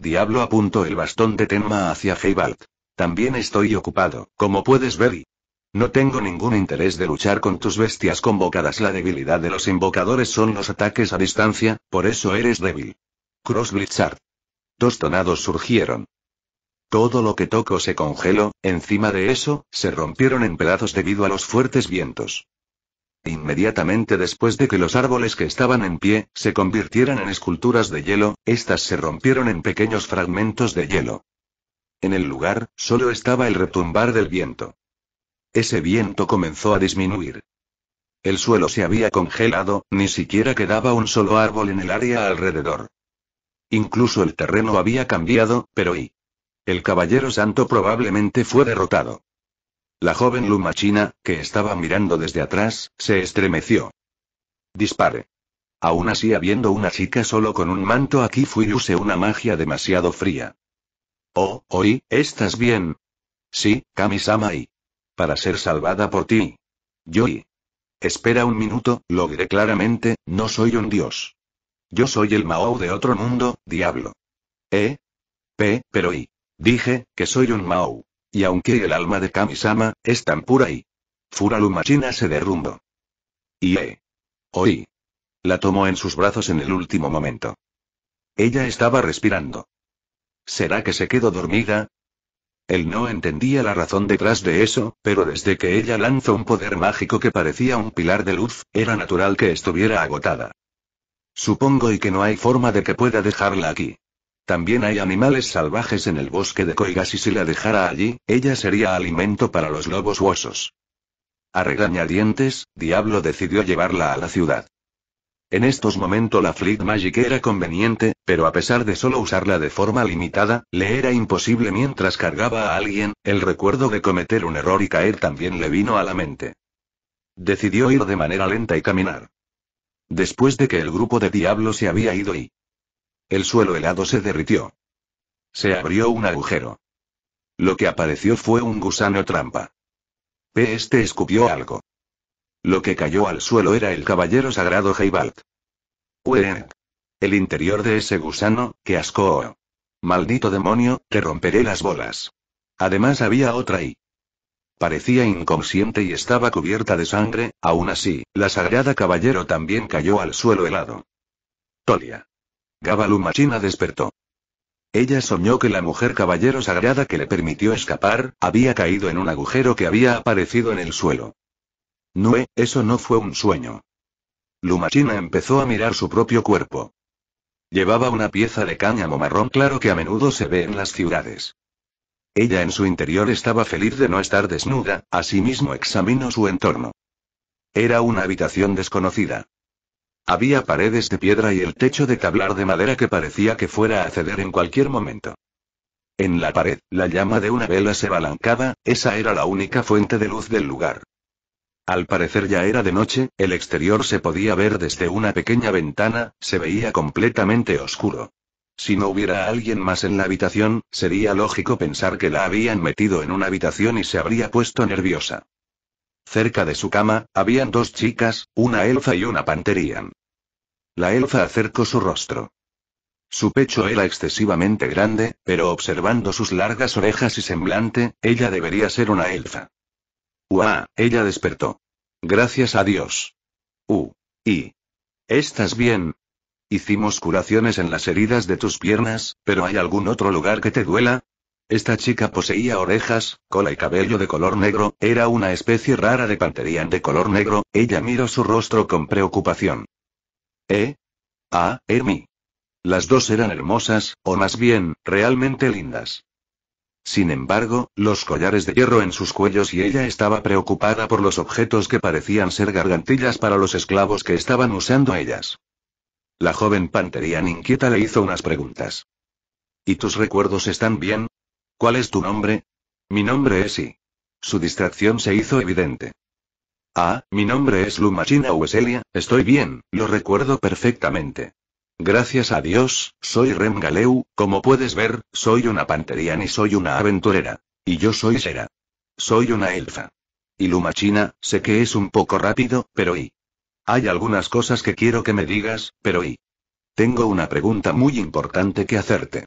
Diablo apuntó el bastón de Tenma hacia Heibald. También estoy ocupado, como puedes ver, y no tengo ningún interés de luchar con tus bestias convocadas. La debilidad de los invocadores son los ataques a distancia, por eso eres débil. Cross Blizzard. Dos tonados surgieron. Todo lo que toco se congeló, encima de eso, se rompieron en pedazos debido a los fuertes vientos. Inmediatamente después de que los árboles que estaban en pie, se convirtieran en esculturas de hielo, éstas se rompieron en pequeños fragmentos de hielo. En el lugar, solo estaba el retumbar del viento. Ese viento comenzó a disminuir. El suelo se había congelado, ni siquiera quedaba un solo árbol en el área alrededor. Incluso el terreno había cambiado, pero y. El caballero santo probablemente fue derrotado. La joven Luma China, que estaba mirando desde atrás, se estremeció. Dispare. Aún así, habiendo una chica solo con un manto aquí, fui use una magia demasiado fría. Oh, hoy, ¿estás bien? Sí, Kamisama y para ser salvada por ti. Yo y. Espera un minuto, lo diré claramente, no soy un dios. Yo soy el Mao de otro mundo, diablo. ¿Eh? P, pero y. Dije, que soy un Mao. Y aunque el alma de Kamisama, es tan pura y. Furalumachina se derrumbó. Y eh. Oí. La tomó en sus brazos en el último momento. Ella estaba respirando. ¿Será que se quedó dormida? Él no entendía la razón detrás de eso, pero desde que ella lanzó un poder mágico que parecía un pilar de luz, era natural que estuviera agotada. Supongo y que no hay forma de que pueda dejarla aquí. También hay animales salvajes en el bosque de Coigas y si la dejara allí, ella sería alimento para los lobos huesos. A regañadientes, Diablo decidió llevarla a la ciudad. En estos momentos la Fleet Magic era conveniente, pero a pesar de solo usarla de forma limitada, le era imposible mientras cargaba a alguien, el recuerdo de cometer un error y caer también le vino a la mente. Decidió ir de manera lenta y caminar. Después de que el grupo de diablos se había ido y... El suelo helado se derritió. Se abrió un agujero. Lo que apareció fue un gusano trampa. P. Este escupió algo. Lo que cayó al suelo era el caballero sagrado Heibald. El interior de ese gusano, que asco. Maldito demonio, te romperé las bolas. Además había otra y. Parecía inconsciente y estaba cubierta de sangre, aún así, la sagrada caballero también cayó al suelo helado. Tolia. Gabalumachina despertó. Ella soñó que la mujer caballero sagrada que le permitió escapar, había caído en un agujero que había aparecido en el suelo. Nue, eso no fue un sueño. Lumachina empezó a mirar su propio cuerpo. Llevaba una pieza de cáñamo marrón claro que a menudo se ve en las ciudades. Ella en su interior estaba feliz de no estar desnuda, asimismo examinó su entorno. Era una habitación desconocida. Había paredes de piedra y el techo de tablar de madera que parecía que fuera a ceder en cualquier momento. En la pared, la llama de una vela se balancaba, esa era la única fuente de luz del lugar. Al parecer ya era de noche, el exterior se podía ver desde una pequeña ventana, se veía completamente oscuro. Si no hubiera alguien más en la habitación, sería lógico pensar que la habían metido en una habitación y se habría puesto nerviosa. Cerca de su cama, habían dos chicas, una elfa y una pantería. La elfa acercó su rostro. Su pecho era excesivamente grande, pero observando sus largas orejas y semblante, ella debería ser una elfa. ¡Uah! Ella despertó. Gracias a Dios. Uh. ¿Y? ¿Estás bien? Hicimos curaciones en las heridas de tus piernas, pero ¿hay algún otro lugar que te duela? Esta chica poseía orejas, cola y cabello de color negro, era una especie rara de pantería de color negro, ella miró su rostro con preocupación. ¿Eh? Ah, Ermi. Las dos eran hermosas, o más bien, realmente lindas. Sin embargo, los collares de hierro en sus cuellos y ella estaba preocupada por los objetos que parecían ser gargantillas para los esclavos que estaban usando ellas. La joven pantería inquieta le hizo unas preguntas. ¿Y tus recuerdos están bien? ¿Cuál es tu nombre? Mi nombre es y. Su distracción se hizo evidente. Ah, mi nombre es Lumachina Weselia, estoy bien, lo recuerdo perfectamente. Gracias a Dios, soy Rem Galeu, como puedes ver, soy una pantería y soy una aventurera. Y yo soy Sera. Soy una elfa. Y Lumachina, sé que es un poco rápido, pero y. Hay algunas cosas que quiero que me digas, pero y. Tengo una pregunta muy importante que hacerte.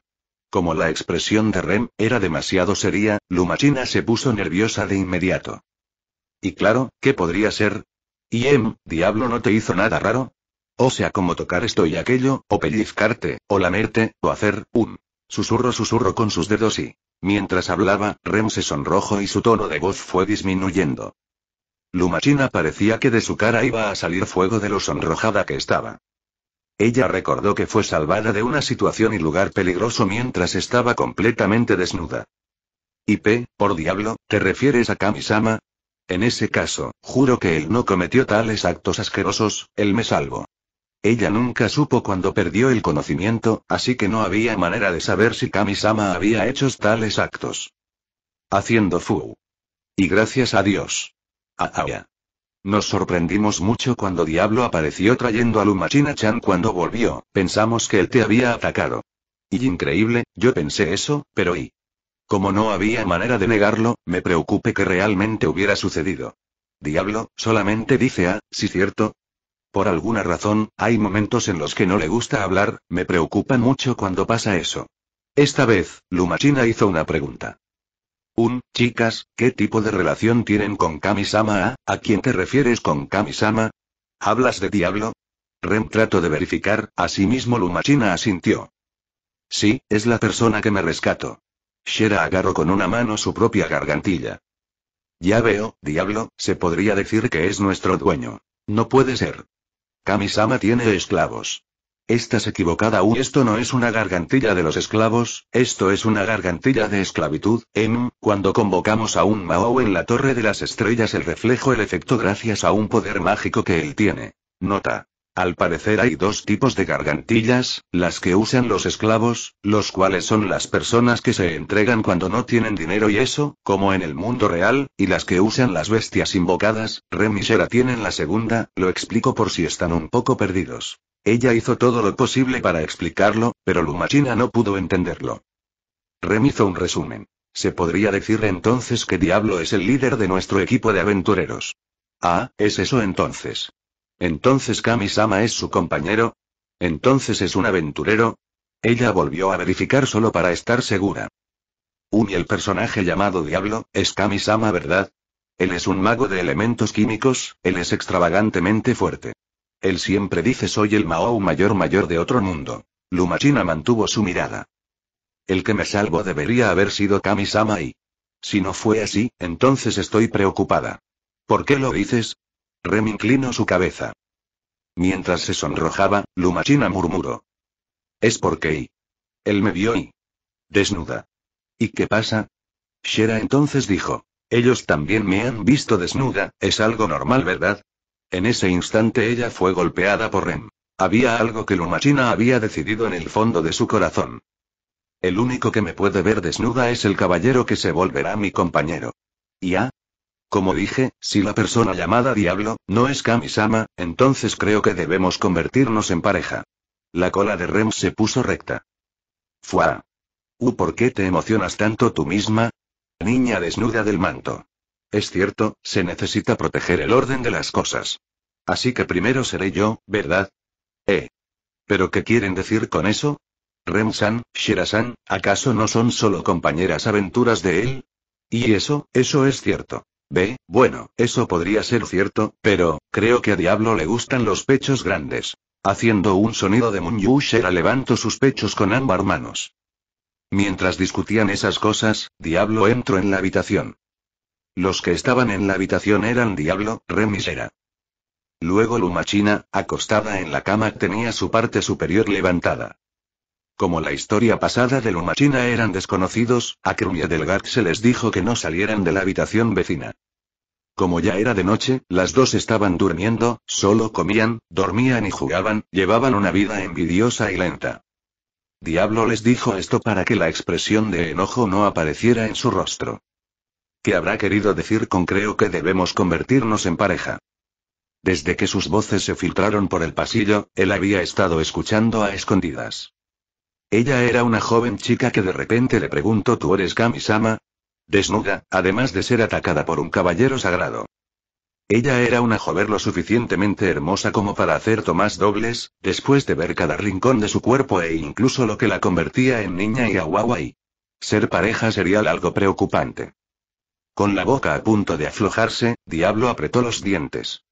Como la expresión de Rem era demasiado seria, Lumachina se puso nerviosa de inmediato. Y claro, ¿qué podría ser? Y Em, diablo no te hizo nada raro, o sea, como tocar esto y aquello, o pellizcarte, o lamerte, o hacer, un susurro susurro con sus dedos y... Mientras hablaba, Rem se sonrojo y su tono de voz fue disminuyendo. Lumachina parecía que de su cara iba a salir fuego de lo sonrojada que estaba. Ella recordó que fue salvada de una situación y lugar peligroso mientras estaba completamente desnuda. Y P, por diablo, ¿te refieres a Kamisama? En ese caso, juro que él no cometió tales actos asquerosos, él me salvó. Ella nunca supo cuando perdió el conocimiento, así que no había manera de saber si kami había hecho tales actos. Haciendo fu. Y gracias a Dios. Ah, ah, ya. Nos sorprendimos mucho cuando Diablo apareció trayendo a Lumachina-chan cuando volvió, pensamos que él te había atacado. Y increíble, yo pensé eso, pero y. Como no había manera de negarlo, me preocupé que realmente hubiera sucedido. Diablo, solamente dice ah, sí cierto, por alguna razón, hay momentos en los que no le gusta hablar, me preocupa mucho cuando pasa eso. Esta vez, Lumachina hizo una pregunta. Un, chicas, ¿qué tipo de relación tienen con Kamisama? ¿A, ah? ¿A quién te refieres con Kamisama? ¿Hablas de diablo? Rem trato de verificar, asimismo Lumachina asintió. Sí, es la persona que me rescato. Shera agarró con una mano su propia gargantilla. Ya veo, diablo, se podría decir que es nuestro dueño. No puede ser. Kamisama tiene esclavos. Estás equivocada aún. Esto no es una gargantilla de los esclavos, esto es una gargantilla de esclavitud. Em, cuando convocamos a un Mao en la Torre de las Estrellas, el reflejo el efecto gracias a un poder mágico que él tiene. Nota. Al parecer hay dos tipos de gargantillas, las que usan los esclavos, los cuales son las personas que se entregan cuando no tienen dinero y eso, como en el mundo real, y las que usan las bestias invocadas, Remisera tienen la segunda, lo explico por si están un poco perdidos. Ella hizo todo lo posible para explicarlo, pero Lumachina no pudo entenderlo. Rem hizo un resumen. Se podría decir entonces que Diablo es el líder de nuestro equipo de aventureros. Ah, es eso entonces. Entonces Kamisama es su compañero. Entonces es un aventurero. Ella volvió a verificar solo para estar segura. Un y el personaje llamado Diablo, es Kamisama ¿verdad? Él es un mago de elementos químicos, él es extravagantemente fuerte. Él siempre dice soy el Mao mayor mayor de otro mundo. Lumachina mantuvo su mirada. El que me salvó debería haber sido Kamisama y... Si no fue así, entonces estoy preocupada. ¿Por qué lo dices? Rem inclinó su cabeza. Mientras se sonrojaba, Lumachina murmuró. Es porque Él me vio y. Desnuda. ¿Y qué pasa? Shera entonces dijo. Ellos también me han visto desnuda, es algo normal, ¿verdad? En ese instante ella fue golpeada por Rem. Había algo que Lumachina había decidido en el fondo de su corazón. El único que me puede ver desnuda es el caballero que se volverá mi compañero. Y como dije, si la persona llamada Diablo no es Kamisama, entonces creo que debemos convertirnos en pareja. La cola de Rem se puso recta. Fua. Uh, ¿por qué te emocionas tanto tú misma? Niña desnuda del manto. Es cierto, se necesita proteger el orden de las cosas. Así que primero seré yo, ¿verdad? Eh. ¿Pero qué quieren decir con eso? Rem-san, ¿acaso no son solo compañeras aventuras de él? Y eso, eso es cierto. B. bueno, eso podría ser cierto, pero, creo que a Diablo le gustan los pechos grandes. Haciendo un sonido de muñuchera levanto sus pechos con ambas manos. Mientras discutían esas cosas, Diablo entró en la habitación. Los que estaban en la habitación eran Diablo, Remisera. Luego Lumachina, acostada en la cama, tenía su parte superior levantada. Como la historia pasada de China eran desconocidos, a Crumia Delgat se les dijo que no salieran de la habitación vecina. Como ya era de noche, las dos estaban durmiendo, solo comían, dormían y jugaban, llevaban una vida envidiosa y lenta. Diablo les dijo esto para que la expresión de enojo no apareciera en su rostro. ¿Qué habrá querido decir con creo que debemos convertirnos en pareja? Desde que sus voces se filtraron por el pasillo, él había estado escuchando a escondidas. Ella era una joven chica que de repente le preguntó ¿Tú eres Kamisama? Desnuda, además de ser atacada por un caballero sagrado. Ella era una joven lo suficientemente hermosa como para hacer tomás dobles, después de ver cada rincón de su cuerpo e incluso lo que la convertía en niña y aguawai. Ser pareja sería algo preocupante. Con la boca a punto de aflojarse, Diablo apretó los dientes.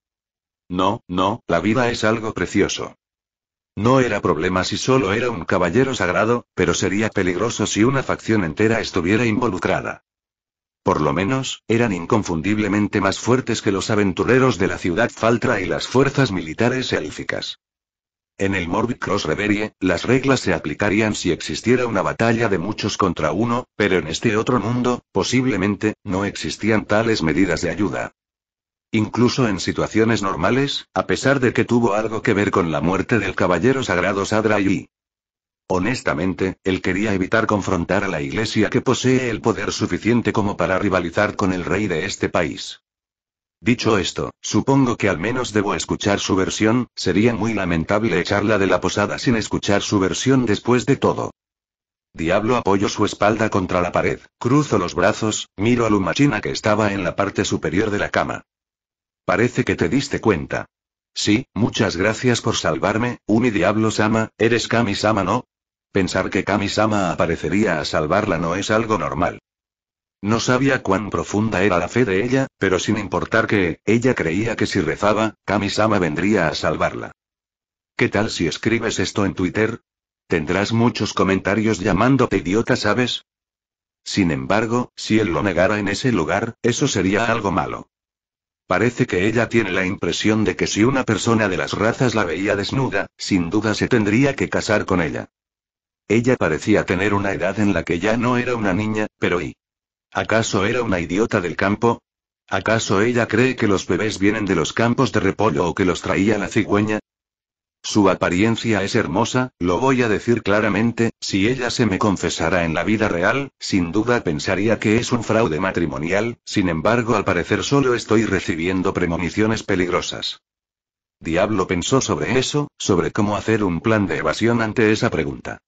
No, no, la vida es algo precioso. No era problema si solo era un caballero sagrado, pero sería peligroso si una facción entera estuviera involucrada. Por lo menos, eran inconfundiblemente más fuertes que los aventureros de la ciudad Faltra y las fuerzas militares élficas. En el Morbid Cross Reverie, las reglas se aplicarían si existiera una batalla de muchos contra uno, pero en este otro mundo, posiblemente, no existían tales medidas de ayuda. Incluso en situaciones normales, a pesar de que tuvo algo que ver con la muerte del caballero sagrado Sadra y. Honestamente, él quería evitar confrontar a la iglesia que posee el poder suficiente como para rivalizar con el rey de este país. Dicho esto, supongo que al menos debo escuchar su versión, sería muy lamentable echarla de la posada sin escuchar su versión después de todo. Diablo apoyó su espalda contra la pared, cruzo los brazos, miro a Lumachina que estaba en la parte superior de la cama. Parece que te diste cuenta. Sí, muchas gracias por salvarme, Umi Diablo Sama, eres Kami Sama, ¿no? Pensar que Kami Sama aparecería a salvarla no es algo normal. No sabía cuán profunda era la fe de ella, pero sin importar que, ella creía que si rezaba, Kami Sama vendría a salvarla. ¿Qué tal si escribes esto en Twitter? Tendrás muchos comentarios llamándote idiota, ¿sabes? Sin embargo, si él lo negara en ese lugar, eso sería algo malo. Parece que ella tiene la impresión de que si una persona de las razas la veía desnuda, sin duda se tendría que casar con ella. Ella parecía tener una edad en la que ya no era una niña, pero ¿y? ¿Acaso era una idiota del campo? ¿Acaso ella cree que los bebés vienen de los campos de repollo o que los traía la cigüeña? Su apariencia es hermosa, lo voy a decir claramente, si ella se me confesara en la vida real, sin duda pensaría que es un fraude matrimonial, sin embargo al parecer solo estoy recibiendo premoniciones peligrosas. Diablo pensó sobre eso, sobre cómo hacer un plan de evasión ante esa pregunta.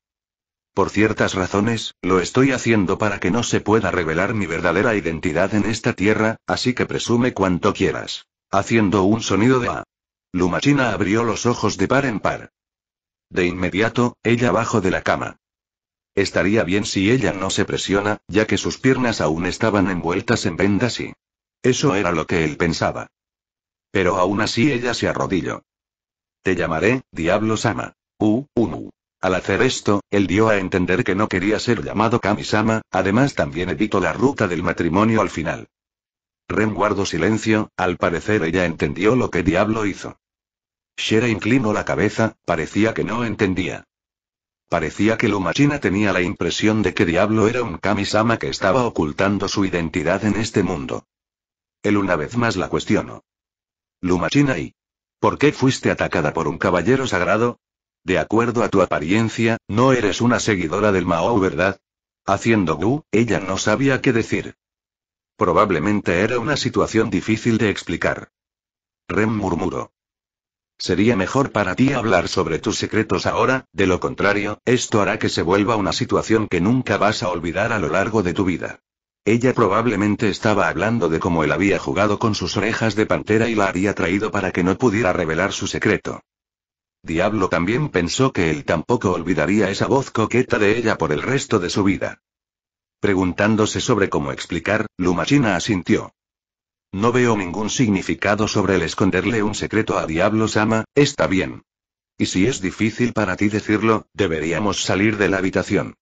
Por ciertas razones, lo estoy haciendo para que no se pueda revelar mi verdadera identidad en esta tierra, así que presume cuanto quieras. Haciendo un sonido de A. Lumachina abrió los ojos de par en par. De inmediato, ella bajó de la cama. Estaría bien si ella no se presiona, ya que sus piernas aún estaban envueltas en vendas y... Eso era lo que él pensaba. Pero aún así ella se arrodilló. Te llamaré, Diablo Sama. U, uh, Al hacer esto, él dio a entender que no quería ser llamado Kamisama, además también evitó la ruta del matrimonio al final. Ren guardó silencio, al parecer ella entendió lo que Diablo hizo. Shera inclinó la cabeza, parecía que no entendía. Parecía que Lumachina tenía la impresión de que Diablo era un Kamisama que estaba ocultando su identidad en este mundo. Él una vez más la cuestionó. Lumachina y... ¿Por qué fuiste atacada por un caballero sagrado? De acuerdo a tu apariencia, no eres una seguidora del Mao, ¿verdad? Haciendo gu, ella no sabía qué decir. Probablemente era una situación difícil de explicar. Rem murmuró. Sería mejor para ti hablar sobre tus secretos ahora, de lo contrario, esto hará que se vuelva una situación que nunca vas a olvidar a lo largo de tu vida. Ella probablemente estaba hablando de cómo él había jugado con sus orejas de pantera y la había traído para que no pudiera revelar su secreto. Diablo también pensó que él tampoco olvidaría esa voz coqueta de ella por el resto de su vida. Preguntándose sobre cómo explicar, Lumachina asintió. No veo ningún significado sobre el esconderle un secreto a Diablo Sama, está bien. Y si es difícil para ti decirlo, deberíamos salir de la habitación.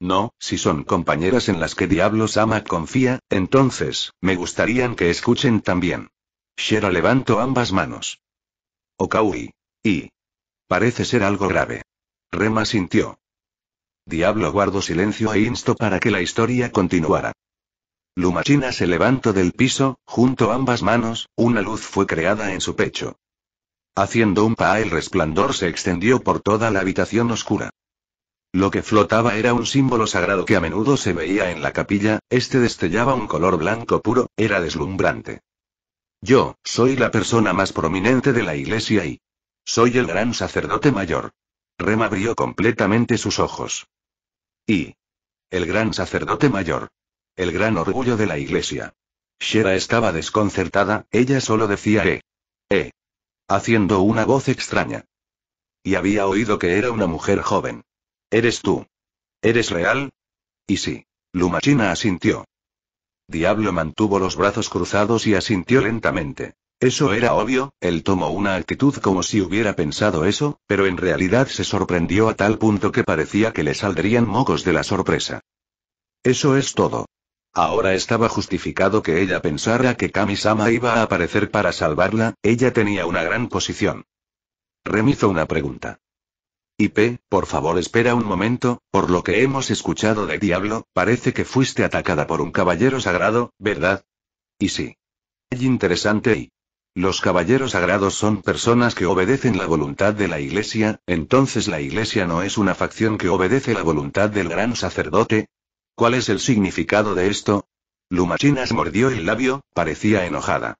No, si son compañeras en las que Diablo Sama confía, entonces, me gustarían que escuchen también. Shera levantó ambas manos. Okaui. Y. Parece ser algo grave. Rema sintió. Diablo guardó silencio e instó para que la historia continuara. Lumachina se levantó del piso, junto a ambas manos, una luz fue creada en su pecho. Haciendo un pa, el resplandor se extendió por toda la habitación oscura. Lo que flotaba era un símbolo sagrado que a menudo se veía en la capilla, este destellaba un color blanco puro, era deslumbrante. Yo, soy la persona más prominente de la iglesia y... Soy el gran sacerdote mayor. Remabrió abrió completamente sus ojos. Y... El gran sacerdote mayor. El gran orgullo de la iglesia. Shera estaba desconcertada, ella solo decía eh. Eh. Haciendo una voz extraña. Y había oído que era una mujer joven. ¿Eres tú? ¿Eres real? Y sí. Lumachina asintió. Diablo mantuvo los brazos cruzados y asintió lentamente. Eso era obvio, él tomó una actitud como si hubiera pensado eso, pero en realidad se sorprendió a tal punto que parecía que le saldrían mocos de la sorpresa. Eso es todo. Ahora estaba justificado que ella pensara que Kami-sama iba a aparecer para salvarla, ella tenía una gran posición. Remizó una pregunta. IP, por favor espera un momento, por lo que hemos escuchado de Diablo, parece que fuiste atacada por un caballero sagrado, ¿verdad? Y sí. Interesante y... Los caballeros sagrados son personas que obedecen la voluntad de la iglesia, entonces la iglesia no es una facción que obedece la voluntad del gran sacerdote, ¿Cuál es el significado de esto? Lumachinas mordió el labio, parecía enojada.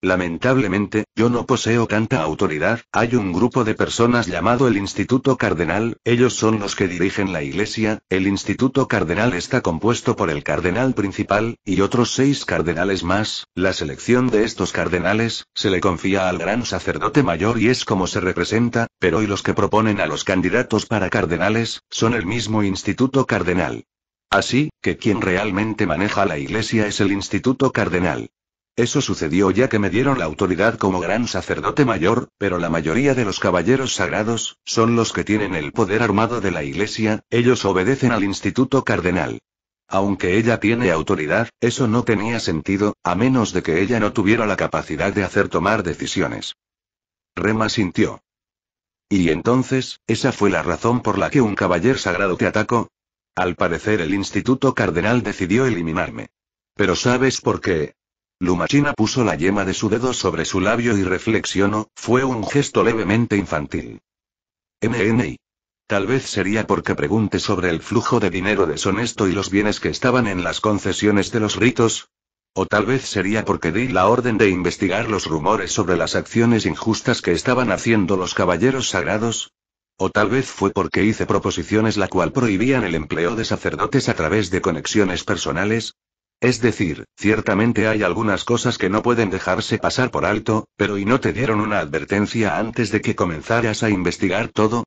Lamentablemente, yo no poseo tanta autoridad, hay un grupo de personas llamado el Instituto Cardenal, ellos son los que dirigen la iglesia, el Instituto Cardenal está compuesto por el cardenal principal, y otros seis cardenales más, la selección de estos cardenales, se le confía al gran sacerdote mayor y es como se representa, pero hoy los que proponen a los candidatos para cardenales, son el mismo Instituto Cardenal. Así, que quien realmente maneja la iglesia es el Instituto Cardenal. Eso sucedió ya que me dieron la autoridad como gran sacerdote mayor, pero la mayoría de los caballeros sagrados, son los que tienen el poder armado de la iglesia, ellos obedecen al Instituto Cardenal. Aunque ella tiene autoridad, eso no tenía sentido, a menos de que ella no tuviera la capacidad de hacer tomar decisiones. Rema sintió. Y entonces, esa fue la razón por la que un caballero sagrado te atacó, al parecer el Instituto Cardenal decidió eliminarme. Pero ¿sabes por qué? Lumachina puso la yema de su dedo sobre su labio y reflexionó, fue un gesto levemente infantil. «¿M.N.I.? Tal vez sería porque pregunte sobre el flujo de dinero deshonesto y los bienes que estaban en las concesiones de los ritos. O tal vez sería porque di la orden de investigar los rumores sobre las acciones injustas que estaban haciendo los caballeros sagrados. O tal vez fue porque hice proposiciones la cual prohibían el empleo de sacerdotes a través de conexiones personales, es decir, ciertamente hay algunas cosas que no pueden dejarse pasar por alto, pero ¿y no te dieron una advertencia antes de que comenzaras a investigar todo?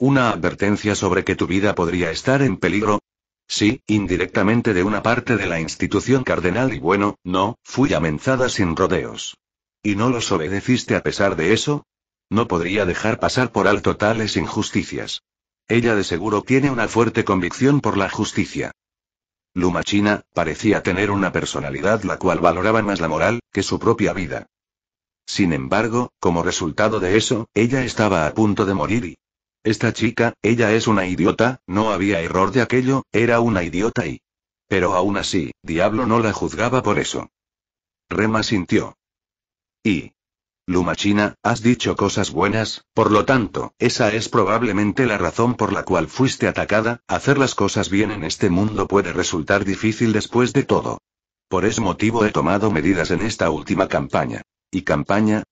¿Una advertencia sobre que tu vida podría estar en peligro? Sí, indirectamente de una parte de la institución cardenal y bueno, no, fui amenazada sin rodeos. ¿Y no los obedeciste a pesar de eso? No podría dejar pasar por alto tales injusticias. Ella de seguro tiene una fuerte convicción por la justicia. Luma China, parecía tener una personalidad la cual valoraba más la moral, que su propia vida. Sin embargo, como resultado de eso, ella estaba a punto de morir y... Esta chica, ella es una idiota, no había error de aquello, era una idiota y... Pero aún así, Diablo no la juzgaba por eso. Rema sintió. Y, Luma China, has dicho cosas buenas, por lo tanto, esa es probablemente la razón por la cual fuiste atacada, hacer las cosas bien en este mundo puede resultar difícil después de todo. Por ese motivo he tomado medidas en esta última campaña. ¿Y campaña?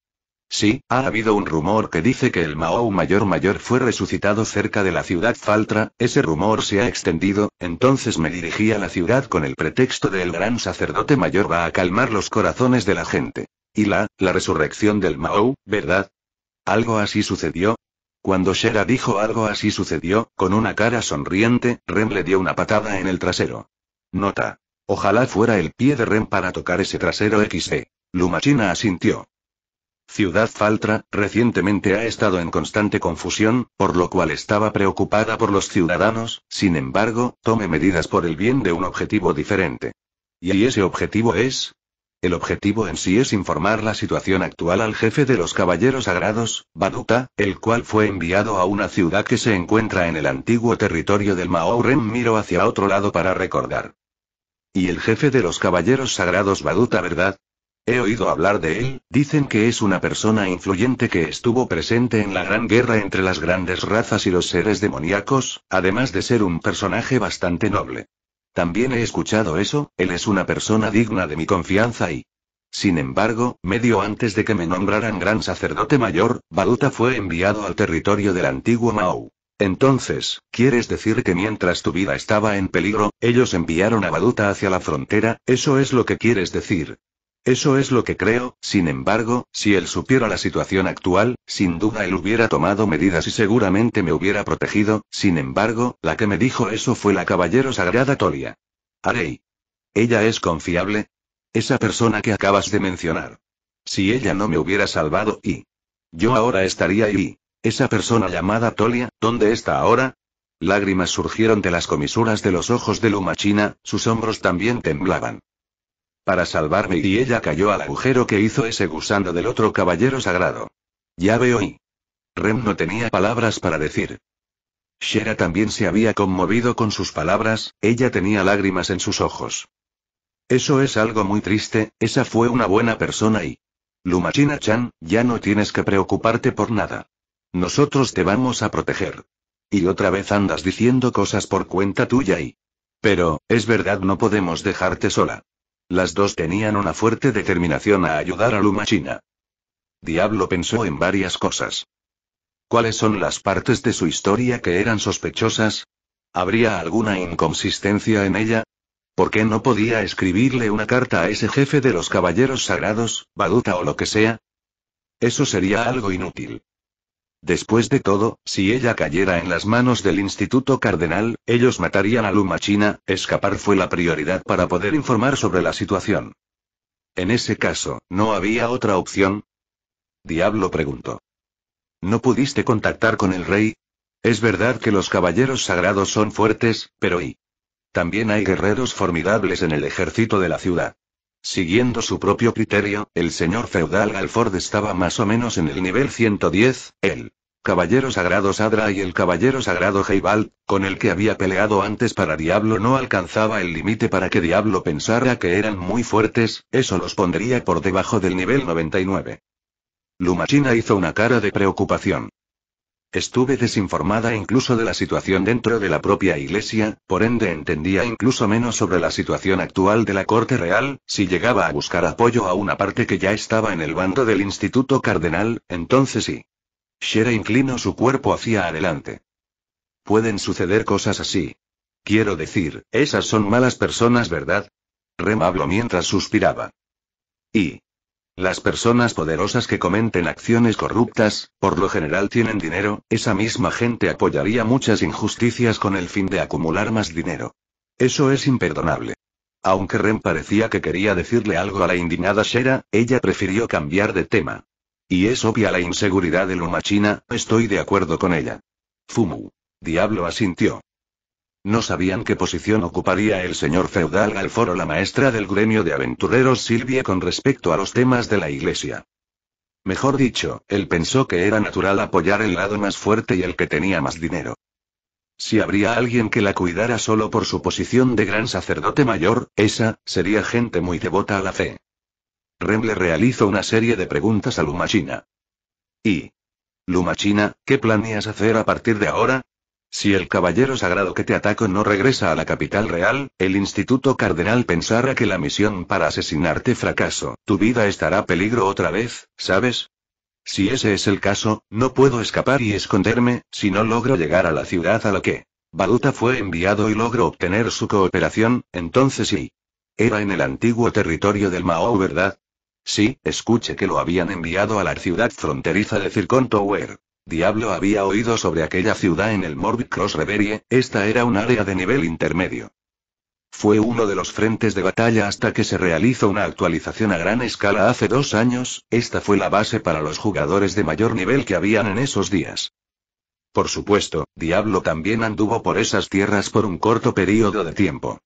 Sí, ha habido un rumor que dice que el Mao Mayor Mayor fue resucitado cerca de la ciudad Faltra, ese rumor se ha extendido, entonces me dirigí a la ciudad con el pretexto de el gran sacerdote mayor va a calmar los corazones de la gente. Y la, la resurrección del Mao, ¿verdad? Algo así sucedió. Cuando Shera dijo algo así sucedió, con una cara sonriente, Rem le dio una patada en el trasero. Nota. Ojalá fuera el pie de Rem para tocar ese trasero xe. Lumachina asintió. Ciudad Faltra, recientemente ha estado en constante confusión, por lo cual estaba preocupada por los ciudadanos, sin embargo, tome medidas por el bien de un objetivo diferente. Y ese objetivo es, el objetivo en sí es informar la situación actual al jefe de los Caballeros Sagrados, Baduta, el cual fue enviado a una ciudad que se encuentra en el antiguo territorio del Ren Miro hacia otro lado para recordar. ¿Y el jefe de los Caballeros Sagrados Baduta, verdad? He oído hablar de él, dicen que es una persona influyente que estuvo presente en la gran guerra entre las grandes razas y los seres demoníacos, además de ser un personaje bastante noble. También he escuchado eso, él es una persona digna de mi confianza y... Sin embargo, medio antes de que me nombraran gran sacerdote mayor, Baluta fue enviado al territorio del antiguo Mao. Entonces, ¿quieres decir que mientras tu vida estaba en peligro, ellos enviaron a Baluta hacia la frontera? ¿Eso es lo que quieres decir? Eso es lo que creo, sin embargo, si él supiera la situación actual, sin duda él hubiera tomado medidas y seguramente me hubiera protegido, sin embargo, la que me dijo eso fue la caballero sagrada Tolia. Arey. ¿Ella es confiable? Esa persona que acabas de mencionar. Si ella no me hubiera salvado y... Yo ahora estaría ahí. Esa persona llamada Tolia, ¿dónde está ahora? Lágrimas surgieron de las comisuras de los ojos de China, sus hombros también temblaban para salvarme y ella cayó al agujero que hizo ese gusano del otro caballero sagrado. Ya veo y... Rem no tenía palabras para decir. Shera también se había conmovido con sus palabras, ella tenía lágrimas en sus ojos. Eso es algo muy triste, esa fue una buena persona y... Lumachina-chan, ya no tienes que preocuparte por nada. Nosotros te vamos a proteger. Y otra vez andas diciendo cosas por cuenta tuya y... Pero, es verdad, no podemos dejarte sola. Las dos tenían una fuerte determinación a ayudar a Luma China. Diablo pensó en varias cosas. ¿Cuáles son las partes de su historia que eran sospechosas? ¿Habría alguna inconsistencia en ella? ¿Por qué no podía escribirle una carta a ese jefe de los caballeros sagrados, Baduta o lo que sea? Eso sería algo inútil. Después de todo, si ella cayera en las manos del Instituto Cardenal, ellos matarían a Luma China, escapar fue la prioridad para poder informar sobre la situación. En ese caso, ¿no había otra opción? Diablo preguntó. ¿No pudiste contactar con el rey? Es verdad que los caballeros sagrados son fuertes, pero ¿y? También hay guerreros formidables en el ejército de la ciudad. Siguiendo su propio criterio, el señor feudal Alford estaba más o menos en el nivel 110, el caballero sagrado Sadra y el caballero sagrado Heibal, con el que había peleado antes para Diablo no alcanzaba el límite para que Diablo pensara que eran muy fuertes, eso los pondría por debajo del nivel 99. Lumachina hizo una cara de preocupación. Estuve desinformada incluso de la situación dentro de la propia Iglesia, por ende entendía incluso menos sobre la situación actual de la Corte Real, si llegaba a buscar apoyo a una parte que ya estaba en el bando del Instituto Cardenal, entonces sí. Shera inclinó su cuerpo hacia adelante. Pueden suceder cosas así. Quiero decir, esas son malas personas, ¿verdad? Rem habló mientras suspiraba. Y, las personas poderosas que comenten acciones corruptas, por lo general tienen dinero, esa misma gente apoyaría muchas injusticias con el fin de acumular más dinero. Eso es imperdonable. Aunque Ren parecía que quería decirle algo a la indignada Shera, ella prefirió cambiar de tema. Y es obvia la inseguridad de Luma China, estoy de acuerdo con ella. Fumu. Diablo asintió. No sabían qué posición ocuparía el señor feudal foro la maestra del gremio de aventureros Silvia con respecto a los temas de la iglesia. Mejor dicho, él pensó que era natural apoyar el lado más fuerte y el que tenía más dinero. Si habría alguien que la cuidara solo por su posición de gran sacerdote mayor, esa, sería gente muy devota a la fe. Rem le realizó una serie de preguntas a Lumachina. ¿Y? Lumachina, ¿qué planeas hacer a partir de ahora? Si el caballero sagrado que te ataco no regresa a la capital real, el Instituto Cardenal pensará que la misión para asesinarte fracasó. Tu vida estará peligro otra vez, ¿sabes? Si ese es el caso, no puedo escapar y esconderme, si no logro llegar a la ciudad a la que Baluta fue enviado y logro obtener su cooperación, entonces sí. Era en el antiguo territorio del Mao, ¿verdad? Sí, escuche que lo habían enviado a la ciudad fronteriza de Tower. Diablo había oído sobre aquella ciudad en el Morbid Cross Reverie, esta era un área de nivel intermedio. Fue uno de los frentes de batalla hasta que se realizó una actualización a gran escala hace dos años, esta fue la base para los jugadores de mayor nivel que habían en esos días. Por supuesto, Diablo también anduvo por esas tierras por un corto periodo de tiempo.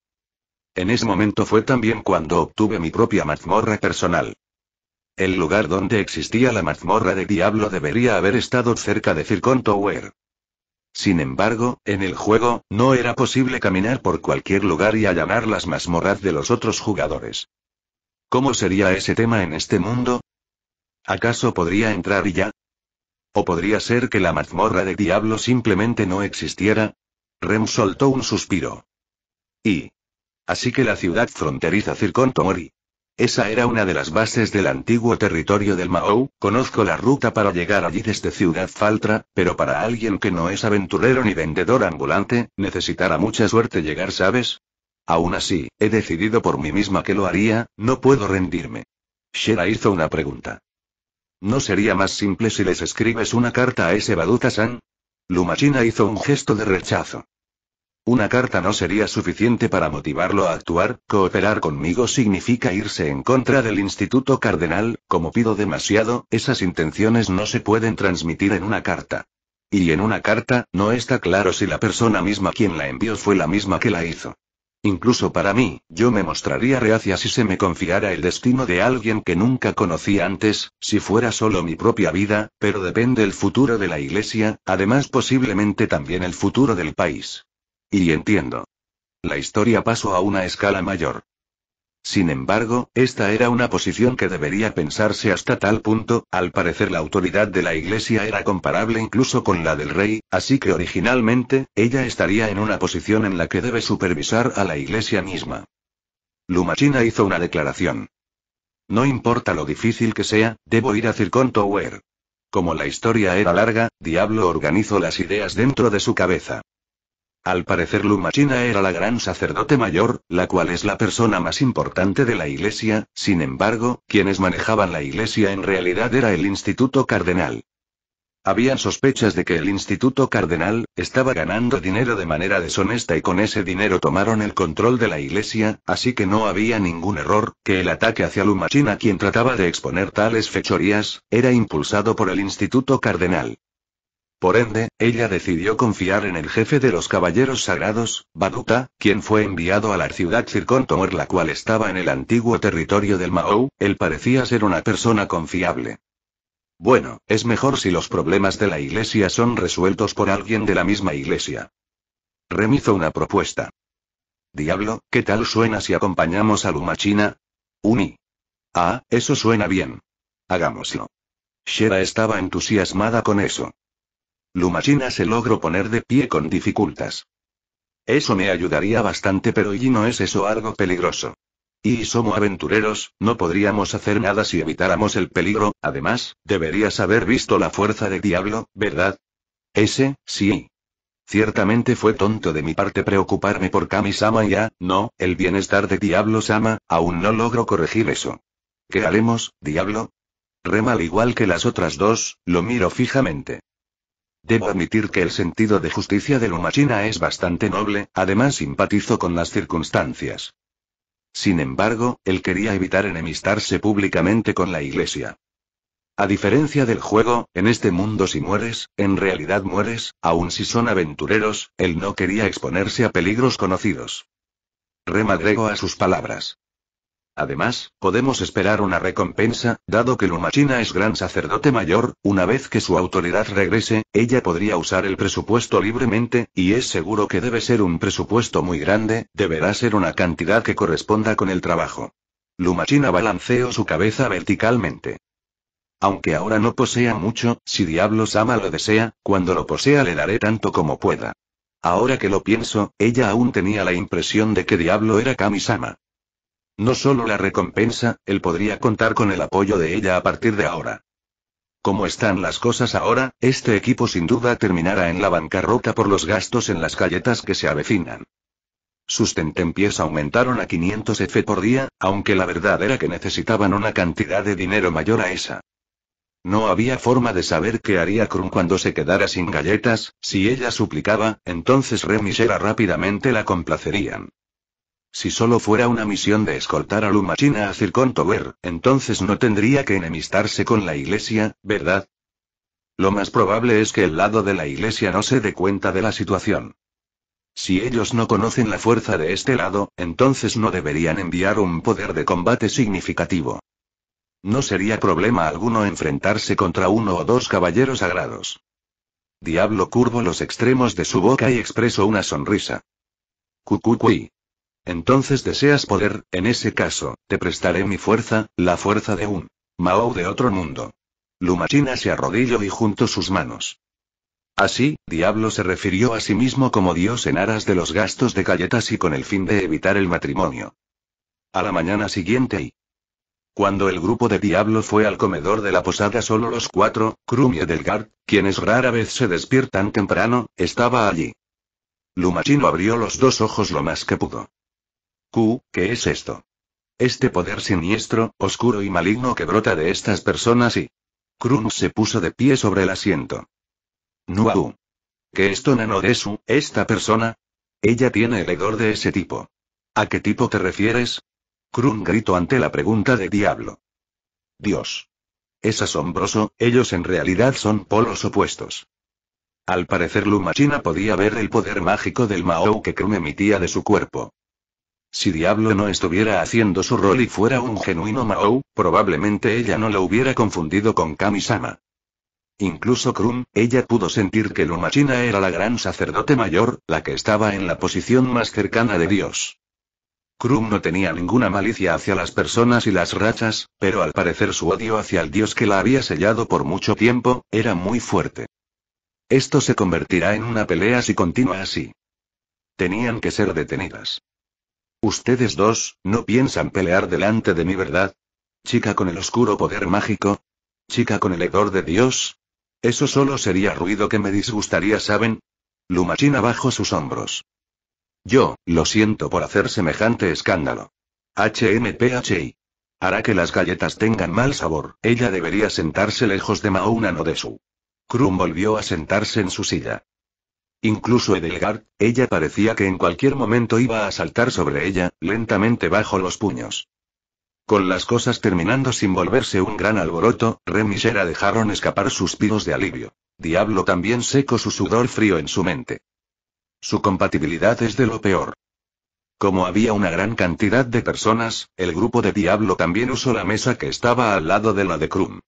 En ese momento fue también cuando obtuve mi propia mazmorra personal. El lugar donde existía la mazmorra de Diablo debería haber estado cerca de Circon Tower. Sin embargo, en el juego, no era posible caminar por cualquier lugar y allanar las mazmorras de los otros jugadores. ¿Cómo sería ese tema en este mundo? ¿Acaso podría entrar y ya? ¿O podría ser que la mazmorra de Diablo simplemente no existiera? Rem soltó un suspiro. Y. Así que la ciudad fronteriza Circon mori esa era una de las bases del antiguo territorio del Mao, conozco la ruta para llegar allí desde Ciudad Faltra, pero para alguien que no es aventurero ni vendedor ambulante, necesitará mucha suerte llegar, ¿sabes? Aún así, he decidido por mí misma que lo haría, no puedo rendirme. Shera hizo una pregunta. ¿No sería más simple si les escribes una carta a ese Baduta-san? Lumachina hizo un gesto de rechazo. Una carta no sería suficiente para motivarlo a actuar, cooperar conmigo significa irse en contra del Instituto Cardenal, como pido demasiado, esas intenciones no se pueden transmitir en una carta. Y en una carta, no está claro si la persona misma quien la envió fue la misma que la hizo. Incluso para mí, yo me mostraría reacia si se me confiara el destino de alguien que nunca conocí antes, si fuera solo mi propia vida, pero depende el futuro de la Iglesia, además posiblemente también el futuro del país. Y entiendo. La historia pasó a una escala mayor. Sin embargo, esta era una posición que debería pensarse hasta tal punto, al parecer la autoridad de la Iglesia era comparable incluso con la del rey, así que originalmente, ella estaría en una posición en la que debe supervisar a la Iglesia misma. Lumachina hizo una declaración. No importa lo difícil que sea, debo ir a Circon Tower. Como la historia era larga, Diablo organizó las ideas dentro de su cabeza. Al parecer Lumachina era la gran sacerdote mayor, la cual es la persona más importante de la iglesia, sin embargo, quienes manejaban la iglesia en realidad era el Instituto Cardenal. Habían sospechas de que el Instituto Cardenal estaba ganando dinero de manera deshonesta y con ese dinero tomaron el control de la iglesia, así que no había ningún error, que el ataque hacia Lumachina quien trataba de exponer tales fechorías, era impulsado por el Instituto Cardenal. Por ende, ella decidió confiar en el jefe de los caballeros sagrados, Baduta, quien fue enviado a la ciudad Circontomor la cual estaba en el antiguo territorio del Mao, él parecía ser una persona confiable. Bueno, es mejor si los problemas de la iglesia son resueltos por alguien de la misma iglesia. Remizo una propuesta. Diablo, ¿qué tal suena si acompañamos a Luma China? Uni. Ah, eso suena bien. Hagámoslo. Shera estaba entusiasmada con eso. Lumachina se logró poner de pie con dificultas. Eso me ayudaría bastante, pero ¿y no es eso algo peligroso? Y somos aventureros, no podríamos hacer nada si evitáramos el peligro, además, deberías haber visto la fuerza de Diablo, ¿verdad? Ese, sí. Ciertamente fue tonto de mi parte preocuparme por Kami-sama ya, no, el bienestar de Diablo-sama, aún no logro corregir eso. ¿Qué haremos, Diablo? Rema al igual que las otras dos, lo miro fijamente. Debo admitir que el sentido de justicia de Lumachina es bastante noble, además simpatizo con las circunstancias. Sin embargo, él quería evitar enemistarse públicamente con la iglesia. A diferencia del juego, en este mundo si mueres, en realidad mueres, aun si son aventureros, él no quería exponerse a peligros conocidos. Remadrego a sus palabras. Además, podemos esperar una recompensa, dado que Lumachina es gran sacerdote mayor, una vez que su autoridad regrese, ella podría usar el presupuesto libremente, y es seguro que debe ser un presupuesto muy grande, deberá ser una cantidad que corresponda con el trabajo. Lumachina balanceó su cabeza verticalmente. Aunque ahora no posea mucho, si Diablos ama lo desea, cuando lo posea le daré tanto como pueda. Ahora que lo pienso, ella aún tenía la impresión de que Diablo era Sama. No solo la recompensa, él podría contar con el apoyo de ella a partir de ahora. Como están las cosas ahora, este equipo sin duda terminará en la bancarrota por los gastos en las galletas que se avecinan. Sus tentempiés aumentaron a 500 F por día, aunque la verdad era que necesitaban una cantidad de dinero mayor a esa. No había forma de saber qué haría Krum cuando se quedara sin galletas, si ella suplicaba, entonces Remisera rápidamente la complacerían. Si solo fuera una misión de escoltar a Lumachina China a Circon entonces no tendría que enemistarse con la iglesia, ¿verdad? Lo más probable es que el lado de la iglesia no se dé cuenta de la situación. Si ellos no conocen la fuerza de este lado, entonces no deberían enviar un poder de combate significativo. No sería problema alguno enfrentarse contra uno o dos caballeros sagrados. Diablo curvo los extremos de su boca y expresó una sonrisa. Cucucuy. Entonces deseas poder, en ese caso, te prestaré mi fuerza, la fuerza de un Mao de otro mundo. Lumachina se arrodilló y juntó sus manos. Así, Diablo se refirió a sí mismo como Dios en aras de los gastos de galletas y con el fin de evitar el matrimonio. A la mañana siguiente y... Cuando el grupo de Diablo fue al comedor de la posada solo los cuatro, Krum y Edelgard, quienes rara vez se despiertan temprano, estaba allí. Lumachino abrió los dos ojos lo más que pudo. Q, ¿qué es esto? Este poder siniestro, oscuro y maligno que brota de estas personas y... Krun se puso de pie sobre el asiento. Nuau. ¿Qué es su? esta persona? Ella tiene el hedor de ese tipo. ¿A qué tipo te refieres? Krun gritó ante la pregunta de Diablo. Dios. Es asombroso, ellos en realidad son polos opuestos. Al parecer Lumachina podía ver el poder mágico del Mao que Krum emitía de su cuerpo. Si Diablo no estuviera haciendo su rol y fuera un genuino Mao, probablemente ella no lo hubiera confundido con Kami-sama. Incluso Krum, ella pudo sentir que Lumachina era la gran sacerdote mayor, la que estaba en la posición más cercana de Dios. Krum no tenía ninguna malicia hacia las personas y las rachas, pero al parecer su odio hacia el dios que la había sellado por mucho tiempo, era muy fuerte. Esto se convertirá en una pelea si continúa así. Tenían que ser detenidas. Ustedes dos, no piensan pelear delante de mi ¿verdad? Chica con el oscuro poder mágico. Chica con el hedor de Dios. Eso solo sería ruido que me disgustaría, ¿saben? Lumachina bajo sus hombros. Yo, lo siento por hacer semejante escándalo. HMPHI. Hará que las galletas tengan mal sabor. Ella debería sentarse lejos de Mauna no de su. Krum volvió a sentarse en su silla. Incluso Edelgard, ella parecía que en cualquier momento iba a saltar sobre ella, lentamente bajo los puños. Con las cosas terminando sin volverse un gran alboroto, Rem dejaron escapar suspiros de alivio. Diablo también seco su sudor frío en su mente. Su compatibilidad es de lo peor. Como había una gran cantidad de personas, el grupo de Diablo también usó la mesa que estaba al lado de la de Krum.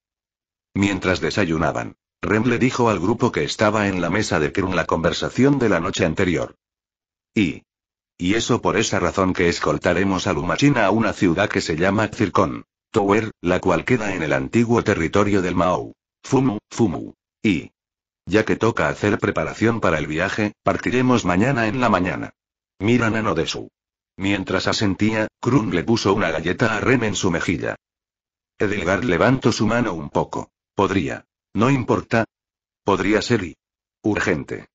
Mientras desayunaban, Rem le dijo al grupo que estaba en la mesa de Krum la conversación de la noche anterior. Y. Y eso por esa razón que escoltaremos a Lumachina a una ciudad que se llama Zircon. Tower, la cual queda en el antiguo territorio del Mao. Fumu, Fumu. Y. Ya que toca hacer preparación para el viaje, partiremos mañana en la mañana. Mira, de su Mientras asentía, Krun le puso una galleta a Rem en su mejilla. Edelgard levantó su mano un poco. Podría. No importa. Podría ser y. urgente.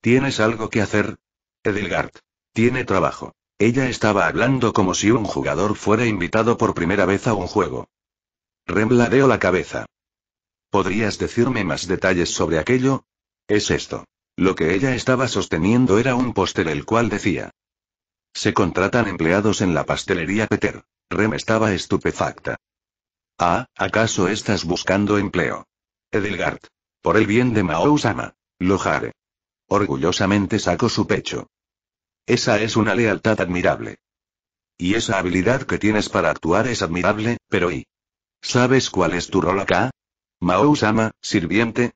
¿Tienes algo que hacer? Edelgard. Tiene trabajo. Ella estaba hablando como si un jugador fuera invitado por primera vez a un juego. Rembladeó la cabeza. ¿Podrías decirme más detalles sobre aquello? Es esto. Lo que ella estaba sosteniendo era un póster el cual decía. Se contratan empleados en la pastelería Peter. Rem estaba estupefacta. Ah, ¿acaso estás buscando empleo? Edelgard. Por el bien de Mao-sama. Lo haré Orgullosamente sacó su pecho. Esa es una lealtad admirable. Y esa habilidad que tienes para actuar es admirable, pero ¿y? ¿Sabes cuál es tu rol acá? mao sirviente.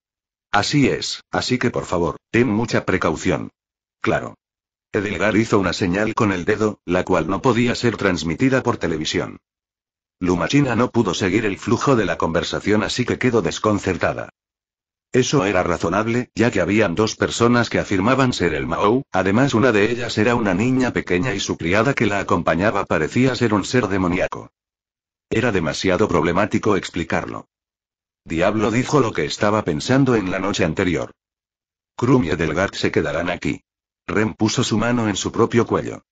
Así es, así que por favor, ten mucha precaución. Claro. Edelgard hizo una señal con el dedo, la cual no podía ser transmitida por televisión. Lumachina no pudo seguir el flujo de la conversación así que quedó desconcertada. Eso era razonable, ya que habían dos personas que afirmaban ser el Mao, además una de ellas era una niña pequeña y su criada que la acompañaba parecía ser un ser demoníaco. Era demasiado problemático explicarlo. Diablo dijo lo que estaba pensando en la noche anterior. Krum y Edelgard se quedarán aquí. Rem puso su mano en su propio cuello.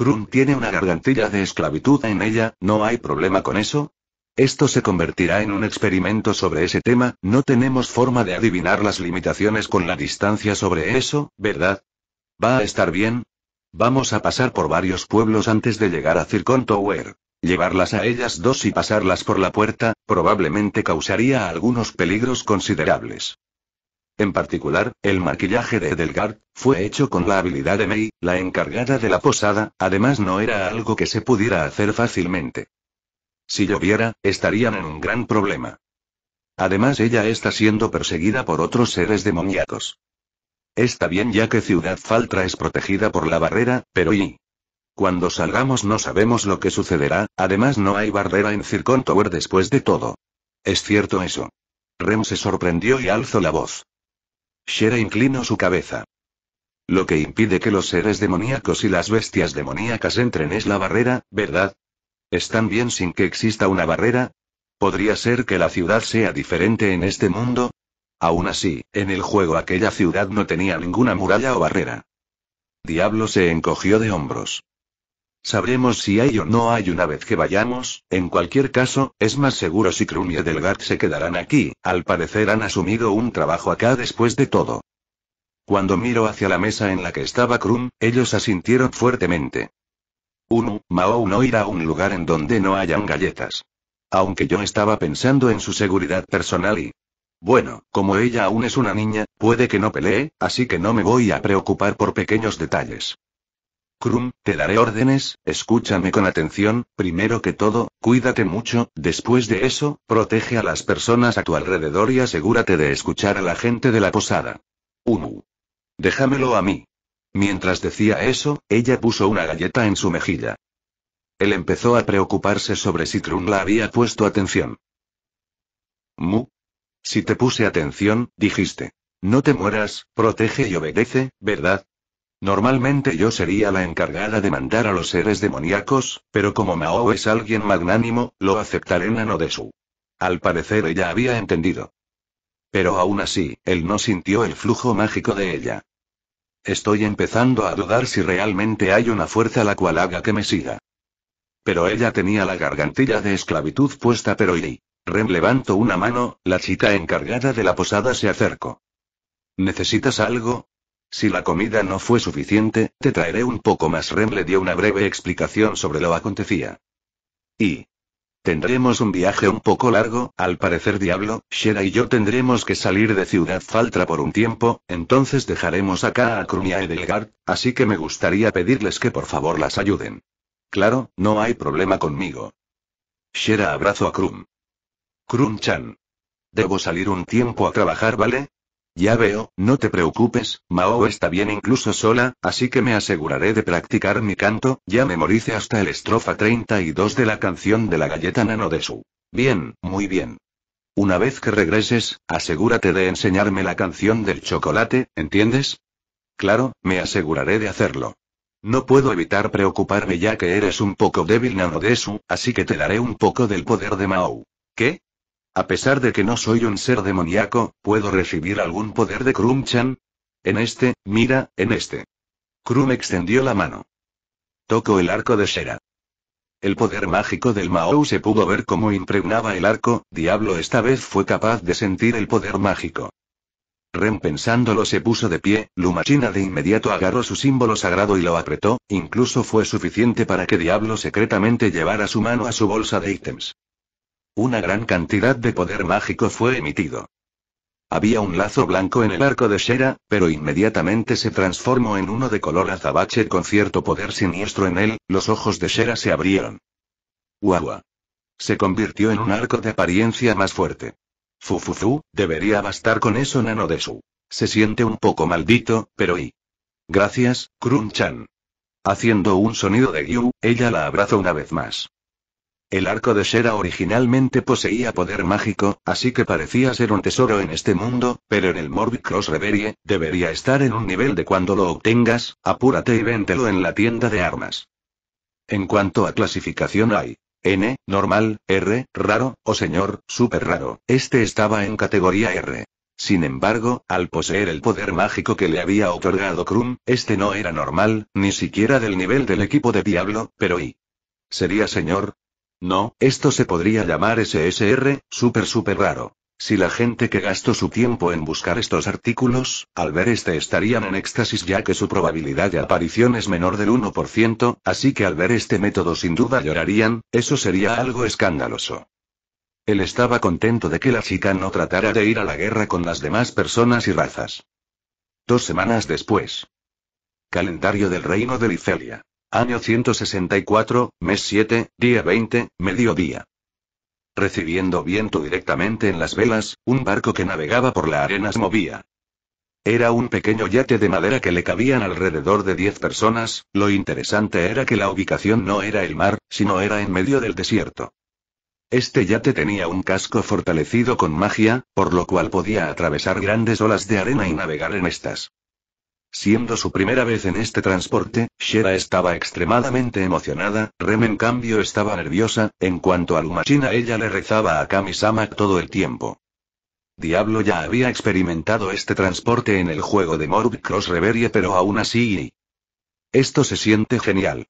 Krum tiene una gargantilla de esclavitud en ella, ¿no hay problema con eso? Esto se convertirá en un experimento sobre ese tema, no tenemos forma de adivinar las limitaciones con la distancia sobre eso, ¿verdad? ¿Va a estar bien? Vamos a pasar por varios pueblos antes de llegar a Circon Tower. Llevarlas a ellas dos y pasarlas por la puerta, probablemente causaría algunos peligros considerables. En particular, el maquillaje de Edelgard, fue hecho con la habilidad de Mei, la encargada de la posada, además no era algo que se pudiera hacer fácilmente. Si lloviera, estarían en un gran problema. Además ella está siendo perseguida por otros seres demoníacos. Está bien ya que Ciudad Faltra es protegida por la barrera, pero ¿y? Cuando salgamos no sabemos lo que sucederá, además no hay barrera en Circon Tower después de todo. ¿Es cierto eso? Rem se sorprendió y alzó la voz. Shera inclinó su cabeza. Lo que impide que los seres demoníacos y las bestias demoníacas entren es la barrera, ¿verdad? ¿Están bien sin que exista una barrera? ¿Podría ser que la ciudad sea diferente en este mundo? Aún así, en el juego aquella ciudad no tenía ninguna muralla o barrera. Diablo se encogió de hombros. Sabremos si hay o no hay una vez que vayamos, en cualquier caso, es más seguro si Krum y Edelgard se quedarán aquí, al parecer han asumido un trabajo acá después de todo. Cuando miro hacia la mesa en la que estaba Krum, ellos asintieron fuertemente. Uno, Mao no irá a un lugar en donde no hayan galletas. Aunque yo estaba pensando en su seguridad personal y... Bueno, como ella aún es una niña, puede que no pelee, así que no me voy a preocupar por pequeños detalles. Krum, te daré órdenes, escúchame con atención, primero que todo, cuídate mucho, después de eso, protege a las personas a tu alrededor y asegúrate de escuchar a la gente de la posada. Umu. Déjamelo a mí. Mientras decía eso, ella puso una galleta en su mejilla. Él empezó a preocuparse sobre si Krum la había puesto atención. Mu. Si te puse atención, dijiste. No te mueras, protege y obedece, ¿verdad? Normalmente yo sería la encargada de mandar a los seres demoníacos, pero como Mao es alguien magnánimo, lo aceptaré Ano de su. Al parecer ella había entendido. Pero aún así, él no sintió el flujo mágico de ella. Estoy empezando a dudar si realmente hay una fuerza la cual haga que me siga. Pero ella tenía la gargantilla de esclavitud puesta pero y... Rem levantó una mano, la chica encargada de la posada se acercó. ¿Necesitas algo? Si la comida no fue suficiente, te traeré un poco más. Rem le dio una breve explicación sobre lo acontecía. Y. Tendremos un viaje un poco largo, al parecer Diablo, Shera y yo tendremos que salir de Ciudad Faltra por un tiempo, entonces dejaremos acá a Krum y a Edelgard, así que me gustaría pedirles que por favor las ayuden. Claro, no hay problema conmigo. Shera abrazo a Krum. Krum-chan. Debo salir un tiempo a trabajar, ¿vale? Ya veo, no te preocupes, Mao está bien incluso sola, así que me aseguraré de practicar mi canto, ya memorice hasta el estrofa 32 de la canción de la galleta Nanodesu. Bien, muy bien. Una vez que regreses, asegúrate de enseñarme la canción del chocolate, ¿entiendes? Claro, me aseguraré de hacerlo. No puedo evitar preocuparme ya que eres un poco débil Nanodesu, así que te daré un poco del poder de Mao. ¿Qué? A pesar de que no soy un ser demoníaco, ¿puedo recibir algún poder de krum En este, mira, en este. Krum extendió la mano. Tocó el arco de Sera. El poder mágico del Mao se pudo ver cómo impregnaba el arco, Diablo esta vez fue capaz de sentir el poder mágico. Ren pensándolo se puso de pie, Lumachina de inmediato agarró su símbolo sagrado y lo apretó, incluso fue suficiente para que Diablo secretamente llevara su mano a su bolsa de ítems. Una gran cantidad de poder mágico fue emitido. Había un lazo blanco en el arco de Shera, pero inmediatamente se transformó en uno de color azabache con cierto poder siniestro en él, los ojos de Shera se abrieron. Guagua. Se convirtió en un arco de apariencia más fuerte. Fufuzu, debería bastar con eso Nano de su. Se siente un poco maldito, pero y. Gracias, Krunchan. chan Haciendo un sonido de Yu, ella la abraza una vez más. El arco de Sera originalmente poseía poder mágico, así que parecía ser un tesoro en este mundo, pero en el Morbid Cross Reverie, debería estar en un nivel de cuando lo obtengas, apúrate y véntelo en la tienda de armas. En cuanto a clasificación hay N, normal, R, raro, o señor, super raro, este estaba en categoría R. Sin embargo, al poseer el poder mágico que le había otorgado Krum, este no era normal, ni siquiera del nivel del equipo de Diablo, pero y sería señor, no, esto se podría llamar SSR, súper súper raro. Si la gente que gastó su tiempo en buscar estos artículos, al ver este estarían en éxtasis ya que su probabilidad de aparición es menor del 1%, así que al ver este método sin duda llorarían, eso sería algo escandaloso. Él estaba contento de que la chica no tratara de ir a la guerra con las demás personas y razas. Dos semanas después. Calendario del Reino de Licelia. Año 164, mes 7, día 20, mediodía. Recibiendo viento directamente en las velas, un barco que navegaba por la arena se movía. Era un pequeño yate de madera que le cabían alrededor de 10 personas, lo interesante era que la ubicación no era el mar, sino era en medio del desierto. Este yate tenía un casco fortalecido con magia, por lo cual podía atravesar grandes olas de arena y navegar en estas. Siendo su primera vez en este transporte, Shira estaba extremadamente emocionada, Rem en cambio estaba nerviosa, en cuanto a Lumachina ella le rezaba a Kami-sama todo el tiempo. Diablo ya había experimentado este transporte en el juego de Morb Cross Reverie pero aún así... Esto se siente genial.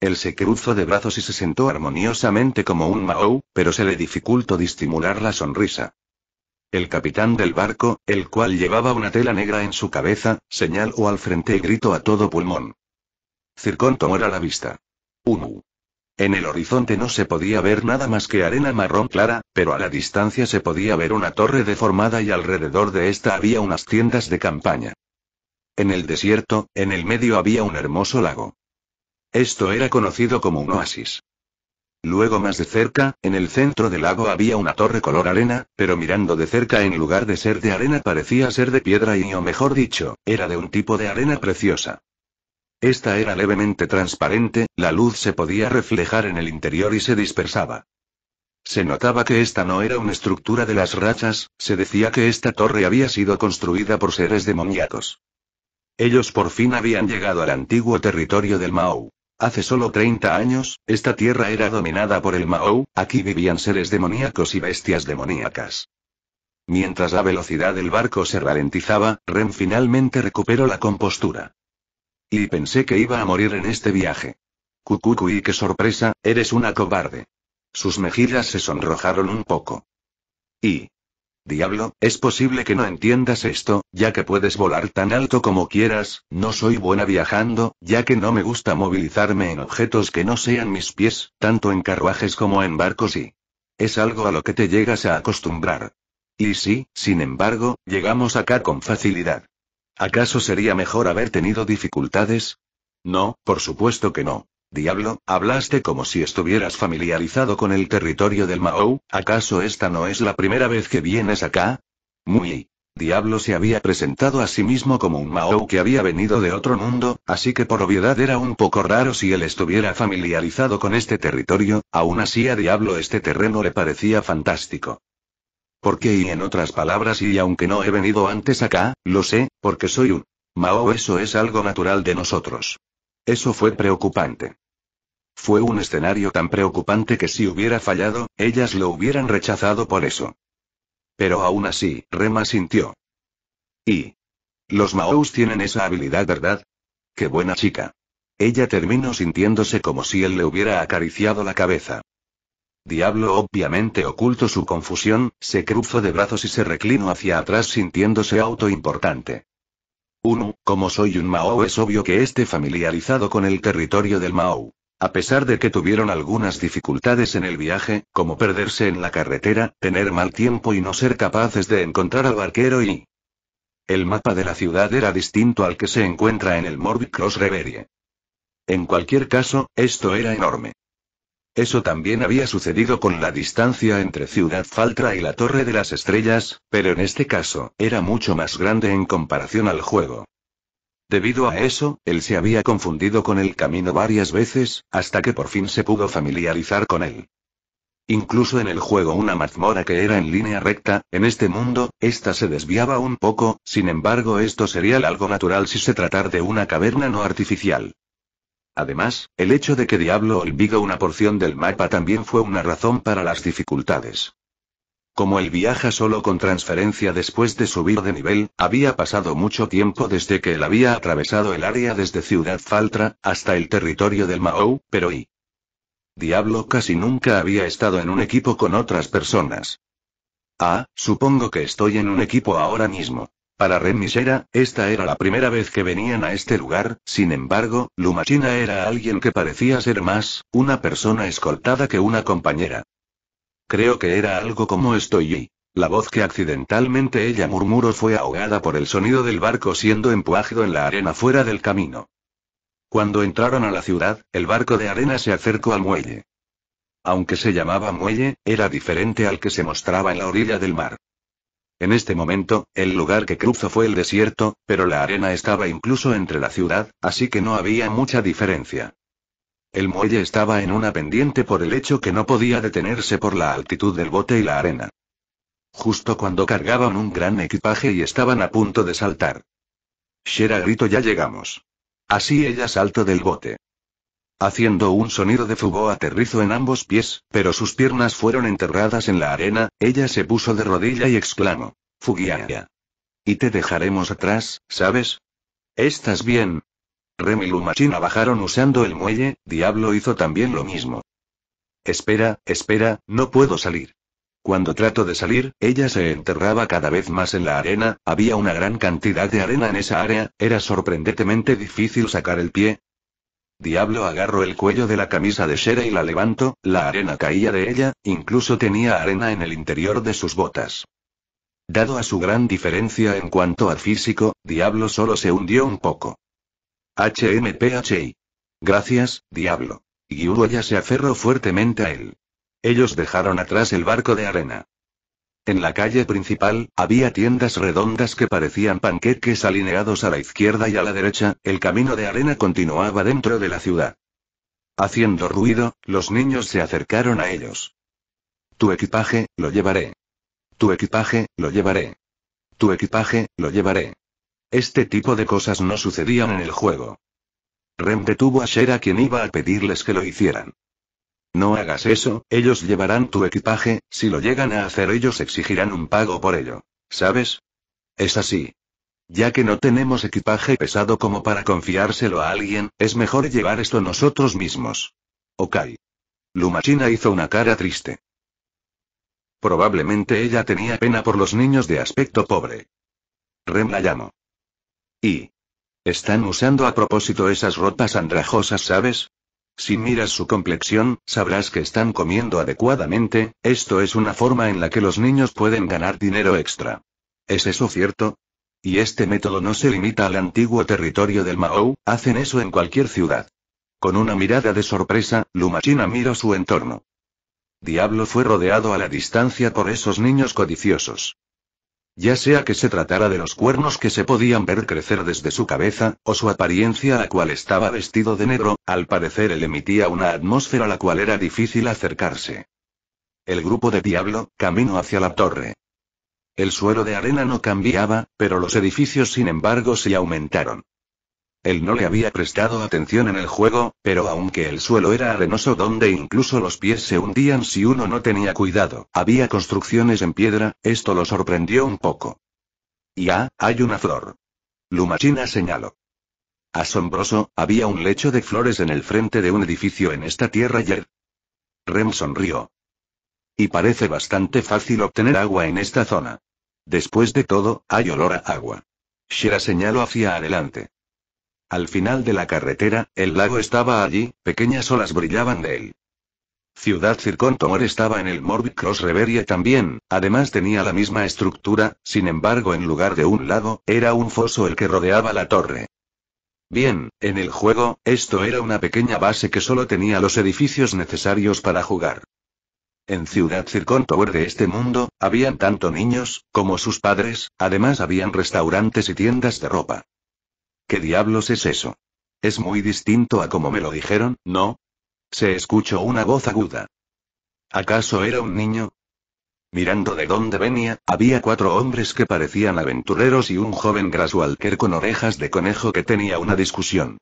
Él se cruzó de brazos y se sentó armoniosamente como un Mao, pero se le dificultó disimular la sonrisa. El capitán del barco, el cual llevaba una tela negra en su cabeza, señaló al frente y gritó a todo pulmón. Circón tomó la vista. Unu. En el horizonte no se podía ver nada más que arena marrón clara, pero a la distancia se podía ver una torre deformada y alrededor de esta había unas tiendas de campaña. En el desierto, en el medio había un hermoso lago. Esto era conocido como un oasis. Luego más de cerca, en el centro del lago había una torre color arena, pero mirando de cerca en lugar de ser de arena parecía ser de piedra y o mejor dicho, era de un tipo de arena preciosa. Esta era levemente transparente, la luz se podía reflejar en el interior y se dispersaba. Se notaba que esta no era una estructura de las rachas, se decía que esta torre había sido construida por seres demoníacos. Ellos por fin habían llegado al antiguo territorio del Mao. Hace solo 30 años, esta tierra era dominada por el Mao, aquí vivían seres demoníacos y bestias demoníacas. Mientras la velocidad del barco se ralentizaba, Ren finalmente recuperó la compostura. Y pensé que iba a morir en este viaje. y qué sorpresa, eres una cobarde. Sus mejillas se sonrojaron un poco. Y, Diablo, es posible que no entiendas esto, ya que puedes volar tan alto como quieras, no soy buena viajando, ya que no me gusta movilizarme en objetos que no sean mis pies, tanto en carruajes como en barcos y... Es algo a lo que te llegas a acostumbrar. Y sí, sin embargo, llegamos acá con facilidad. ¿Acaso sería mejor haber tenido dificultades? No, por supuesto que no. Diablo, hablaste como si estuvieras familiarizado con el territorio del Mao, ¿acaso esta no es la primera vez que vienes acá? Muy. Diablo se había presentado a sí mismo como un Mao que había venido de otro mundo, así que por obviedad era un poco raro si él estuviera familiarizado con este territorio, aún así a Diablo este terreno le parecía fantástico. qué y en otras palabras y aunque no he venido antes acá, lo sé, porque soy un Mao eso es algo natural de nosotros. Eso fue preocupante. Fue un escenario tan preocupante que si hubiera fallado, ellas lo hubieran rechazado por eso. Pero aún así, Rema sintió. Y. Los Maous tienen esa habilidad, ¿verdad? Qué buena chica. Ella terminó sintiéndose como si él le hubiera acariciado la cabeza. Diablo obviamente oculto su confusión, se cruzó de brazos y se reclinó hacia atrás sintiéndose autoimportante. Uno, como soy un Mao es obvio que esté familiarizado con el territorio del Mao. A pesar de que tuvieron algunas dificultades en el viaje, como perderse en la carretera, tener mal tiempo y no ser capaces de encontrar al barquero y... El mapa de la ciudad era distinto al que se encuentra en el Morbid Cross Reverie. En cualquier caso, esto era enorme. Eso también había sucedido con la distancia entre Ciudad Faltra y la Torre de las Estrellas, pero en este caso, era mucho más grande en comparación al juego. Debido a eso, él se había confundido con el camino varias veces, hasta que por fin se pudo familiarizar con él. Incluso en el juego una mazmorra que era en línea recta, en este mundo, ésta se desviaba un poco, sin embargo esto sería algo natural si se tratara de una caverna no artificial. Además, el hecho de que Diablo olvida una porción del mapa también fue una razón para las dificultades. Como él viaja solo con transferencia después de subir de nivel, había pasado mucho tiempo desde que él había atravesado el área desde Ciudad Faltra, hasta el territorio del Mao, pero y... Diablo casi nunca había estado en un equipo con otras personas. Ah, supongo que estoy en un equipo ahora mismo. Para Ren esta era la primera vez que venían a este lugar, sin embargo, Lumachina era alguien que parecía ser más, una persona escoltada que una compañera. Creo que era algo como estoy y... La voz que accidentalmente ella murmuró fue ahogada por el sonido del barco siendo empujado en la arena fuera del camino. Cuando entraron a la ciudad, el barco de arena se acercó al muelle. Aunque se llamaba muelle, era diferente al que se mostraba en la orilla del mar. En este momento, el lugar que cruzó fue el desierto, pero la arena estaba incluso entre la ciudad, así que no había mucha diferencia. El muelle estaba en una pendiente por el hecho que no podía detenerse por la altitud del bote y la arena. Justo cuando cargaban un gran equipaje y estaban a punto de saltar. Shera gritó ya llegamos. Así ella saltó del bote. Haciendo un sonido de fugó aterrizo en ambos pies, pero sus piernas fueron enterradas en la arena, ella se puso de rodilla y exclamó. ya. Y te dejaremos atrás, ¿sabes? ¿Estás bien? Rem y Lumachina bajaron usando el muelle, Diablo hizo también lo mismo. Espera, espera, no puedo salir. Cuando trato de salir, ella se enterraba cada vez más en la arena, había una gran cantidad de arena en esa área, era sorprendentemente difícil sacar el pie. Diablo agarró el cuello de la camisa de Shera y la levanto, la arena caía de ella, incluso tenía arena en el interior de sus botas. Dado a su gran diferencia en cuanto al físico, Diablo solo se hundió un poco. HMPHI. Gracias, diablo. Y ya se aferró fuertemente a él. Ellos dejaron atrás el barco de arena. En la calle principal, había tiendas redondas que parecían panqueques alineados a la izquierda y a la derecha, el camino de arena continuaba dentro de la ciudad. Haciendo ruido, los niños se acercaron a ellos. Tu equipaje, lo llevaré. Tu equipaje, lo llevaré. Tu equipaje, lo llevaré. Este tipo de cosas no sucedían en el juego. Rem detuvo a Shera quien iba a pedirles que lo hicieran. No hagas eso, ellos llevarán tu equipaje, si lo llegan a hacer ellos exigirán un pago por ello. ¿Sabes? Es así. Ya que no tenemos equipaje pesado como para confiárselo a alguien, es mejor llevar esto nosotros mismos. Ok. Lumachina hizo una cara triste. Probablemente ella tenía pena por los niños de aspecto pobre. Rem la llamó. Y... Están usando a propósito esas ropas andrajosas, ¿sabes? Si miras su complexión, sabrás que están comiendo adecuadamente, esto es una forma en la que los niños pueden ganar dinero extra. ¿Es eso cierto? Y este método no se limita al antiguo territorio del Mao, hacen eso en cualquier ciudad. Con una mirada de sorpresa, Lumachina miró su entorno. Diablo fue rodeado a la distancia por esos niños codiciosos ya sea que se tratara de los cuernos que se podían ver crecer desde su cabeza, o su apariencia a cual estaba vestido de negro, al parecer él emitía una atmósfera a la cual era difícil acercarse. El grupo de Diablo, camino hacia la torre. El suelo de arena no cambiaba, pero los edificios sin embargo se aumentaron. Él no le había prestado atención en el juego, pero aunque el suelo era arenoso donde incluso los pies se hundían si uno no tenía cuidado, había construcciones en piedra, esto lo sorprendió un poco. Y ah, hay una flor. Lumachina señaló. Asombroso, había un lecho de flores en el frente de un edificio en esta tierra ayer. Rem sonrió. Y parece bastante fácil obtener agua en esta zona. Después de todo, hay olor a agua. Shira señaló hacia adelante. Al final de la carretera, el lago estaba allí, pequeñas olas brillaban de él. Ciudad Tower estaba en el Morbid Cross Reverie también, además tenía la misma estructura, sin embargo en lugar de un lago, era un foso el que rodeaba la torre. Bien, en el juego, esto era una pequeña base que solo tenía los edificios necesarios para jugar. En Ciudad Tower de este mundo, habían tanto niños, como sus padres, además habían restaurantes y tiendas de ropa. ¿Qué diablos es eso? Es muy distinto a como me lo dijeron, ¿no? Se escuchó una voz aguda. ¿Acaso era un niño? Mirando de dónde venía, había cuatro hombres que parecían aventureros y un joven grasualquer con orejas de conejo que tenía una discusión.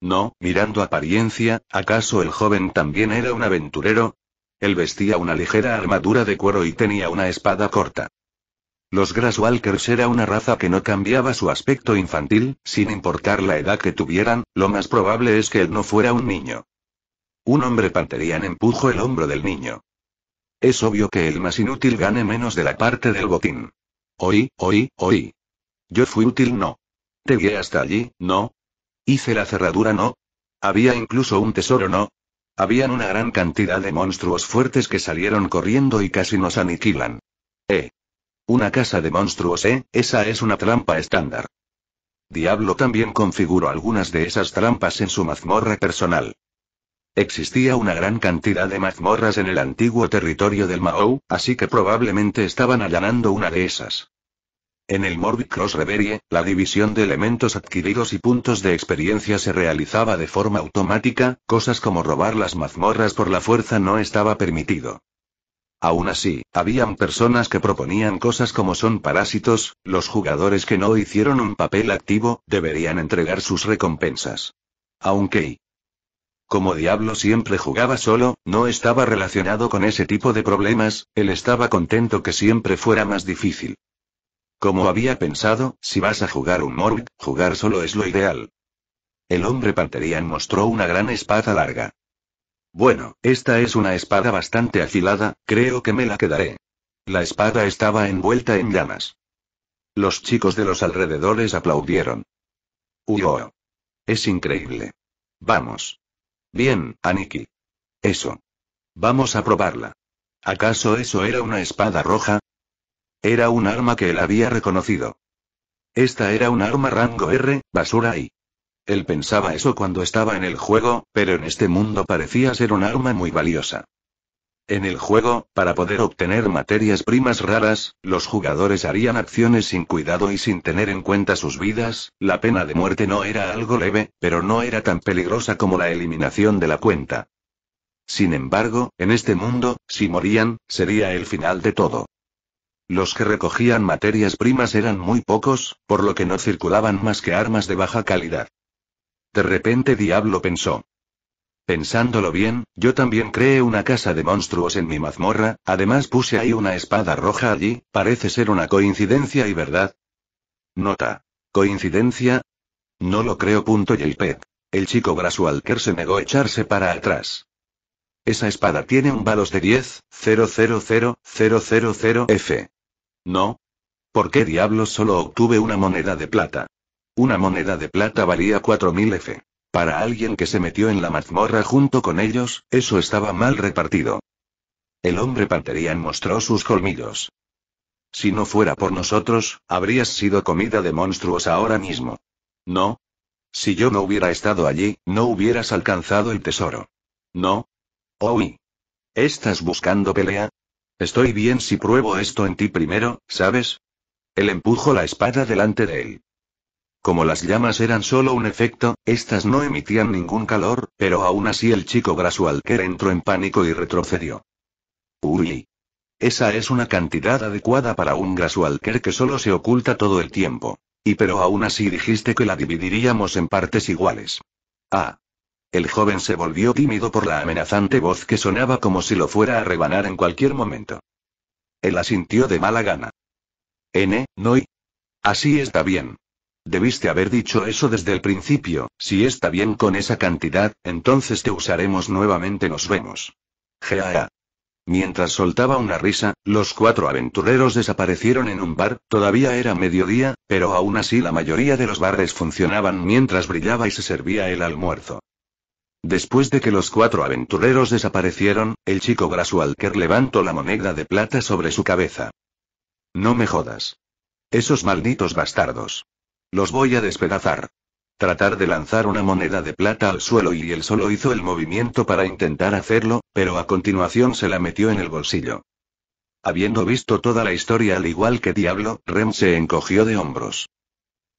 No, mirando apariencia, ¿acaso el joven también era un aventurero? Él vestía una ligera armadura de cuero y tenía una espada corta. Los Grasswalkers era una raza que no cambiaba su aspecto infantil, sin importar la edad que tuvieran, lo más probable es que él no fuera un niño. Un hombre en empujó el hombro del niño. Es obvio que el más inútil gane menos de la parte del botín. Hoy, oí, oí. Yo fui útil, no. Te guié hasta allí, no. Hice la cerradura, no. Había incluso un tesoro, no. Habían una gran cantidad de monstruos fuertes que salieron corriendo y casi nos aniquilan. Eh, una casa de monstruos, ¿eh? Esa es una trampa estándar. Diablo también configuró algunas de esas trampas en su mazmorra personal. Existía una gran cantidad de mazmorras en el antiguo territorio del Mao, así que probablemente estaban allanando una de esas. En el Morbid Cross Reverie, la división de elementos adquiridos y puntos de experiencia se realizaba de forma automática, cosas como robar las mazmorras por la fuerza no estaba permitido. Aún así, habían personas que proponían cosas como son parásitos, los jugadores que no hicieron un papel activo, deberían entregar sus recompensas. Aunque... Como Diablo siempre jugaba solo, no estaba relacionado con ese tipo de problemas, él estaba contento que siempre fuera más difícil. Como había pensado, si vas a jugar un morgue, jugar solo es lo ideal. El hombre panterian mostró una gran espada larga. Bueno, esta es una espada bastante afilada, creo que me la quedaré. La espada estaba envuelta en llamas. Los chicos de los alrededores aplaudieron. ¡Uyo! Oh, es increíble. Vamos. Bien, Aniki. Eso. Vamos a probarla. ¿Acaso eso era una espada roja? Era un arma que él había reconocido. Esta era un arma rango R, basura y él pensaba eso cuando estaba en el juego, pero en este mundo parecía ser un arma muy valiosa. En el juego, para poder obtener materias primas raras, los jugadores harían acciones sin cuidado y sin tener en cuenta sus vidas, la pena de muerte no era algo leve, pero no era tan peligrosa como la eliminación de la cuenta. Sin embargo, en este mundo, si morían, sería el final de todo. Los que recogían materias primas eran muy pocos, por lo que no circulaban más que armas de baja calidad. De repente Diablo pensó. Pensándolo bien, yo también creé una casa de monstruos en mi mazmorra, además puse ahí una espada roja allí, parece ser una coincidencia y verdad. Nota. ¿Coincidencia? No lo creo. Punto y el pet. El chico Brasualker se negó a echarse para atrás. Esa espada tiene un balos de 10, 000, f No. ¿Por qué diablos solo obtuve una moneda de plata? Una moneda de plata valía 4.000 F. Para alguien que se metió en la mazmorra junto con ellos, eso estaba mal repartido. El hombre panterían mostró sus colmillos. Si no fuera por nosotros, habrías sido comida de monstruos ahora mismo. No. Si yo no hubiera estado allí, no hubieras alcanzado el tesoro. No. Oi. Oh, ¿Estás buscando pelea? Estoy bien si pruebo esto en ti primero, ¿sabes? Él empujó la espada delante de él. Como las llamas eran solo un efecto, estas no emitían ningún calor, pero aún así el chico Grasualker entró en pánico y retrocedió. Uy. Esa es una cantidad adecuada para un Grasualker que solo se oculta todo el tiempo. Y pero aún así dijiste que la dividiríamos en partes iguales. Ah. El joven se volvió tímido por la amenazante voz que sonaba como si lo fuera a rebanar en cualquier momento. Él asintió de mala gana. N, no y. Así está bien. Debiste haber dicho eso desde el principio, si está bien con esa cantidad, entonces te usaremos nuevamente nos vemos. Jaja. Mientras soltaba una risa, los cuatro aventureros desaparecieron en un bar, todavía era mediodía, pero aún así la mayoría de los bares funcionaban mientras brillaba y se servía el almuerzo. Después de que los cuatro aventureros desaparecieron, el chico Grasualker levantó la moneda de plata sobre su cabeza. No me jodas. Esos malditos bastardos. Los voy a despedazar. Tratar de lanzar una moneda de plata al suelo y él solo hizo el movimiento para intentar hacerlo, pero a continuación se la metió en el bolsillo. Habiendo visto toda la historia al igual que Diablo, Rem se encogió de hombros.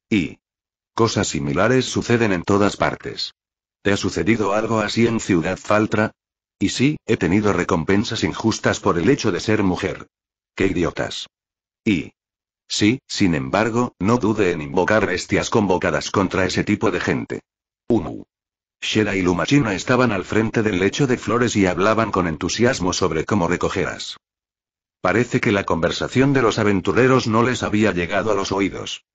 Y. Cosas similares suceden en todas partes. ¿Te ha sucedido algo así en Ciudad Faltra? Y sí, he tenido recompensas injustas por el hecho de ser mujer. ¡Qué idiotas! Y. Sí, sin embargo, no dude en invocar bestias convocadas contra ese tipo de gente. Umu. Shera y Lumachina estaban al frente del lecho de flores y hablaban con entusiasmo sobre cómo recogeras. Parece que la conversación de los aventureros no les había llegado a los oídos.